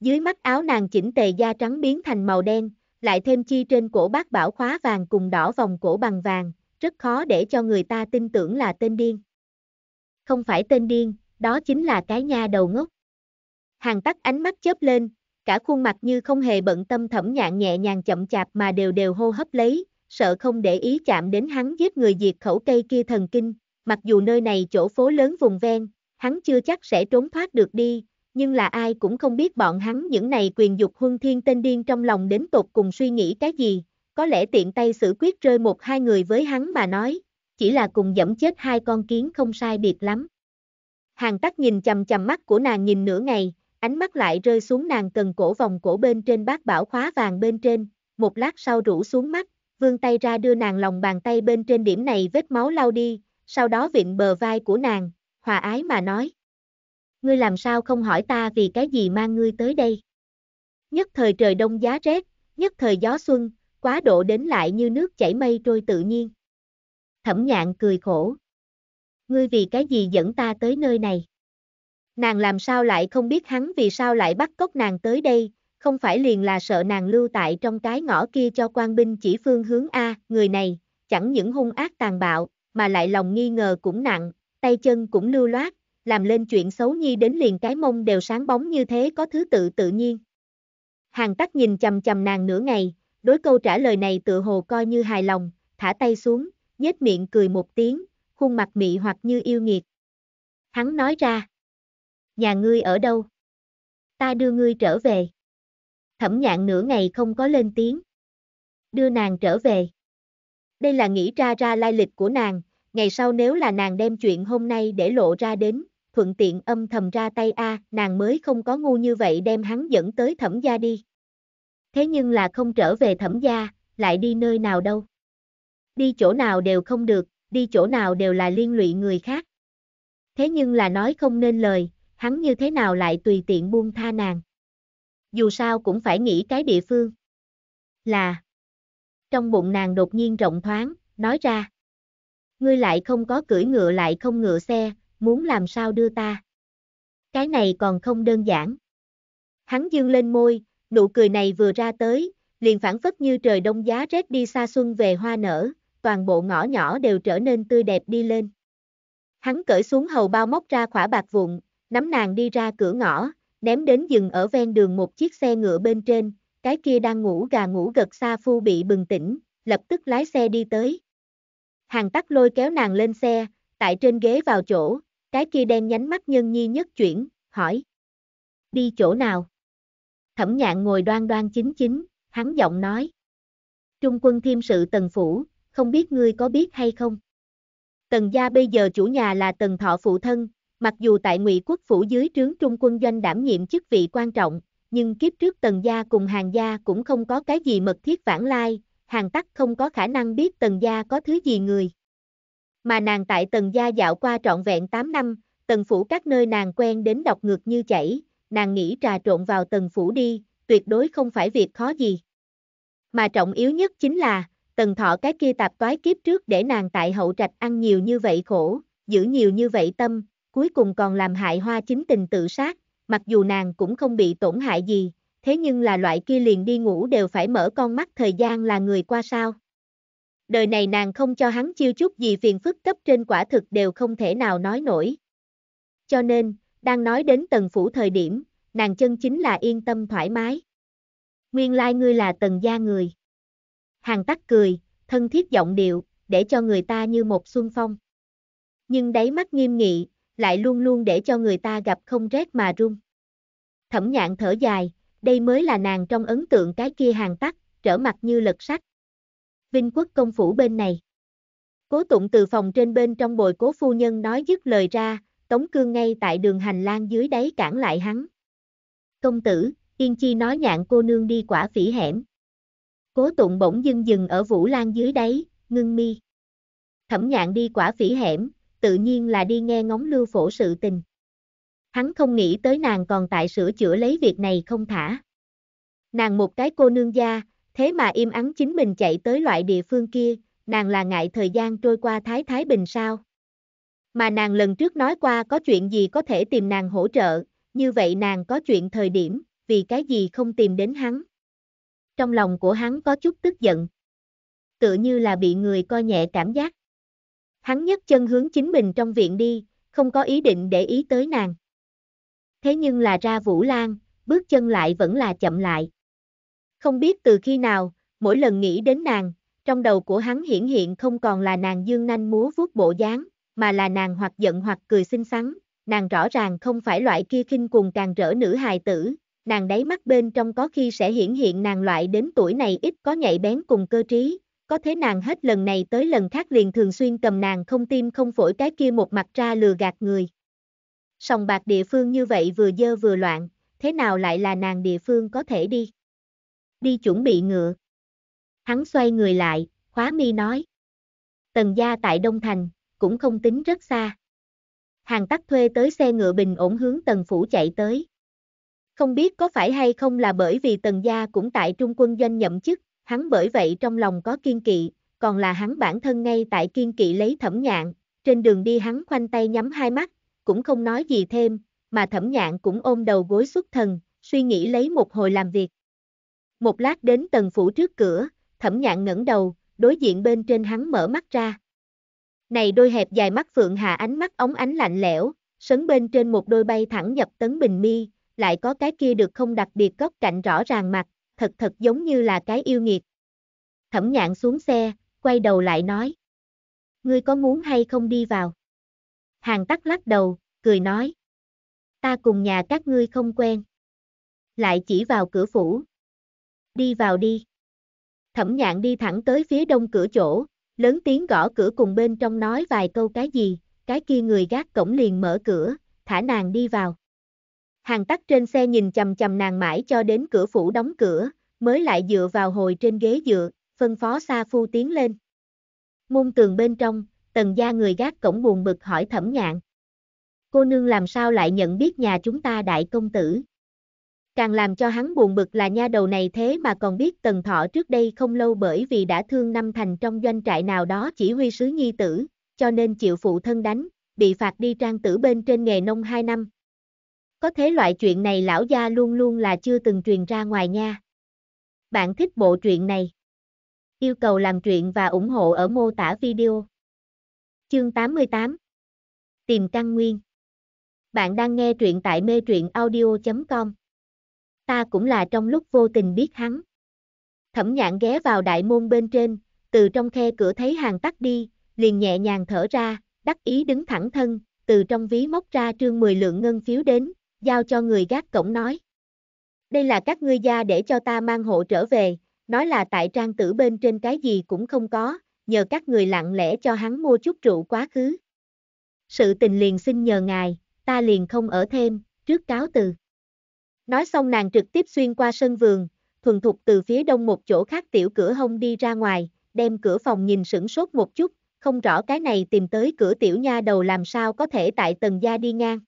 Dưới mắt áo nàng chỉnh tề da trắng biến thành màu đen, lại thêm chi trên cổ bác bảo khóa vàng cùng đỏ vòng cổ bằng vàng, rất khó để cho người ta tin tưởng là tên điên. Không phải tên điên, đó chính là cái nha đầu ngốc. Hàng tắt ánh mắt chớp lên, cả khuôn mặt như không hề bận tâm thẩm nhạn nhẹ nhàng chậm chạp mà đều đều hô hấp lấy, sợ không để ý chạm đến hắn giết người diệt khẩu cây kia thần kinh, mặc dù nơi này chỗ phố lớn vùng ven, hắn chưa chắc sẽ trốn thoát được đi, nhưng là ai cũng không biết bọn hắn những này quyền dục huân thiên tên điên trong lòng đến tột cùng suy nghĩ cái gì, có lẽ tiện tay xử quyết rơi một hai người với hắn mà nói, chỉ là cùng dẫm chết hai con kiến không sai biệt lắm. Hàng tắc nhìn chầm chầm mắt của nàng nhìn nửa ngày, ánh mắt lại rơi xuống nàng cần cổ vòng cổ bên trên bát bảo khóa vàng bên trên, một lát sau rủ xuống mắt, vươn tay ra đưa nàng lòng bàn tay bên trên điểm này vết máu lau đi, sau đó vịn bờ vai của nàng, hòa ái mà nói. Ngươi làm sao không hỏi ta vì cái gì mang ngươi tới đây? Nhất thời trời đông giá rét, nhất thời gió xuân, quá độ đến lại như nước chảy mây trôi tự nhiên. Thẩm nhạn cười khổ, ngươi vì cái gì dẫn ta tới nơi này? Nàng làm sao lại không biết hắn vì sao lại bắt cóc nàng tới đây, không phải liền là sợ nàng lưu tại trong cái ngõ kia cho quan binh chỉ phương hướng A, người này, chẳng những hung ác tàn bạo, mà lại lòng nghi ngờ cũng nặng, tay chân cũng lưu loát, làm lên chuyện xấu nhi đến liền cái mông đều sáng bóng như thế có thứ tự tự nhiên. Hàng tắc nhìn chầm chầm nàng nửa ngày, đối câu trả lời này tự hồ coi như hài lòng, thả tay xuống, nhếch miệng cười một tiếng, khuôn mặt mị hoặc như yêu nghiệt. Hắn nói ra. Nhà ngươi ở đâu? Ta đưa ngươi trở về. Thẩm nhạn nửa ngày không có lên tiếng. Đưa nàng trở về. Đây là nghĩ ra ra lai lịch của nàng, ngày sau nếu là nàng đem chuyện hôm nay để lộ ra đến, thuận tiện âm thầm ra tay a, nàng mới không có ngu như vậy đem hắn dẫn tới thẩm gia đi. Thế nhưng là không trở về thẩm gia, lại đi nơi nào đâu. Đi chỗ nào đều không được, đi chỗ nào đều là liên lụy người khác. Thế nhưng là nói không nên lời, hắn như thế nào lại tùy tiện buông tha nàng. Dù sao cũng phải nghĩ cái địa phương. Là. Trong bụng nàng đột nhiên rộng thoáng, nói ra. Ngươi lại không có cưỡi ngựa lại không ngựa xe, muốn làm sao đưa ta. Cái này còn không đơn giản. Hắn dương lên môi, nụ cười này vừa ra tới, liền phản phất như trời đông giá rét đi xa xuân về hoa nở, toàn bộ ngõ nhỏ đều trở nên tươi đẹp đi lên. Hắn cởi xuống hầu bao móc ra khỏa bạc vụn, nắm nàng đi ra cửa ngõ, ném đến dừng ở ven đường một chiếc xe ngựa bên trên, cái kia đang ngủ gà ngủ gật xa phu bị bừng tỉnh, lập tức lái xe đi tới. Hàng tắc lôi kéo nàng lên xe, tại trên ghế vào chỗ, cái kia đen nhánh mắt nhân nhi nhất chuyển, hỏi. Đi chỗ nào? Thẩm nhạn ngồi đoan đoan chính chính, hắn giọng nói. Trung quân thêm sự tần phủ, không biết ngươi có biết hay không? Tần gia bây giờ chủ nhà là Tần Thọ phụ thân, mặc dù tại Ngụy Quốc phủ dưới trướng Trung quân doanh đảm nhiệm chức vị quan trọng, nhưng kiếp trước Tần gia cùng Hàn gia cũng không có cái gì mật thiết vãng lai, Hàn Tắc không có khả năng biết Tần gia có thứ gì người. Mà nàng tại Tần gia dạo qua trọn vẹn 8 năm, Tần phủ các nơi nàng quen đến đọc ngược như chảy, nàng nghĩ trà trộn vào Tần phủ đi, tuyệt đối không phải việc khó gì. Mà trọng yếu nhất chính là, tần thọ cái kia tạp toái kiếp trước để nàng tại hậu trạch ăn nhiều như vậy khổ, giữ nhiều như vậy tâm, cuối cùng còn làm hại hoa chính tình tự sát, mặc dù nàng cũng không bị tổn hại gì, thế nhưng là loại kia liền đi ngủ đều phải mở con mắt thời gian là người qua sao. Đời này nàng không cho hắn chiêu chút gì phiền phức cấp trên quả thực đều không thể nào nói nổi. Cho nên, đang nói đến tần phủ thời điểm, nàng chân chính là yên tâm thoải mái. Nguyên lai like ngươi là tần gia người. Hàng tắc cười, thân thiết giọng điệu, để cho người ta như một xuân phong. Nhưng đáy mắt nghiêm nghị, lại luôn luôn để cho người ta gặp không rét mà run. Thẩm nhạn thở dài, đây mới là nàng trong ấn tượng cái kia hàng tắc, trở mặt như lật sắt. Vinh quốc công phủ bên này. Cố tụng từ phòng trên bên trong bồi cố phu nhân nói dứt lời ra, Tống Cương ngay tại đường hành lang dưới đáy cản lại hắn. Công tử, Yên Chi nói nhạn cô nương đi quả phỉ hẻm. Cố tụng bỗng dưng dừng ở Vũ Lan dưới đáy, ngưng mi. Thẩm nhạn đi quả phỉ hẻm, tự nhiên là đi nghe ngóng lưu phổ sự tình. Hắn không nghĩ tới nàng còn tại sửa chữa lấy việc này không thả. Nàng một cái cô nương gia, thế mà im ắng chính mình chạy tới loại địa phương kia, nàng là ngại thời gian trôi qua thái thái bình sao. Mà nàng lần trước nói qua có chuyện gì có thể tìm nàng hỗ trợ, như vậy nàng có chuyện thời điểm, vì cái gì không tìm đến hắn trong lòng của hắn có chút tức giận. Tựa như là bị người coi nhẹ cảm giác. Hắn nhấc chân hướng chính mình trong viện đi, không có ý định để ý tới nàng. Thế nhưng là ra Vũ Lan, bước chân lại vẫn là chậm lại. Không biết từ khi nào, mỗi lần nghĩ đến nàng, trong đầu của hắn hiển hiện không còn là nàng dương nanh múa vuốt bộ dáng, mà là nàng hoặc giận hoặc cười xinh xắn, nàng rõ ràng không phải loại kia khinh cuồng càng rỡ nữ hài tử, nàng đáy mắt bên trong có khi sẽ hiển hiện nàng loại đến tuổi này ít có nhạy bén cùng cơ trí, có thế nàng hết lần này tới lần khác liền thường xuyên cầm nàng không tim không phổi cái kia một mặt ra lừa gạt người. Sòng bạc địa phương như vậy vừa dơ vừa loạn, thế nào lại là nàng địa phương có thể đi? Đi chuẩn bị ngựa. Hắn xoay người lại, khóa mi nói. Tần gia tại Đông Thành, cũng không tính rất xa. Hàng tắc thuê tới xe ngựa bình ổn hướng tần phủ chạy tới. Không biết có phải hay không là bởi vì Tần Gia cũng tại Trung quân doanh nhậm chức, hắn bởi vậy trong lòng có kiên kỵ, còn là hắn bản thân ngay tại kiên kỵ lấy thẩm nhạn, trên đường đi hắn khoanh tay nhắm hai mắt, cũng không nói gì thêm, mà thẩm nhạn cũng ôm đầu gối xuất thần, suy nghĩ lấy một hồi làm việc. Một lát đến tần phủ trước cửa, thẩm nhạn ngẩng đầu, đối diện bên trên hắn mở mắt ra. Này đôi hẹp dài mắt phượng hạ ánh mắt ống ánh lạnh lẽo, sấn bên trên một đôi bay thẳng nhập tấn bình mi, lại có cái kia được không đặc biệt góc cạnh rõ ràng mặt, thật thật giống như là cái yêu nghiệt. Thẩm nhạn xuống xe, quay đầu lại nói. Ngươi có muốn hay không đi vào? Hàng tắc lắc đầu, cười nói. Ta cùng nhà các ngươi không quen. Lại chỉ vào cửa phủ. Đi vào đi. Thẩm nhạn đi thẳng tới phía đông cửa chỗ, lớn tiếng gõ cửa cùng bên trong nói vài câu cái gì, cái kia người gác cổng liền mở cửa, thả nàng đi vào. Hàng tắc trên xe nhìn chầm chầm nàng mãi cho đến cửa phủ đóng cửa, mới lại dựa vào hồi trên ghế dựa, phân phó Sa Phu tiến lên. Môn tường bên trong, tần gia người gác cổng buồn bực hỏi thẩm nhạn. Cô nương làm sao lại nhận biết nhà chúng ta đại công tử? Càng làm cho hắn buồn bực là nha đầu này thế mà còn biết tần thọ trước đây không lâu bởi vì đã thương năm thành trong doanh trại nào đó chỉ huy sứ nhi tử, cho nên chịu phụ thân đánh, bị phạt đi trang tử bên trên nghề nông 2 năm, có thế loại chuyện này lão gia luôn luôn là chưa từng truyền ra ngoài nha. Bạn thích bộ truyện này? Yêu cầu làm truyện và ủng hộ ở mô tả video. Chương 88 Tìm căn nguyên Bạn đang nghe truyện tại mê truyện audio.com Ta cũng là trong lúc vô tình biết hắn. Thẩm nhạn ghé vào đại môn bên trên, từ trong khe cửa thấy hàng tắt đi, liền nhẹ nhàng thở ra, đắc ý đứng thẳng thân, từ trong ví móc ra trương 10 lượng ngân phiếu đến, giao cho người gác cổng nói. Đây là các ngươi gia để cho ta mang hộ trở về, nói là tại trang tử bên trên cái gì cũng không có, nhờ các người lặng lẽ cho hắn mua chút rượu quá khứ. Sự tình liền xin nhờ ngài, ta liền không ở thêm, trước cáo từ. Nói xong nàng trực tiếp xuyên qua sân vườn, thuần thục từ phía đông một chỗ khác tiểu cửa hông đi ra ngoài, đem cửa phòng nhìn sửng sốt một chút, không rõ cái này tìm tới cửa tiểu nha đầu làm sao có thể tại tầng gia đi ngang.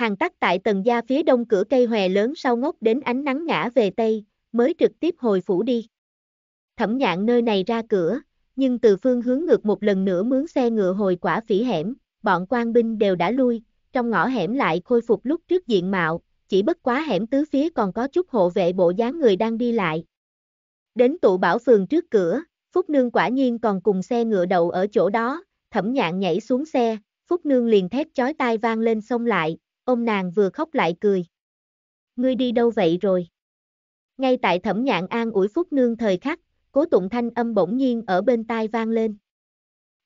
Hàng tắc tại tầng gia phía đông cửa cây hòe lớn sau ngốc đến ánh nắng ngã về tây, mới trực tiếp hồi phủ đi. Thẩm nhạn nơi này ra cửa, nhưng từ phương hướng ngược một lần nữa mướn xe ngựa hồi quả phỉ hẻm, bọn quan binh đều đã lui, trong ngõ hẻm lại khôi phục lúc trước diện mạo, chỉ bất quá hẻm tứ phía còn có chút hộ vệ bộ dáng người đang đi lại. Đến tụ bảo phường trước cửa, Phúc Nương quả nhiên còn cùng xe ngựa đậu ở chỗ đó, thẩm nhạn nhảy xuống xe, Phúc Nương liền thét chói tai vang lên xông lại, ôm nàng vừa khóc lại cười. Ngươi đi đâu vậy rồi? Ngay tại thẩm nhạn an ủi phúc nương thời khắc, cố tụng thanh âm bỗng nhiên ở bên tai vang lên.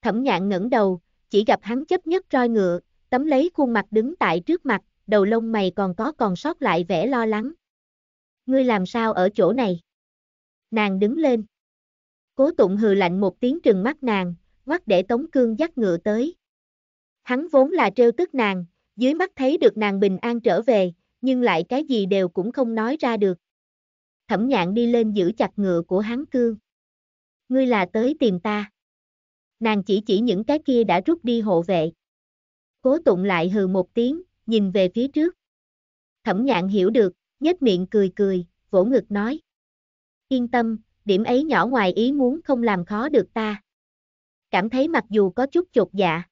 Thẩm nhạn ngẩng đầu, chỉ gặp hắn chấp nhất roi ngựa, tấm lấy khuôn mặt đứng tại trước mặt, đầu lông mày còn có còn sót lại vẻ lo lắng. Ngươi làm sao ở chỗ này? Nàng đứng lên. Cố tụng hừ lạnh một tiếng trừng mắt nàng, ngoắt để Tống Cương dắt ngựa tới. Hắn vốn là trêu tức nàng, dưới mắt thấy được nàng bình an trở về, nhưng lại cái gì đều cũng không nói ra được. Thẩm nhạn đi lên giữ chặt ngựa của hắn cương. Ngươi là tới tìm ta. Nàng chỉ chỉ những cái kia đã rút đi hộ vệ. Cố tụng lại hừ một tiếng, nhìn về phía trước. Thẩm nhạn hiểu được, nhếch miệng cười cười, vỗ ngực nói. Yên tâm, điểm ấy nhỏ ngoài ý muốn không làm khó được ta. Cảm thấy mặc dù có chút chột dạ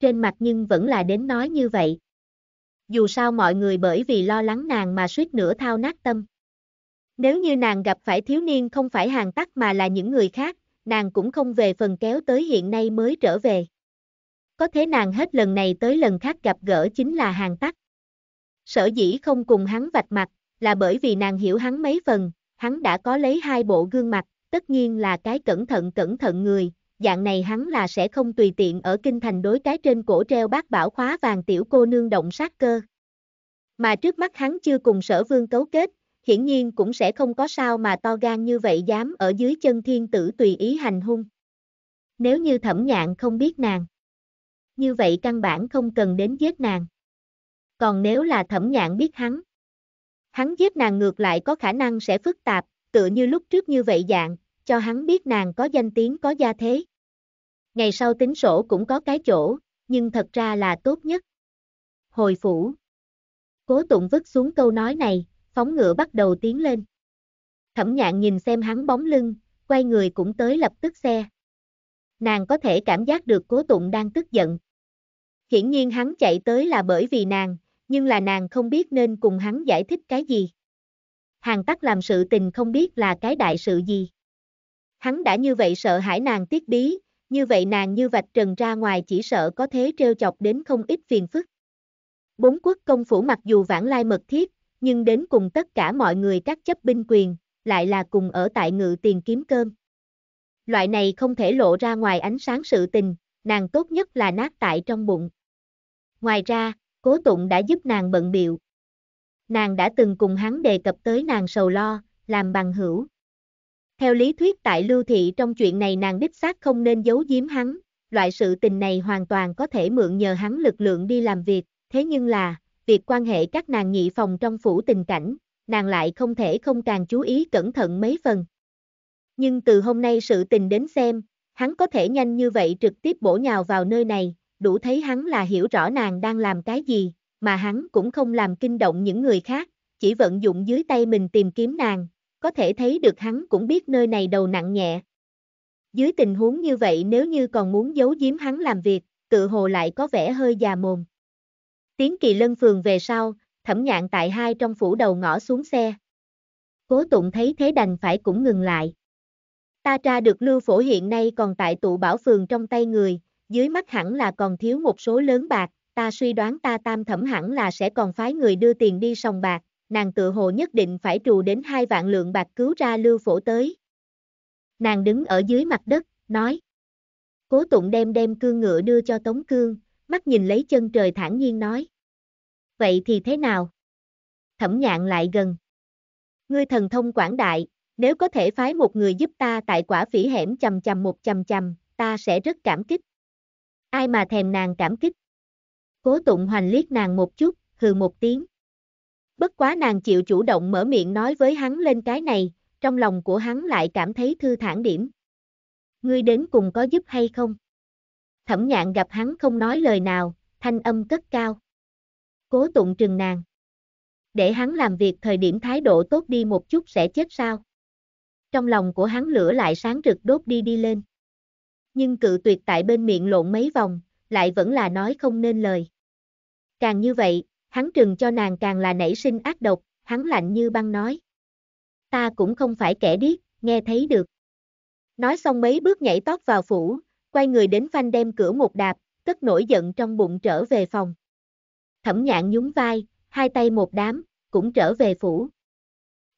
trên mặt nhưng vẫn là đến nói như vậy. Dù sao mọi người bởi vì lo lắng nàng mà suýt nữa thao nát tâm. Nếu như nàng gặp phải thiếu niên không phải hàng tắc mà là những người khác, nàng cũng không về phần kéo tới hiện nay mới trở về. Có thế nàng hết lần này tới lần khác gặp gỡ chính là hàng tắc. Sở dĩ không cùng hắn vạch mặt, là bởi vì nàng hiểu hắn mấy phần, hắn đã có lấy hai bộ gương mặt, tất nhiên là cái cẩn thận cẩn thận người, dạng này hắn là sẽ không tùy tiện ở kinh thành đối cái trên cổ treo bát bảo khóa vàng tiểu cô nương động sát cơ. Mà trước mắt hắn chưa cùng sở vương cấu kết, hiển nhiên cũng sẽ không có sao mà to gan như vậy dám ở dưới chân thiên tử tùy ý hành hung. Nếu như thẩm nhạn không biết nàng, như vậy căn bản không cần đến giết nàng. Còn nếu là thẩm nhạn biết hắn, hắn giết nàng ngược lại có khả năng sẽ phức tạp, tựa như lúc trước như vậy dạng, cho hắn biết nàng có danh tiếng có gia thế. Ngày sau tính sổ cũng có cái chỗ, nhưng thật ra là tốt nhất. Hồi phủ. Cố tụng vứt xuống câu nói này, phóng ngựa bắt đầu tiến lên. Thẩm nhạn nhìn xem hắn bóng lưng, quay người cũng tới lập tức xe. Nàng có thể cảm giác được cố tụng đang tức giận. Hiển nhiên hắn chạy tới là bởi vì nàng, nhưng là nàng không biết nên cùng hắn giải thích cái gì. Hàng tắc làm sự tình không biết là cái đại sự gì. Hắn đã như vậy sợ hãi nàng tiếc bí, như vậy nàng như vạch trần ra ngoài chỉ sợ có thế trêu chọc đến không ít phiền phức. Bốn quốc công phủ mặc dù vãng lai mật thiết, nhưng đến cùng tất cả mọi người các chấp binh quyền, lại là cùng ở tại ngự tiền kiếm cơm. Loại này không thể lộ ra ngoài ánh sáng sự tình, nàng tốt nhất là nát tại trong bụng. Ngoài ra, cố tụng đã giúp nàng bận biệu. Nàng đã từng cùng hắn đề cập tới nàng sầu lo, làm bằng hữu. Theo lý thuyết tại Lưu Thị trong chuyện này nàng đích xác không nên giấu giếm hắn, loại sự tình này hoàn toàn có thể mượn nhờ hắn lực lượng đi làm việc, thế nhưng là, việc quan hệ các nàng nhị phòng trong phủ tình cảnh, nàng lại không thể không càng chú ý cẩn thận mấy phần. Nhưng từ hôm nay sự tình đến xem, hắn có thể nhanh như vậy trực tiếp bổ nhào vào nơi này, đủ thấy hắn là hiểu rõ nàng đang làm cái gì, mà hắn cũng không làm kinh động những người khác, chỉ vận dụng dưới tay mình tìm kiếm nàng, có thể thấy được hắn cũng biết nơi này đầu nặng nhẹ. Dưới tình huống như vậy nếu như còn muốn giấu giếm hắn làm việc, tự hồ lại có vẻ hơi già mồm. tiến kỳ lân phường về sau, thẩm nhạn tại hai trong phủ đầu ngõ xuống xe. Cố tụng thấy thế đành phải cũng ngừng lại. Ta tra được lưu phổ hiện nay còn tại tụ bảo phường trong tay người, dưới mắt hẳn là còn thiếu một số lớn bạc, ta suy đoán ta tam thẩm hẳn là sẽ còn phái người đưa tiền đi sòng bạc, nàng tự hồ nhất định phải trù đến hai vạn lượng bạc cứu ra lưu phổ tới. Nàng đứng ở dưới mặt đất, nói. Cố tụng đem đem cương ngựa đưa cho Tống Cương, mắt nhìn lấy chân trời thản nhiên nói. Vậy thì thế nào? Thẩm nhạn lại gần. Ngươi thần thông quảng đại, nếu có thể phái một người giúp ta tại quả phỉ hẻm chầm chầm một chầm chầm, ta sẽ rất cảm kích. Ai mà thèm nàng cảm kích? Cố tụng hoành liếc nàng một chút, hừ một tiếng bất quá nàng chịu chủ động mở miệng nói với hắn lên cái này, trong lòng của hắn lại cảm thấy thư thản điểm. Ngươi đến cùng có giúp hay không? Thẩm nhạn gặp hắn không nói lời nào, thanh âm cất cao. Cố tụng trừng nàng. Để hắn làm việc thời điểm thái độ tốt đi một chút sẽ chết sao? Trong lòng của hắn lửa lại sáng rực đốt đi đi lên. Nhưng cự tuyệt tại bên miệng lộn mấy vòng, lại vẫn là nói không nên lời. Càng như vậy, hắn trừng cho nàng càng là nảy sinh ác độc, hắn lạnh như băng nói. Ta cũng không phải kẻ điếc, nghe thấy được. Nói xong mấy bước nhảy tót vào phủ, quay người đến phanh đem cửa một đạp, tức nổi giận trong bụng trở về phòng. Thẩm nhạn nhún vai, hai tay một đám, cũng trở về phủ.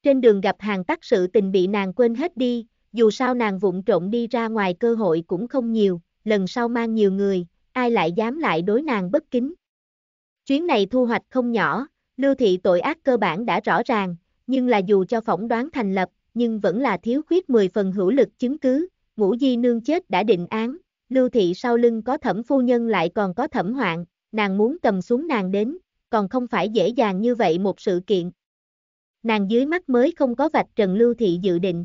Trên đường gặp hàng tắc sự tình bị nàng quên hết đi, dù sao nàng vụng trộn đi ra ngoài cơ hội cũng không nhiều, lần sau mang nhiều người, ai lại dám lại đối nàng bất kính. Chuyến này thu hoạch không nhỏ, lưu thị tội ác cơ bản đã rõ ràng, nhưng là dù cho phỏng đoán thành lập, nhưng vẫn là thiếu khuyết 10 phần hữu lực chứng cứ, ngũ di nương chết đã định án, lưu thị sau lưng có thẩm phu nhân lại còn có thẩm hoạn, nàng muốn cầm xuống nàng đến, còn không phải dễ dàng như vậy một sự kiện. Nàng dưới mắt mới không có vạch trần lưu thị dự định.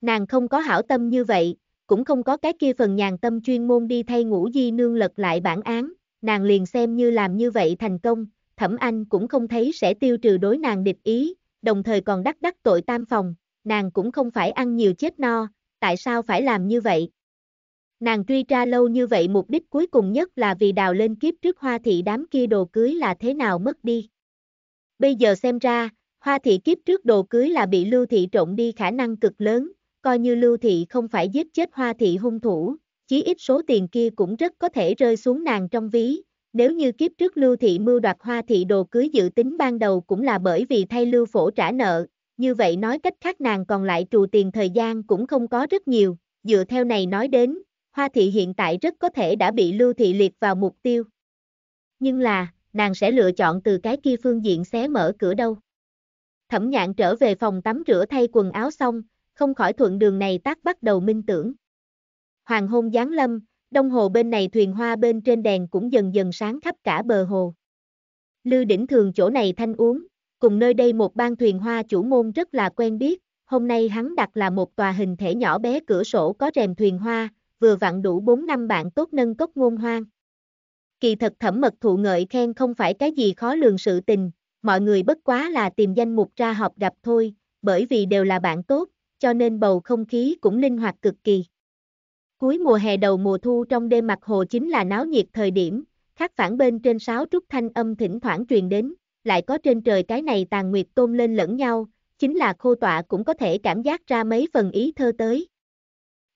Nàng không có hảo tâm như vậy, cũng không có cái kia phần nhàn tâm chuyên môn đi thay ngũ di nương lật lại bản án, nàng liền xem như làm như vậy thành công, thẩm anh cũng không thấy sẽ tiêu trừ đối nàng địch ý, đồng thời còn đắc đắc tội tam phòng, nàng cũng không phải ăn nhiều chết no, tại sao phải làm như vậy? Nàng truy tra lâu như vậy mục đích cuối cùng nhất là vì đào lên kiếp trước hoa thị đám kia đồ cưới là thế nào mất đi. Bây giờ xem ra, hoa thị kiếp trước đồ cưới là bị lưu thị trộn đi khả năng cực lớn, coi như lưu thị không phải giết chết hoa thị hung thủ, chí ít số tiền kia cũng rất có thể rơi xuống nàng trong ví. Nếu như kiếp trước Lưu Thị mưu đoạt hoa thị đồ cưới dự tính ban đầu cũng là bởi vì thay Lưu Phổ trả nợ, như vậy nói cách khác nàng còn lại trù tiền thời gian cũng không có rất nhiều, dựa theo này nói đến, hoa thị hiện tại rất có thể đã bị Lưu Thị liệt vào mục tiêu. Nhưng là, nàng sẽ lựa chọn từ cái kia phương diện xé mở cửa đâu. Thẩm nhạn trở về phòng tắm rửa thay quần áo xong, không khỏi thuận đường này tác bắt đầu minh tưởng. Hoàng hôn giáng lâm, đông hồ bên này thuyền hoa bên trên đèn cũng dần dần sáng khắp cả bờ hồ. Lưu đỉnh thường chỗ này thanh uống, cùng nơi đây một ban thuyền hoa chủ môn rất là quen biết, hôm nay hắn đặt là một tòa hình thể nhỏ bé cửa sổ có rèm thuyền hoa, vừa vặn đủ 4 năm bạn tốt nâng cốc ngôn hoang. Kỳ thật thẩm mật thụ ngợi khen không phải cái gì khó lường sự tình, mọi người bất quá là tìm danh mục ra họp gặp thôi, bởi vì đều là bạn tốt, cho nên bầu không khí cũng linh hoạt cực kỳ. Cuối mùa hè đầu mùa thu trong đêm mặt hồ chính là náo nhiệt thời điểm, khắc phản bên trên sáo trúc thanh âm thỉnh thoảng truyền đến, lại có trên trời cái này tàn nguyệt tôn lên lẫn nhau, chính là khô tọa cũng có thể cảm giác ra mấy phần ý thơ tới.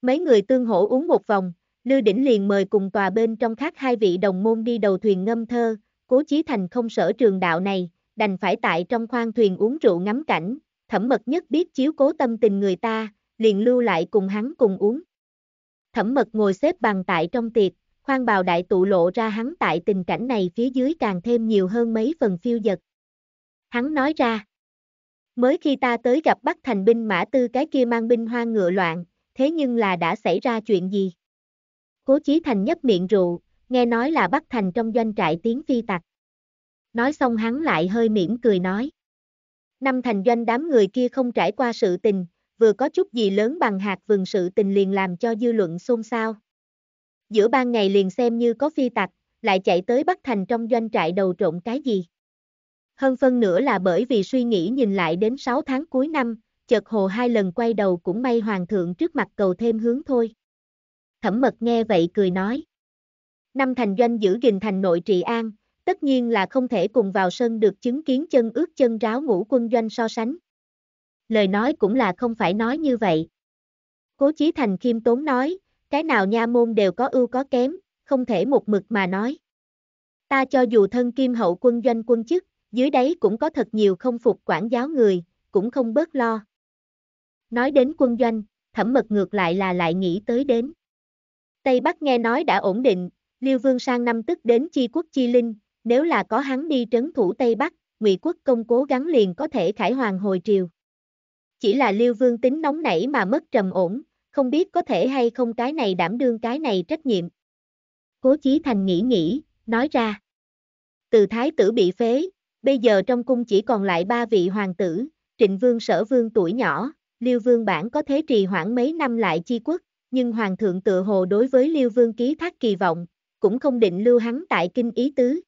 Mấy người tương hổ uống một vòng, Lưu Đỉnh liền mời cùng tòa bên trong khác hai vị đồng môn đi đầu thuyền ngâm thơ, cố chí thành không sở trường đạo này, đành phải tại trong khoang thuyền uống rượu ngắm cảnh, thẩm mật nhất biết chiếu cố tâm tình người ta, liền lưu lại cùng hắn cùng uống. Thẩm mật ngồi xếp bằng tại trong tiệc, khoan bào đại tụ lộ ra hắn tại tình cảnh này phía dưới càng thêm nhiều hơn mấy phần phiêu dật. Hắn nói ra, mới khi ta tới gặp Bắc thành binh mã tư cái kia mang binh hoa ngựa loạn, thế nhưng là đã xảy ra chuyện gì? Cố Chí Thành nhấp miệng rượu, nghe nói là Bắc thành trong doanh trại tiếng phi tặc. Nói xong hắn lại hơi mỉm cười nói. Năm thành doanh đám người kia không trải qua sự tình, vừa có chút gì lớn bằng hạt vườn sự tình liền làm cho dư luận xôn xao. Giữa ban ngày liền xem như có phi tặc, lại chạy tới Bắc Thành trong doanh trại đầu trộm cái gì. Hơn phân nữa là bởi vì suy nghĩ nhìn lại đến 6 tháng cuối năm, chợt hồ hai lần quay đầu cũng may hoàng thượng trước mặt cầu thêm hướng thôi. Thẩm mật nghe vậy cười nói. Năm thành doanh giữ gìn thành nội trị an, tất nhiên là không thể cùng vào sân được chứng kiến chân ướt chân ráo ngũ quân doanh so sánh lời nói cũng là không phải nói như vậy. Cố Chí Thành khiêm tốn nói, cái nào nha môn đều có ưu có kém, không thể một mực mà nói. Ta cho dù thân kim hậu quân doanh quân chức, dưới đấy cũng có thật nhiều không phục quản giáo người, cũng không bớt lo. Nói đến quân doanh, thẩm mật ngược lại là lại nghĩ tới đến. Tây Bắc nghe nói đã ổn định, Liêu Vương sang năm tức đến chi quốc chi linh, nếu là có hắn đi trấn thủ Tây Bắc, Ngụy quốc công cố gắng liền có thể khải hoàng hồi triều chỉ là Liêu Vương tính nóng nảy mà mất trầm ổn, không biết có thể hay không cái này đảm đương cái này trách nhiệm. Cố Chí Thành nghĩ nghĩ, nói ra. Từ thái tử bị phế, bây giờ trong cung chỉ còn lại ba vị hoàng tử, trịnh vương sở vương tuổi nhỏ, liêu vương bản có thế trì hoãn mấy năm lại chi quốc, nhưng hoàng thượng tự hồ đối với liêu vương ký thác kỳ vọng, cũng không định lưu hắn tại kinh ý tứ.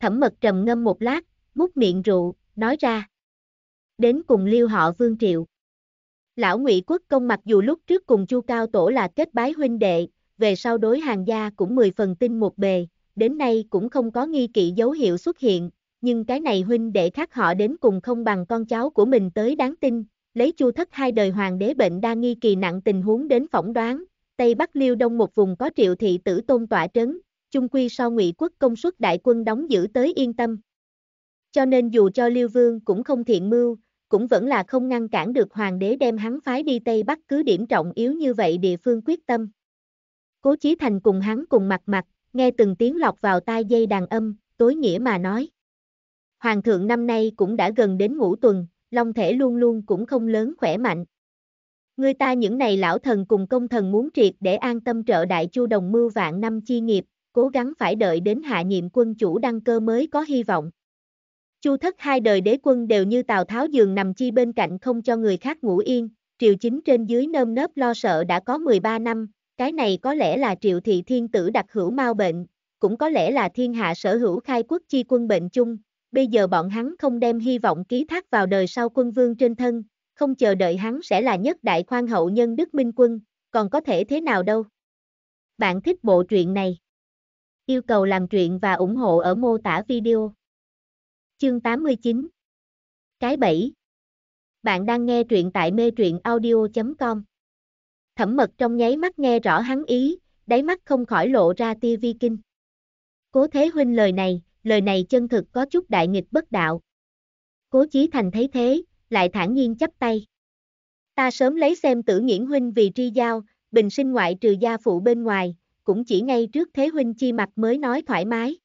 Thẩm mật trầm ngâm một lát, mút miệng rượu, nói ra đến cùng liêu họ Vương Triệu. Lão Ngụy Quốc công mặc dù lúc trước cùng Chu Cao Tổ là kết bái huynh đệ, về sau đối hàng gia cũng mười phần tin một bề, đến nay cũng không có nghi kỵ dấu hiệu xuất hiện, nhưng cái này huynh đệ khác họ đến cùng không bằng con cháu của mình tới đáng tin, lấy Chu Thất hai đời hoàng đế bệnh đa nghi kỳ nặng tình huống đến phỏng đoán, Tây Bắc Liêu Đông một vùng có triệu thị tử tôn tọa trấn, chung quy sau Ngụy Quốc công suất đại quân đóng giữ tới yên tâm. Cho nên dù cho Liêu Vương cũng không thiện mưu, cũng vẫn là không ngăn cản được hoàng đế đem hắn phái đi Tây Bắc cứ điểm trọng yếu như vậy địa phương quyết tâm. Cố Chí Thành cùng hắn cùng mặt mặt, nghe từng tiếng lọc vào tai dây đàn âm, tối nghĩa mà nói. Hoàng thượng năm nay cũng đã gần đến ngũ tuần, long thể luôn luôn cũng không lớn khỏe mạnh. Người ta những này lão thần cùng công thần muốn triệt để an tâm trợ đại chu đồng mưu vạn năm chi nghiệp, cố gắng phải đợi đến hạ nhiệm quân chủ đăng cơ mới có hy vọng. Chu thất hai đời đế quân đều như Tào Tháo giường nằm chi bên cạnh không cho người khác ngủ yên, triều chính trên dưới nơm nớp lo sợ đã có 13 năm, cái này có lẽ là triệu thị thiên tử đặc hữu mau bệnh, cũng có lẽ là thiên hạ sở hữu khai quốc chi quân bệnh chung, bây giờ bọn hắn không đem hy vọng ký thác vào đời sau quân vương trên thân, không chờ đợi hắn sẽ là nhất đại khoan hậu nhân đức minh quân, còn có thể thế nào đâu. Bạn thích bộ truyện này? Yêu cầu làm truyện và ủng hộ ở mô tả video chương 89. Cái bẫy. Bạn đang nghe truyện tại mê truyện audio.com. Thẩm mật trong nháy mắt nghe rõ hắn ý, đáy mắt không khỏi lộ ra tia vi kinh. Cố thế huynh lời này, lời này chân thực có chút đại nghịch bất đạo. Cố chí thành thấy thế, lại thản nhiên chắp tay. Ta sớm lấy xem tử nghiễn huynh vì tri giao, bình sinh ngoại trừ gia phụ bên ngoài, cũng chỉ ngay trước thế huynh chi mặt mới nói thoải mái.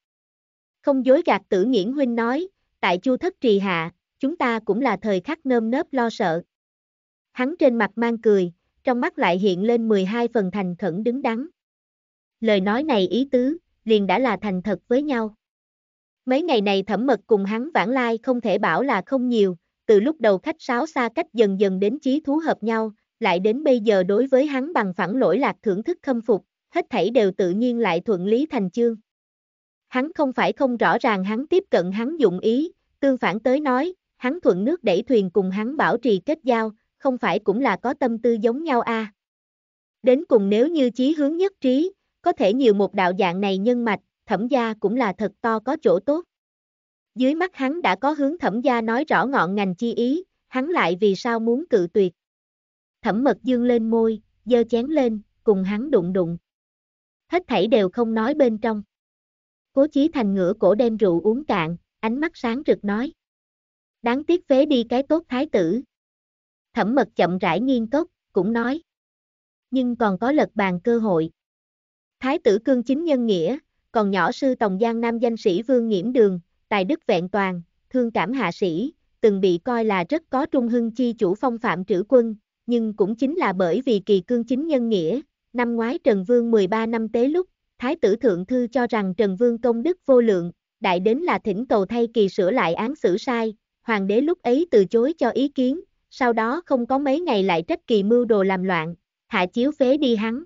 Không dối gạt tử nghiễn huynh nói, tại Chu Thất Trì hạ, chúng ta cũng là thời khắc nơm nớp lo sợ. Hắn trên mặt mang cười, trong mắt lại hiện lên 12 phần thành khẩn đứng đắn. Lời nói này ý tứ, liền đã là thành thật với nhau. Mấy ngày này thẩm mật cùng hắn vãng lai không thể bảo là không nhiều, từ lúc đầu khách sáo xa cách dần dần đến chí thú hợp nhau, lại đến bây giờ đối với hắn bằng phản lỗi lạc thưởng thức khâm phục, hết thảy đều tự nhiên lại thuận lý thành chương hắn không phải không rõ ràng hắn tiếp cận hắn dụng ý, tương phản tới nói, hắn thuận nước đẩy thuyền cùng hắn bảo trì kết giao, không phải cũng là có tâm tư giống nhau a à. Đến cùng nếu như chí hướng nhất trí, có thể nhiều một đạo dạng này nhân mạch, thẩm gia cũng là thật to có chỗ tốt. Dưới mắt hắn đã có hướng thẩm gia nói rõ ngọn ngành chi ý, hắn lại vì sao muốn cự tuyệt. Thẩm mật dương lên môi, dơ chén lên, cùng hắn đụng đụng. Hết thảy đều không nói bên trong. Cố Chí Thành ngửa cổ đem rượu uống cạn, ánh mắt sáng rực nói. Đáng tiếc phế đi cái tốt thái tử. Thẩm mật chậm rãi nghiêng cốc, cũng nói. Nhưng còn có lật bàn cơ hội. Thái tử cương chính nhân nghĩa, còn nhỏ sư Tòng Giang Nam danh sĩ Vương Nghiễm Đường, tài đức vẹn toàn, thương cảm hạ sĩ, từng bị coi là rất có trung hưng chi chủ phong phạm trữ quân, nhưng cũng chính là bởi vì kỳ cương chính nhân nghĩa, năm ngoái Trần Vương 13 năm tế lúc, Thái tử Thượng Thư cho rằng Trần Vương công đức vô lượng, đại đến là thỉnh cầu thay kỳ sửa lại án xử sai, hoàng đế lúc ấy từ chối cho ý kiến, sau đó không có mấy ngày lại trách kỳ mưu đồ làm loạn, hạ chiếu phế đi hắn.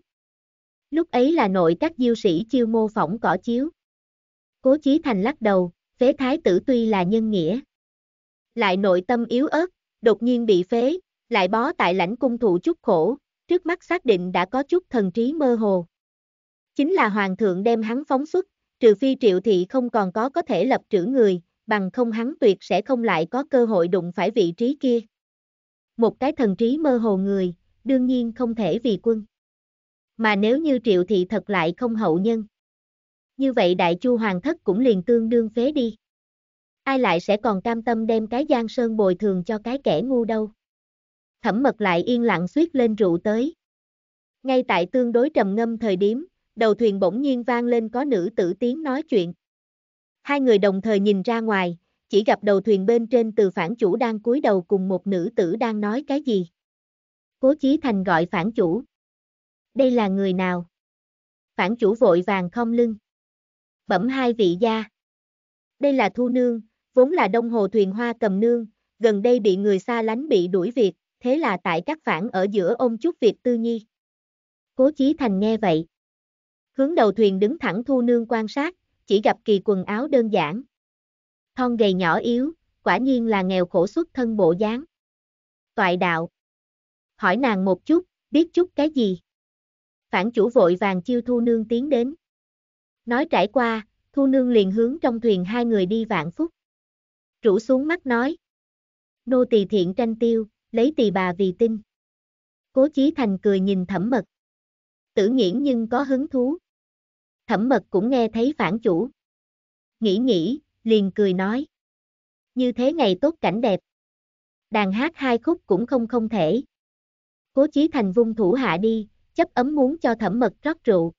Lúc ấy là nội các diêu sĩ chiêu mô phỏng cỏ chiếu. Cố Chí Thành lắc đầu, phế thái tử tuy là nhân nghĩa. Lại nội tâm yếu ớt, đột nhiên bị phế, lại bó tại lãnh cung thụ chút khổ, trước mắt xác định đã có chút thần trí mơ hồ. Chính là hoàng thượng đem hắn phóng xuất, trừ phi triệu thị không còn có có thể lập trữ người, bằng không hắn tuyệt sẽ không lại có cơ hội đụng phải vị trí kia. Một cái thần trí mơ hồ người, đương nhiên không thể vì quân. Mà nếu như triệu thị thật lại không hậu nhân. Như vậy đại chu hoàng thất cũng liền tương đương phế đi. Ai lại sẽ còn cam tâm đem cái giang sơn bồi thường cho cái kẻ ngu đâu. Thẩm mật lại yên lặng suýt lên rượu tới. Ngay tại tương đối trầm ngâm thời điểm, đầu thuyền bỗng nhiên vang lên có nữ tử tiếng nói chuyện. Hai người đồng thời nhìn ra ngoài, chỉ gặp đầu thuyền bên trên từ phản chủ đang cúi đầu cùng một nữ tử đang nói cái gì. Cố Chí Thành gọi phản chủ. Đây là người nào? Phản chủ vội vàng không lưng. Bẩm hai vị gia. Đây là Thu Nương, vốn là đông hồ thuyền hoa cầm nương, gần đây bị người xa lánh bị đuổi việc, thế là tại các phản ở giữa ôm chút việc tư nhi. Cố Chí Thành nghe vậy. Hướng đầu thuyền đứng thẳng thu nương quan sát, chỉ gặp kỳ quần áo đơn giản. Thon gầy nhỏ yếu, quả nhiên là nghèo khổ xuất thân bộ dáng. Toại đạo. Hỏi nàng một chút, biết chút cái gì? Phản chủ vội vàng chiêu thu nương tiến đến. Nói trải qua, thu nương liền hướng trong thuyền hai người đi vạn phúc. Rủ xuống mắt nói. Nô tỳ thiện tranh tiêu, lấy tỳ bà vì tin. Cố chí thành cười nhìn thẩm mật tử nghiễn nhưng có hứng thú. Thẩm mật cũng nghe thấy phản chủ. Nghĩ nghĩ, liền cười nói. Như thế ngày tốt cảnh đẹp. Đàn hát hai khúc cũng không không thể. Cố chí thành vung thủ hạ đi, chấp ấm muốn cho thẩm mật rót rượu.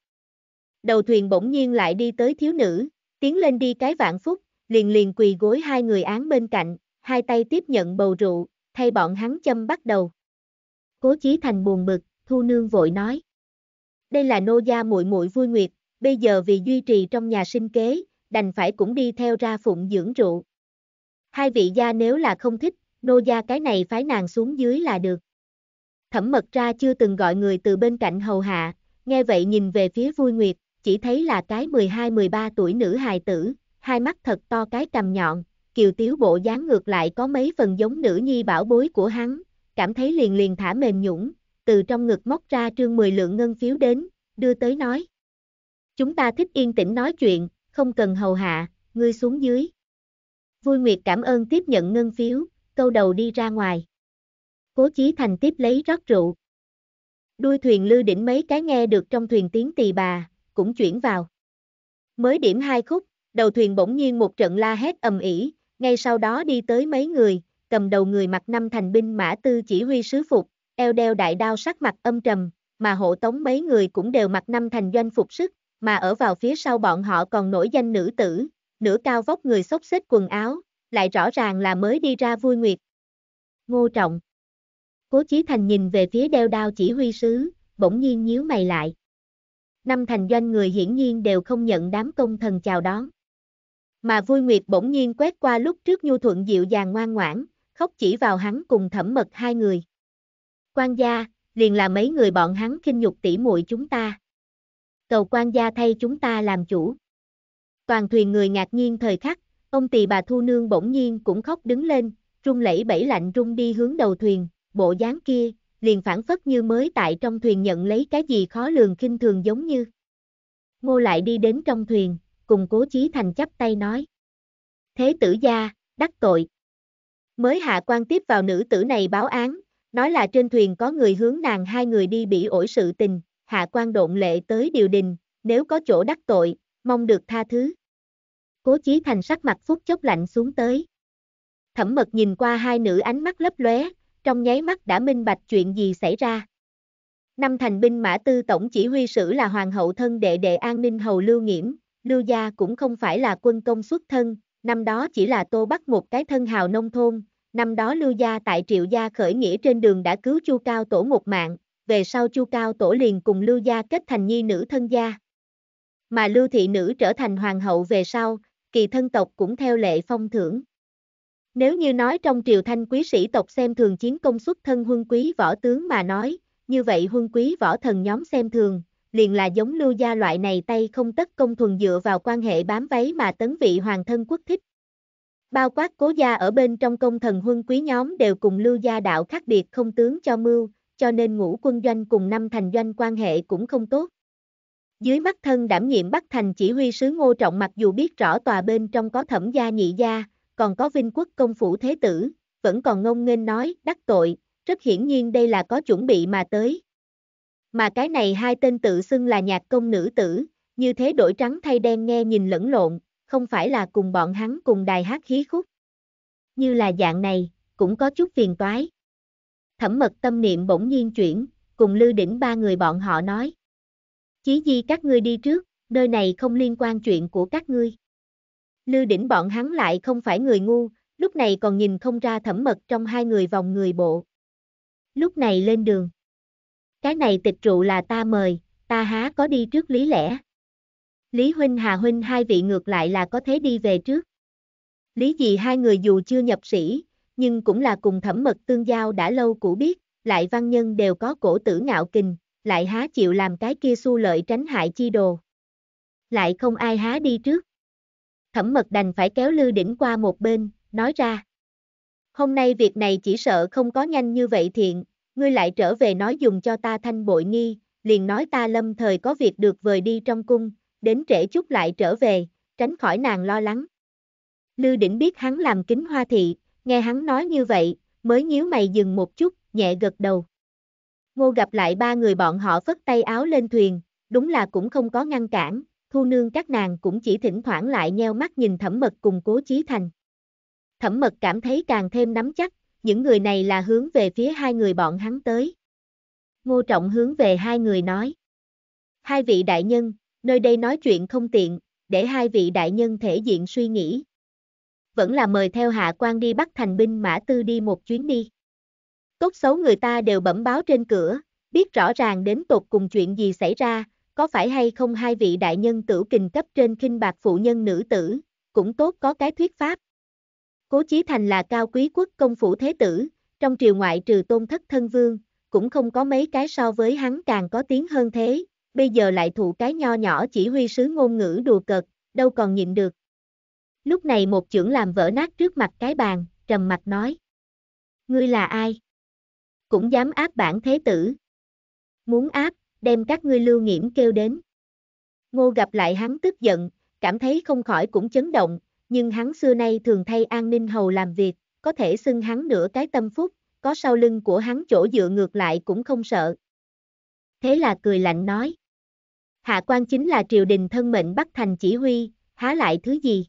Đầu thuyền bỗng nhiên lại đi tới thiếu nữ, tiến lên đi cái vạn phúc, liền liền quỳ gối hai người án bên cạnh, hai tay tiếp nhận bầu rượu, thay bọn hắn châm bắt đầu. Cố chí thành buồn bực, thu nương vội nói đây là nô gia muội muội vui nguyệt, bây giờ vì duy trì trong nhà sinh kế, đành phải cũng đi theo ra phụng dưỡng rượu. Hai vị gia nếu là không thích, nô gia cái này phái nàng xuống dưới là được. Thẩm mật ra chưa từng gọi người từ bên cạnh hầu hạ, nghe vậy nhìn về phía vui nguyệt, chỉ thấy là cái 12-13 tuổi nữ hài tử, hai mắt thật to cái cầm nhọn, kiều tiếu bộ dáng ngược lại có mấy phần giống nữ nhi bảo bối của hắn, cảm thấy liền liền thả mềm nhũng, từ trong ngực móc ra trương 10 lượng ngân phiếu đến, đưa tới nói. Chúng ta thích yên tĩnh nói chuyện, không cần hầu hạ, ngươi xuống dưới. Vui Nguyệt cảm ơn tiếp nhận ngân phiếu, câu đầu đi ra ngoài. Cố Chí Thành tiếp lấy rót rượu. Đuôi thuyền lư đỉnh mấy cái nghe được trong thuyền tiếng tỳ bà, cũng chuyển vào. Mới điểm hai khúc, đầu thuyền bỗng nhiên một trận la hét ầm ĩ, ngay sau đó đi tới mấy người, cầm đầu người mặc năm thành binh mã tư chỉ huy sứ phục, eo đeo đại đao sắc mặt âm trầm, mà hộ tống mấy người cũng đều mặc năm thành doanh phục sức, mà ở vào phía sau bọn họ còn nổi danh nữ tử, nửa cao vóc người xốc xếch quần áo, lại rõ ràng là mới đi ra vui nguyệt. Ngô Trọng Cố Chí Thành nhìn về phía đeo đao chỉ huy sứ, bỗng nhiên nhíu mày lại. Năm thành doanh người hiển nhiên đều không nhận đám công thần chào đón. Mà vui nguyệt bỗng nhiên quét qua lúc trước nhu thuận dịu dàng ngoan ngoãn, khóc chỉ vào hắn cùng thẩm mật hai người. Quan gia, liền là mấy người bọn hắn kinh nhục tỉ muội chúng ta. Cầu quan gia thay chúng ta làm chủ. Toàn thuyền người ngạc nhiên thời khắc, ông tỳ bà thu nương bỗng nhiên cũng khóc đứng lên, rung lẫy bẫy lạnh rung đi hướng đầu thuyền, bộ dáng kia, liền phản phất như mới tại trong thuyền nhận lấy cái gì khó lường kinh thường giống như. Ngô lại đi đến trong thuyền, cùng cố chí thành chắp tay nói. Thế tử gia, đắc tội. Mới hạ quan tiếp vào nữ tử này báo án, Nói là trên thuyền có người hướng nàng hai người đi bị ổi sự tình, hạ quan độn lệ tới điều đình, nếu có chỗ đắc tội, mong được tha thứ. Cố chí thành sắc mặt phút chốc lạnh xuống tới. Thẩm mật nhìn qua hai nữ ánh mắt lấp lóe, trong nháy mắt đã minh bạch chuyện gì xảy ra. Năm thành binh mã tư tổng chỉ huy sử là hoàng hậu thân đệ đệ an ninh hầu lưu nghiễm, lưu gia cũng không phải là quân công xuất thân, năm đó chỉ là tô bắt một cái thân hào nông thôn, Năm đó Lưu Gia tại Triệu Gia khởi nghĩa trên đường đã cứu Chu Cao Tổ một mạng, về sau Chu Cao Tổ liền cùng Lưu Gia kết thành nhi nữ thân gia. Mà Lưu Thị Nữ trở thành hoàng hậu về sau, kỳ thân tộc cũng theo lệ phong thưởng. Nếu như nói trong triều thanh quý sĩ tộc xem thường chiến công xuất thân huân quý võ tướng mà nói, như vậy huân quý võ thần nhóm xem thường, liền là giống lưu gia loại này tay không tất công thuần dựa vào quan hệ bám váy mà tấn vị hoàng thân quốc thích. Bao quát cố gia ở bên trong công thần huân quý nhóm đều cùng lưu gia đạo khác biệt không tướng cho mưu, cho nên ngũ quân doanh cùng năm thành doanh quan hệ cũng không tốt. Dưới mắt thân đảm nhiệm bắt Thành chỉ huy sứ Ngô Trọng mặc dù biết rõ tòa bên trong có thẩm gia nhị gia, còn có vinh quốc công phủ thế tử, vẫn còn ngông nghênh nói, đắc tội, rất hiển nhiên đây là có chuẩn bị mà tới. Mà cái này hai tên tự xưng là nhạc công nữ tử, như thế đổi trắng thay đen nghe nhìn lẫn lộn, không phải là cùng bọn hắn cùng đài hát hí khúc. Như là dạng này, cũng có chút phiền toái. Thẩm mật tâm niệm bỗng nhiên chuyển, cùng lưu đỉnh ba người bọn họ nói. Chí di các ngươi đi trước, nơi này không liên quan chuyện của các ngươi. Lưu đỉnh bọn hắn lại không phải người ngu, lúc này còn nhìn không ra thẩm mật trong hai người vòng người bộ. Lúc này lên đường. Cái này tịch trụ là ta mời, ta há có đi trước lý lẽ. Lý Huynh Hà Huynh hai vị ngược lại là có thế đi về trước. Lý gì hai người dù chưa nhập sĩ, nhưng cũng là cùng thẩm mật tương giao đã lâu cũ biết, lại văn nhân đều có cổ tử ngạo kình, lại há chịu làm cái kia su lợi tránh hại chi đồ. Lại không ai há đi trước. Thẩm mật đành phải kéo lư đỉnh qua một bên, nói ra. Hôm nay việc này chỉ sợ không có nhanh như vậy thiện, ngươi lại trở về nói dùng cho ta thanh bội nghi, liền nói ta lâm thời có việc được vời đi trong cung, đến trễ chút lại trở về, tránh khỏi nàng lo lắng. Lư đỉnh biết hắn làm kính hoa thị, nghe hắn nói như vậy, mới nhíu mày dừng một chút, nhẹ gật đầu. Ngô gặp lại ba người bọn họ phất tay áo lên thuyền, đúng là cũng không có ngăn cản, thu nương các nàng cũng chỉ thỉnh thoảng lại nheo mắt nhìn thẩm mật cùng cố chí thành. Thẩm mật cảm thấy càng thêm nắm chắc, những người này là hướng về phía hai người bọn hắn tới. Ngô trọng hướng về hai người nói. Hai vị đại nhân, nơi đây nói chuyện không tiện, để hai vị đại nhân thể diện suy nghĩ. Vẫn là mời theo hạ quan đi bắt thành binh mã tư đi một chuyến đi. Tốt xấu người ta đều bẩm báo trên cửa, biết rõ ràng đến tột cùng chuyện gì xảy ra, có phải hay không hai vị đại nhân tử kình cấp trên kinh bạc phụ nhân nữ tử, cũng tốt có cái thuyết pháp. Cố Chí Thành là cao quý quốc công phủ thế tử, trong triều ngoại trừ tôn thất thân vương, cũng không có mấy cái so với hắn càng có tiếng hơn thế, bây giờ lại thụ cái nho nhỏ chỉ huy sứ ngôn ngữ đùa cợt, đâu còn nhịn được. Lúc này một trưởng làm vỡ nát trước mặt cái bàn, trầm mặt nói. Ngươi là ai? Cũng dám áp bản thế tử. Muốn áp, đem các ngươi lưu nghiễm kêu đến. Ngô gặp lại hắn tức giận, cảm thấy không khỏi cũng chấn động, nhưng hắn xưa nay thường thay an ninh hầu làm việc, có thể xưng hắn nửa cái tâm phúc, có sau lưng của hắn chỗ dựa ngược lại cũng không sợ. Thế là cười lạnh nói. Hạ quan chính là triều đình thân mệnh bắt thành chỉ huy, há lại thứ gì?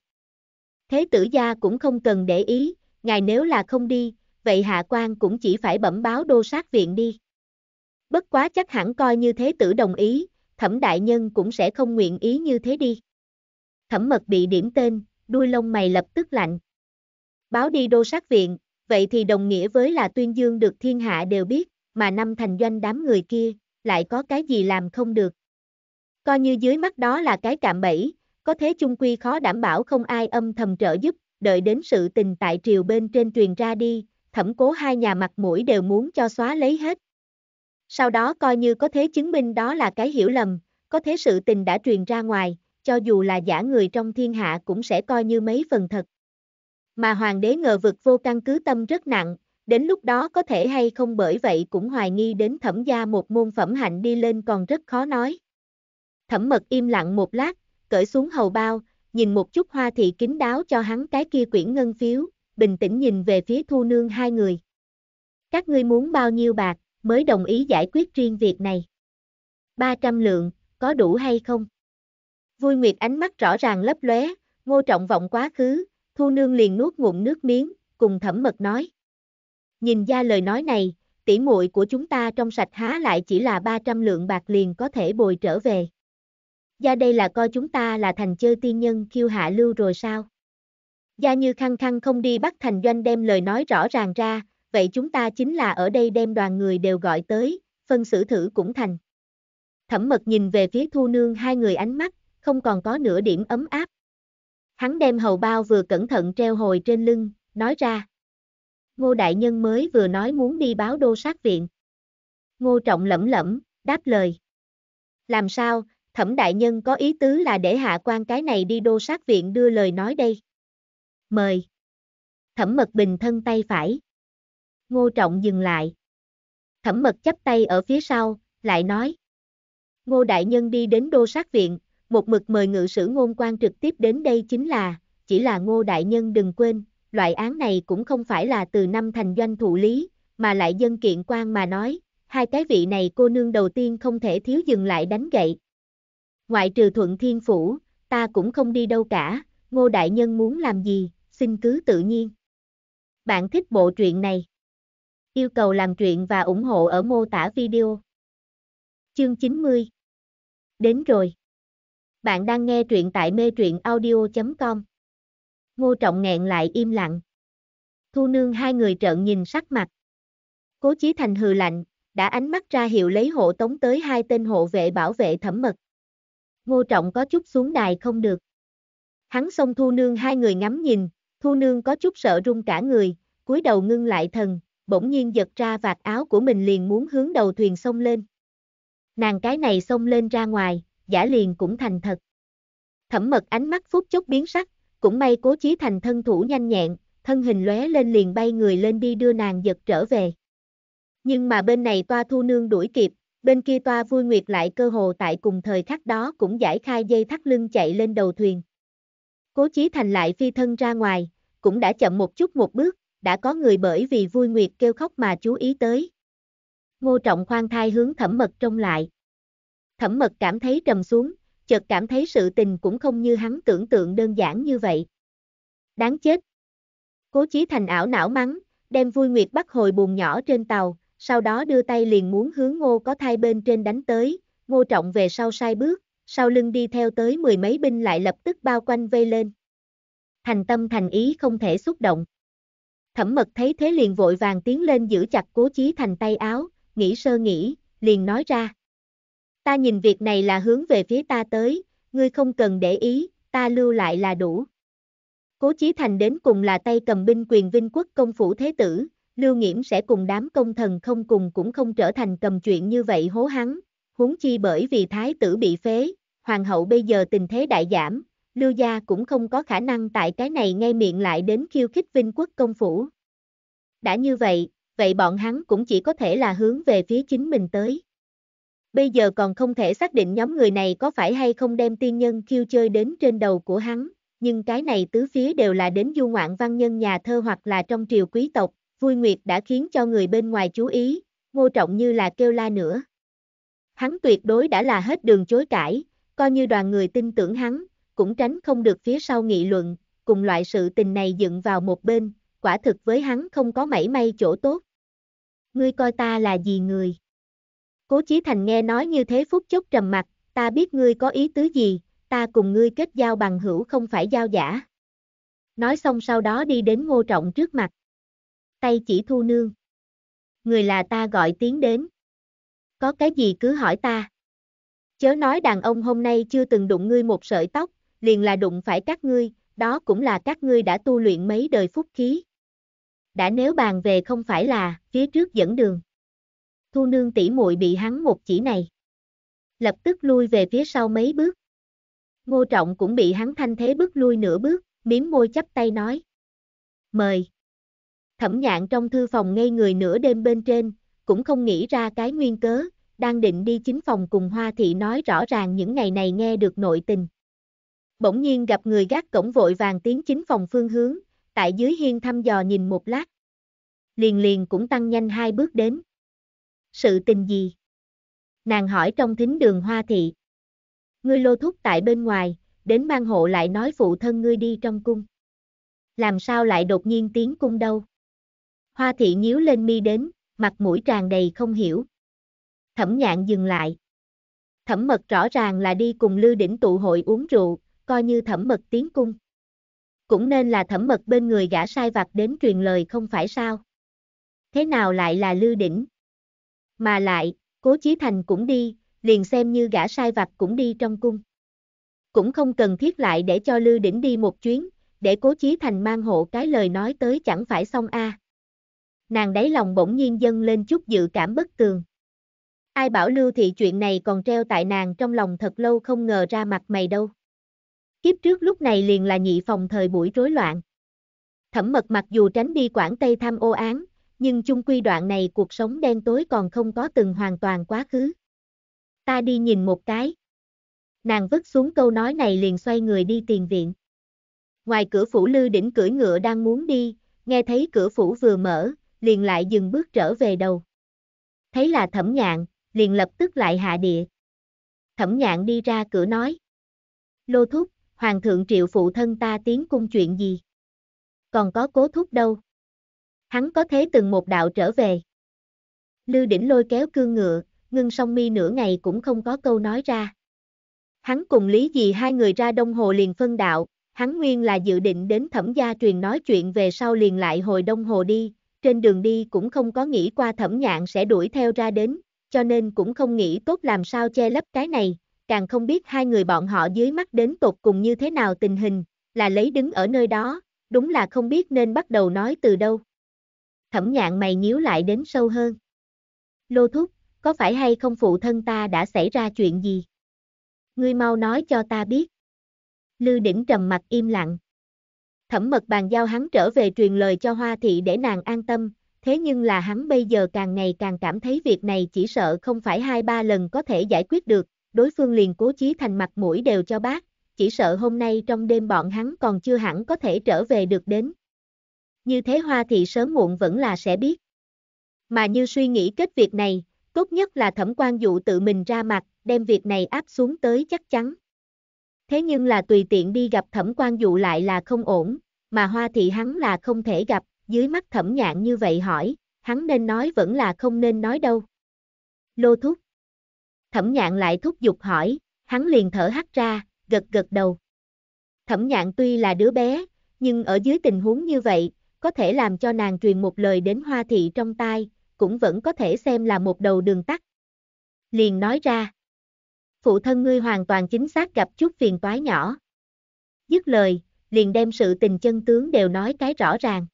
Thế tử gia cũng không cần để ý, ngài nếu là không đi, vậy hạ quan cũng chỉ phải bẩm báo đô sát viện đi. Bất quá chắc hẳn coi như thế tử đồng ý, thẩm đại nhân cũng sẽ không nguyện ý như thế đi. Thẩm mật bị điểm tên, đuôi lông mày lập tức lạnh. Báo đi đô sát viện, vậy thì đồng nghĩa với là tuyên dương được thiên hạ đều biết, mà năm thành doanh đám người kia, lại có cái gì làm không được. Coi như dưới mắt đó là cái cạm bẫy, có thế chung quy khó đảm bảo không ai âm thầm trợ giúp, đợi đến sự tình tại triều bên trên truyền ra đi, thẩm cố hai nhà mặt mũi đều muốn cho xóa lấy hết. Sau đó coi như có thế chứng minh đó là cái hiểu lầm, có thế sự tình đã truyền ra ngoài, cho dù là giả người trong thiên hạ cũng sẽ coi như mấy phần thật. Mà hoàng đế ngờ vực vô căn cứ tâm rất nặng, đến lúc đó có thể hay không bởi vậy cũng hoài nghi đến thẩm gia một môn phẩm hạnh đi lên còn rất khó nói. Thẩm mật im lặng một lát, cởi xuống hầu bao, nhìn một chút hoa thị kín đáo cho hắn cái kia quyển ngân phiếu, bình tĩnh nhìn về phía thu nương hai người. Các ngươi muốn bao nhiêu bạc, mới đồng ý giải quyết riêng việc này. 300 lượng, có đủ hay không? Vui Nguyệt ánh mắt rõ ràng lấp lóe, ngô trọng vọng quá khứ, thu nương liền nuốt ngụm nước miếng, cùng thẩm mật nói. Nhìn ra lời nói này, tỉ muội của chúng ta trong sạch há lại chỉ là 300 lượng bạc liền có thể bồi trở về gia đây là coi chúng ta là thành chơi tiên nhân khiêu hạ lưu rồi sao? Gia như khăng khăng không đi bắt thành doanh đem lời nói rõ ràng ra, vậy chúng ta chính là ở đây đem đoàn người đều gọi tới, phân xử thử cũng thành. Thẩm mật nhìn về phía thu nương hai người ánh mắt, không còn có nửa điểm ấm áp. Hắn đem hầu bao vừa cẩn thận treo hồi trên lưng, nói ra. Ngô Đại Nhân mới vừa nói muốn đi báo đô sát viện. Ngô Trọng lẩm lẩm, đáp lời. Làm sao, thẩm đại nhân có ý tứ là để hạ quan cái này đi đô sát viện đưa lời nói đây. Mời. Thẩm mật bình thân tay phải. Ngô trọng dừng lại. Thẩm mật chấp tay ở phía sau, lại nói. Ngô đại nhân đi đến đô sát viện, một mực mời ngự sử ngôn quan trực tiếp đến đây chính là, chỉ là ngô đại nhân đừng quên, loại án này cũng không phải là từ năm thành doanh thụ lý, mà lại dân kiện quan mà nói, hai cái vị này cô nương đầu tiên không thể thiếu dừng lại đánh gậy, ngoại trừ thuận thiên phủ, ta cũng không đi đâu cả, ngô đại nhân muốn làm gì, xin cứ tự nhiên. Bạn thích bộ truyện này? Yêu cầu làm truyện và ủng hộ ở mô tả video. Chương 90 Đến rồi. Bạn đang nghe truyện tại mê truyện audio.com Ngô Trọng nghẹn lại im lặng. Thu nương hai người trợn nhìn sắc mặt. Cố Chí Thành hừ lạnh, đã ánh mắt ra hiệu lấy hộ tống tới hai tên hộ vệ bảo vệ thẩm mật ngô trọng có chút xuống đài không được. Hắn xông thu nương hai người ngắm nhìn, thu nương có chút sợ run cả người, cúi đầu ngưng lại thần, bỗng nhiên giật ra vạt áo của mình liền muốn hướng đầu thuyền xông lên. Nàng cái này xông lên ra ngoài, giả liền cũng thành thật. Thẩm mật ánh mắt phút chốc biến sắc, cũng may cố chí thành thân thủ nhanh nhẹn, thân hình lóe lên liền bay người lên đi đưa nàng giật trở về. Nhưng mà bên này toa thu nương đuổi kịp, Bên kia toa vui nguyệt lại cơ hồ tại cùng thời khắc đó cũng giải khai dây thắt lưng chạy lên đầu thuyền. Cố Chí Thành lại phi thân ra ngoài, cũng đã chậm một chút một bước, đã có người bởi vì vui nguyệt kêu khóc mà chú ý tới. Ngô Trọng khoan thai hướng thẩm mật trông lại. Thẩm mật cảm thấy trầm xuống, chợt cảm thấy sự tình cũng không như hắn tưởng tượng đơn giản như vậy. Đáng chết. Cố Chí Thành ảo não mắng, đem vui nguyệt bắt hồi buồn nhỏ trên tàu, sau đó đưa tay liền muốn hướng ngô có thai bên trên đánh tới, ngô trọng về sau sai bước, sau lưng đi theo tới mười mấy binh lại lập tức bao quanh vây lên. Thành tâm thành ý không thể xúc động. Thẩm mật thấy thế liền vội vàng tiến lên giữ chặt cố chí thành tay áo, nghĩ sơ nghĩ, liền nói ra. Ta nhìn việc này là hướng về phía ta tới, ngươi không cần để ý, ta lưu lại là đủ. Cố Chí Thành đến cùng là tay cầm binh quyền vinh quốc công phủ thế tử, Lưu Nghiễm sẽ cùng đám công thần không cùng cũng không trở thành cầm chuyện như vậy hố hắn, huống chi bởi vì thái tử bị phế, hoàng hậu bây giờ tình thế đại giảm, Lưu gia cũng không có khả năng tại cái này ngay miệng lại đến khiêu khích vinh quốc công phủ. Đã như vậy, vậy bọn hắn cũng chỉ có thể là hướng về phía chính mình tới. Bây giờ còn không thể xác định nhóm người này có phải hay không đem tiên nhân khiêu chơi đến trên đầu của hắn, nhưng cái này tứ phía đều là đến du ngoạn văn nhân nhà thơ hoặc là trong triều quý tộc, vui nguyệt đã khiến cho người bên ngoài chú ý, ngô trọng như là kêu la nữa. Hắn tuyệt đối đã là hết đường chối cãi, coi như đoàn người tin tưởng hắn, cũng tránh không được phía sau nghị luận, cùng loại sự tình này dựng vào một bên, quả thực với hắn không có mảy may chỗ tốt. Ngươi coi ta là gì người? Cố Chí Thành nghe nói như thế phút chốc trầm mặt, ta biết ngươi có ý tứ gì, ta cùng ngươi kết giao bằng hữu không phải giao giả. Nói xong sau đó đi đến ngô trọng trước mặt tay chỉ thu nương. Người là ta gọi tiếng đến. Có cái gì cứ hỏi ta. Chớ nói đàn ông hôm nay chưa từng đụng ngươi một sợi tóc, liền là đụng phải các ngươi, đó cũng là các ngươi đã tu luyện mấy đời phúc khí. Đã nếu bàn về không phải là, phía trước dẫn đường. Thu nương tỷ muội bị hắn một chỉ này. Lập tức lui về phía sau mấy bước. Ngô Trọng cũng bị hắn thanh thế bước lui nửa bước, miếng môi chắp tay nói. Mời. Thẩm nhạn trong thư phòng ngây người nửa đêm bên trên, cũng không nghĩ ra cái nguyên cớ, đang định đi chính phòng cùng Hoa Thị nói rõ ràng những ngày này nghe được nội tình. Bỗng nhiên gặp người gác cổng vội vàng tiến chính phòng phương hướng, tại dưới hiên thăm dò nhìn một lát. Liền liền cũng tăng nhanh hai bước đến. Sự tình gì? Nàng hỏi trong thính đường Hoa Thị. Ngươi lô thúc tại bên ngoài, đến mang hộ lại nói phụ thân ngươi đi trong cung. Làm sao lại đột nhiên tiến cung đâu? Hoa thị nhíu lên mi đến, mặt mũi tràn đầy không hiểu. Thẩm nhạn dừng lại. Thẩm mật rõ ràng là đi cùng Lưu Đỉnh tụ hội uống rượu, coi như thẩm mật tiến cung. Cũng nên là thẩm mật bên người gã sai vặt đến truyền lời không phải sao. Thế nào lại là Lưu Đỉnh? Mà lại, Cố Chí Thành cũng đi, liền xem như gã sai vặt cũng đi trong cung. Cũng không cần thiết lại để cho Lưu Đỉnh đi một chuyến, để Cố Chí Thành mang hộ cái lời nói tới chẳng phải xong a. À nàng đáy lòng bỗng nhiên dâng lên chút dự cảm bất tường. Ai bảo Lưu Thị chuyện này còn treo tại nàng trong lòng thật lâu không ngờ ra mặt mày đâu. Kiếp trước lúc này liền là nhị phòng thời buổi rối loạn. Thẩm mật mặc dù tránh đi Quảng Tây tham ô án, nhưng chung quy đoạn này cuộc sống đen tối còn không có từng hoàn toàn quá khứ. Ta đi nhìn một cái. Nàng vứt xuống câu nói này liền xoay người đi tiền viện. Ngoài cửa phủ lư đỉnh cưỡi ngựa đang muốn đi, nghe thấy cửa phủ vừa mở, liền lại dừng bước trở về đầu. Thấy là thẩm nhạn, liền lập tức lại hạ địa. Thẩm nhạn đi ra cửa nói. Lô thúc, hoàng thượng triệu phụ thân ta tiến cung chuyện gì? Còn có cố thúc đâu? Hắn có thế từng một đạo trở về. lưu đỉnh lôi kéo cương ngựa, ngưng song mi nửa ngày cũng không có câu nói ra. Hắn cùng lý gì hai người ra đông hồ liền phân đạo, hắn nguyên là dự định đến thẩm gia truyền nói chuyện về sau liền lại hồi đông hồ đi, trên đường đi cũng không có nghĩ qua thẩm nhạn sẽ đuổi theo ra đến, cho nên cũng không nghĩ tốt làm sao che lấp cái này, càng không biết hai người bọn họ dưới mắt đến tột cùng như thế nào tình hình, là lấy đứng ở nơi đó, đúng là không biết nên bắt đầu nói từ đâu. Thẩm nhạn mày nhíu lại đến sâu hơn. Lô thúc, có phải hay không phụ thân ta đã xảy ra chuyện gì? Ngươi mau nói cho ta biết. Lư đỉnh trầm mặt im lặng thẩm mật bàn giao hắn trở về truyền lời cho Hoa Thị để nàng an tâm, thế nhưng là hắn bây giờ càng ngày càng cảm thấy việc này chỉ sợ không phải hai ba lần có thể giải quyết được, đối phương liền cố chí thành mặt mũi đều cho bác, chỉ sợ hôm nay trong đêm bọn hắn còn chưa hẳn có thể trở về được đến. Như thế Hoa Thị sớm muộn vẫn là sẽ biết. Mà như suy nghĩ kết việc này, tốt nhất là thẩm quan dụ tự mình ra mặt, đem việc này áp xuống tới chắc chắn thế nhưng là tùy tiện đi gặp thẩm quan dụ lại là không ổn, mà hoa thị hắn là không thể gặp, dưới mắt thẩm nhạn như vậy hỏi, hắn nên nói vẫn là không nên nói đâu. Lô thúc. Thẩm nhạn lại thúc giục hỏi, hắn liền thở hắt ra, gật gật đầu. Thẩm nhạn tuy là đứa bé, nhưng ở dưới tình huống như vậy, có thể làm cho nàng truyền một lời đến hoa thị trong tai, cũng vẫn có thể xem là một đầu đường tắt. Liền nói ra phụ thân ngươi hoàn toàn chính xác gặp chút phiền toái nhỏ. Dứt lời, liền đem sự tình chân tướng đều nói cái rõ ràng.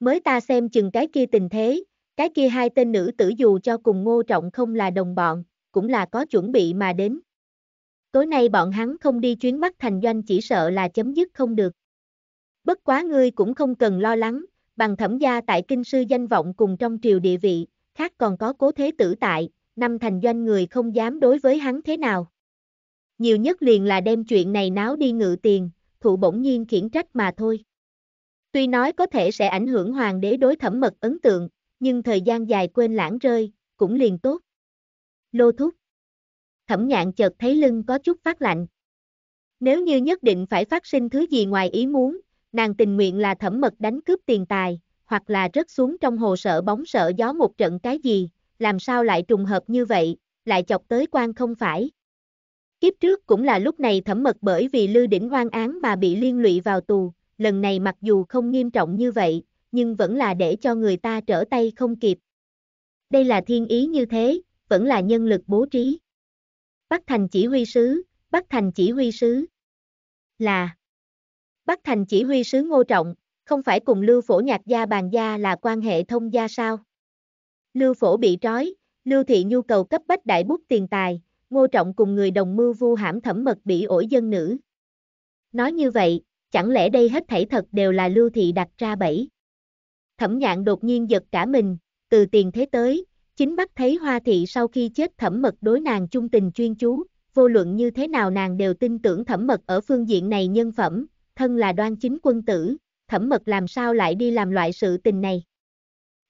Mới ta xem chừng cái kia tình thế, cái kia hai tên nữ tử dù cho cùng ngô trọng không là đồng bọn, cũng là có chuẩn bị mà đến. Tối nay bọn hắn không đi chuyến Bắc Thành Doanh chỉ sợ là chấm dứt không được. Bất quá ngươi cũng không cần lo lắng, bằng thẩm gia tại kinh sư danh vọng cùng trong triều địa vị, khác còn có cố thế tử tại, năm thành doanh người không dám đối với hắn thế nào. Nhiều nhất liền là đem chuyện này náo đi ngự tiền, thụ bỗng nhiên khiển trách mà thôi. Tuy nói có thể sẽ ảnh hưởng hoàng đế đối thẩm mật ấn tượng, nhưng thời gian dài quên lãng rơi, cũng liền tốt. Lô thúc. Thẩm nhạn chợt thấy lưng có chút phát lạnh. Nếu như nhất định phải phát sinh thứ gì ngoài ý muốn, nàng tình nguyện là thẩm mật đánh cướp tiền tài, hoặc là rớt xuống trong hồ sợ bóng sợ gió một trận cái gì, làm sao lại trùng hợp như vậy, lại chọc tới quan không phải. Kiếp trước cũng là lúc này thẩm mật bởi vì Lưu Đỉnh hoang án mà bị liên lụy vào tù, lần này mặc dù không nghiêm trọng như vậy, nhưng vẫn là để cho người ta trở tay không kịp. Đây là thiên ý như thế, vẫn là nhân lực bố trí. Bắc Thành chỉ huy sứ, Bắc Thành chỉ huy sứ là Bắc Thành chỉ huy sứ Ngô Trọng, không phải cùng Lưu Phổ Nhạc gia bàn gia là quan hệ thông gia sao? Lưu Phổ bị trói, Lưu Thị nhu cầu cấp bách đại bút tiền tài, Ngô Trọng cùng người đồng mưu vu hãm thẩm mật bị ổi dân nữ. Nói như vậy, chẳng lẽ đây hết thảy thật đều là Lưu Thị đặt ra bẫy? Thẩm nhạn đột nhiên giật cả mình, từ tiền thế tới, chính bắt thấy Hoa Thị sau khi chết thẩm mật đối nàng trung tình chuyên chú, vô luận như thế nào nàng đều tin tưởng thẩm mật ở phương diện này nhân phẩm, thân là đoan chính quân tử, thẩm mật làm sao lại đi làm loại sự tình này.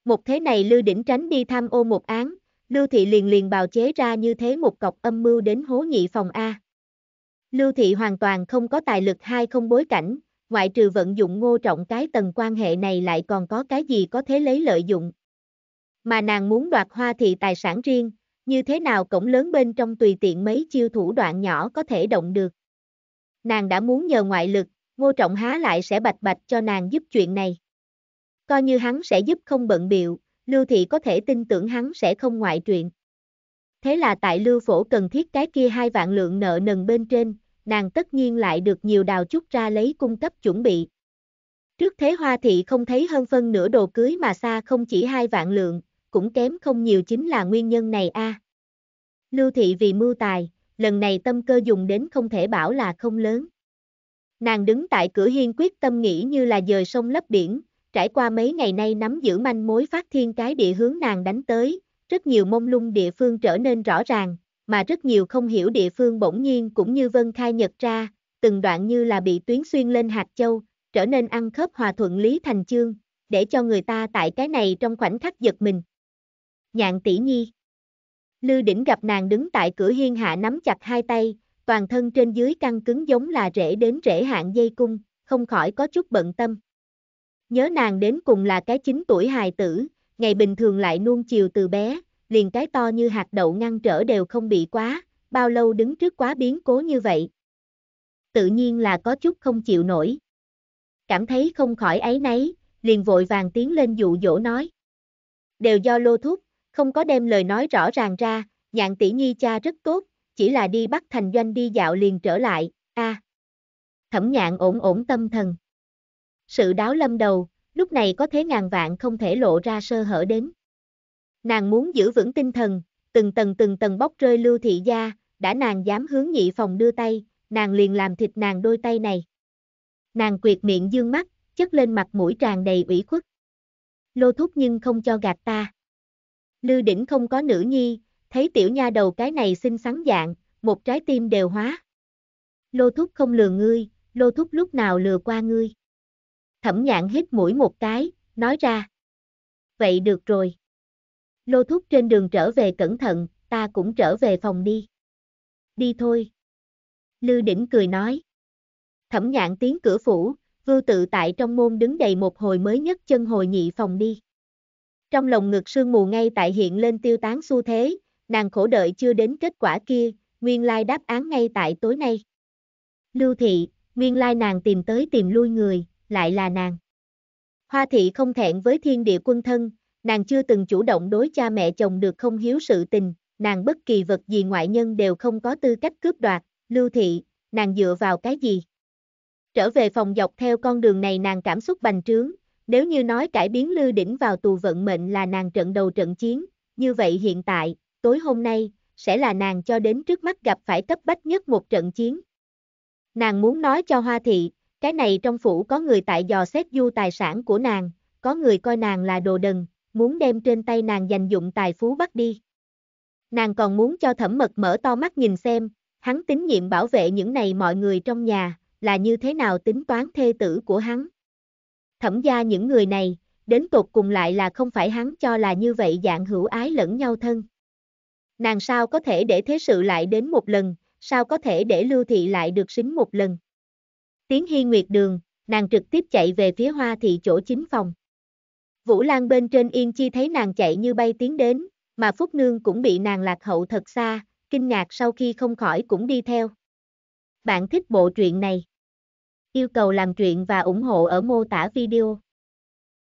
Một thế này Lưu Đỉnh tránh đi tham ô một án, Lưu Thị liền liền bào chế ra như thế một cọc âm mưu đến hố nhị phòng A. Lưu Thị hoàn toàn không có tài lực hay không bối cảnh, ngoại trừ vận dụng ngô trọng cái tầng quan hệ này lại còn có cái gì có thể lấy lợi dụng. Mà nàng muốn đoạt hoa thị tài sản riêng, như thế nào cổng lớn bên trong tùy tiện mấy chiêu thủ đoạn nhỏ có thể động được. Nàng đã muốn nhờ ngoại lực, ngô trọng há lại sẽ bạch bạch cho nàng giúp chuyện này. Coi như hắn sẽ giúp không bận biệu, Lưu Thị có thể tin tưởng hắn sẽ không ngoại truyện. Thế là tại Lưu Phổ cần thiết cái kia hai vạn lượng nợ nần bên trên, nàng tất nhiên lại được nhiều đào chút ra lấy cung cấp chuẩn bị. Trước thế Hoa Thị không thấy hơn phân nửa đồ cưới mà xa không chỉ hai vạn lượng, cũng kém không nhiều chính là nguyên nhân này a. Lưu Thị vì mưu tài, lần này tâm cơ dùng đến không thể bảo là không lớn. Nàng đứng tại cửa hiên quyết tâm nghĩ như là dời sông lấp biển, trải qua mấy ngày nay nắm giữ manh mối phát thiên cái địa hướng nàng đánh tới, rất nhiều mông lung địa phương trở nên rõ ràng, mà rất nhiều không hiểu địa phương bỗng nhiên cũng như Vân Khai nhật ra, từng đoạn như là bị tuyến xuyên lên hạt châu, trở nên ăn khớp hòa thuận lý thành chương, để cho người ta tại cái này trong khoảnh khắc giật mình. Nhạn tỷ nhi Lư đỉnh gặp nàng đứng tại cửa hiên hạ nắm chặt hai tay, toàn thân trên dưới căng cứng giống là rễ đến rễ hạng dây cung, không khỏi có chút bận tâm nhớ nàng đến cùng là cái 9 tuổi hài tử, ngày bình thường lại nuông chiều từ bé, liền cái to như hạt đậu ngăn trở đều không bị quá, bao lâu đứng trước quá biến cố như vậy. Tự nhiên là có chút không chịu nổi. Cảm thấy không khỏi ấy nấy, liền vội vàng tiến lên dụ dỗ nói. Đều do lô thúc, không có đem lời nói rõ ràng ra, nhạn tỷ nhi cha rất tốt, chỉ là đi bắt thành doanh đi dạo liền trở lại, a à, Thẩm nhạn ổn ổn tâm thần sự đáo lâm đầu, lúc này có thế ngàn vạn không thể lộ ra sơ hở đến. Nàng muốn giữ vững tinh thần, từng tầng từng tầng bóc rơi lưu thị gia, đã nàng dám hướng nhị phòng đưa tay, nàng liền làm thịt nàng đôi tay này. Nàng quyệt miệng dương mắt, chất lên mặt mũi tràn đầy ủy khuất. Lô thúc nhưng không cho gạt ta. Lưu đỉnh không có nữ nhi, thấy tiểu nha đầu cái này xinh xắn dạng, một trái tim đều hóa. Lô thúc không lừa ngươi, lô thúc lúc nào lừa qua ngươi. Thẩm nhạn hít mũi một cái, nói ra. Vậy được rồi. Lô thúc trên đường trở về cẩn thận, ta cũng trở về phòng đi. Đi thôi. Lư đỉnh cười nói. Thẩm nhạn tiến cửa phủ, vưu tự tại trong môn đứng đầy một hồi mới nhất chân hồi nhị phòng đi. Trong lòng ngực sương mù ngay tại hiện lên tiêu tán xu thế, nàng khổ đợi chưa đến kết quả kia, nguyên lai đáp án ngay tại tối nay. Lưu thị, nguyên lai nàng tìm tới tìm lui người, lại là nàng. Hoa thị không thẹn với thiên địa quân thân, nàng chưa từng chủ động đối cha mẹ chồng được không hiếu sự tình, nàng bất kỳ vật gì ngoại nhân đều không có tư cách cướp đoạt, lưu thị, nàng dựa vào cái gì? Trở về phòng dọc theo con đường này nàng cảm xúc bành trướng, nếu như nói cải biến lưu đỉnh vào tù vận mệnh là nàng trận đầu trận chiến, như vậy hiện tại, tối hôm nay, sẽ là nàng cho đến trước mắt gặp phải cấp bách nhất một trận chiến. Nàng muốn nói cho Hoa Thị, cái này trong phủ có người tại dò xét du tài sản của nàng, có người coi nàng là đồ đần, muốn đem trên tay nàng dành dụng tài phú bắt đi. Nàng còn muốn cho thẩm mật mở to mắt nhìn xem, hắn tín nhiệm bảo vệ những này mọi người trong nhà, là như thế nào tính toán thê tử của hắn. Thẩm gia những người này, đến tột cùng lại là không phải hắn cho là như vậy dạng hữu ái lẫn nhau thân. Nàng sao có thể để thế sự lại đến một lần, sao có thể để lưu thị lại được xính một lần. Tiếng hy nguyệt đường, nàng trực tiếp chạy về phía hoa thị chỗ chính phòng. Vũ Lan bên trên yên chi thấy nàng chạy như bay tiến đến, mà Phúc Nương cũng bị nàng lạc hậu thật xa, kinh ngạc sau khi không khỏi cũng đi theo. Bạn thích bộ truyện này? Yêu cầu làm truyện và ủng hộ ở mô tả video.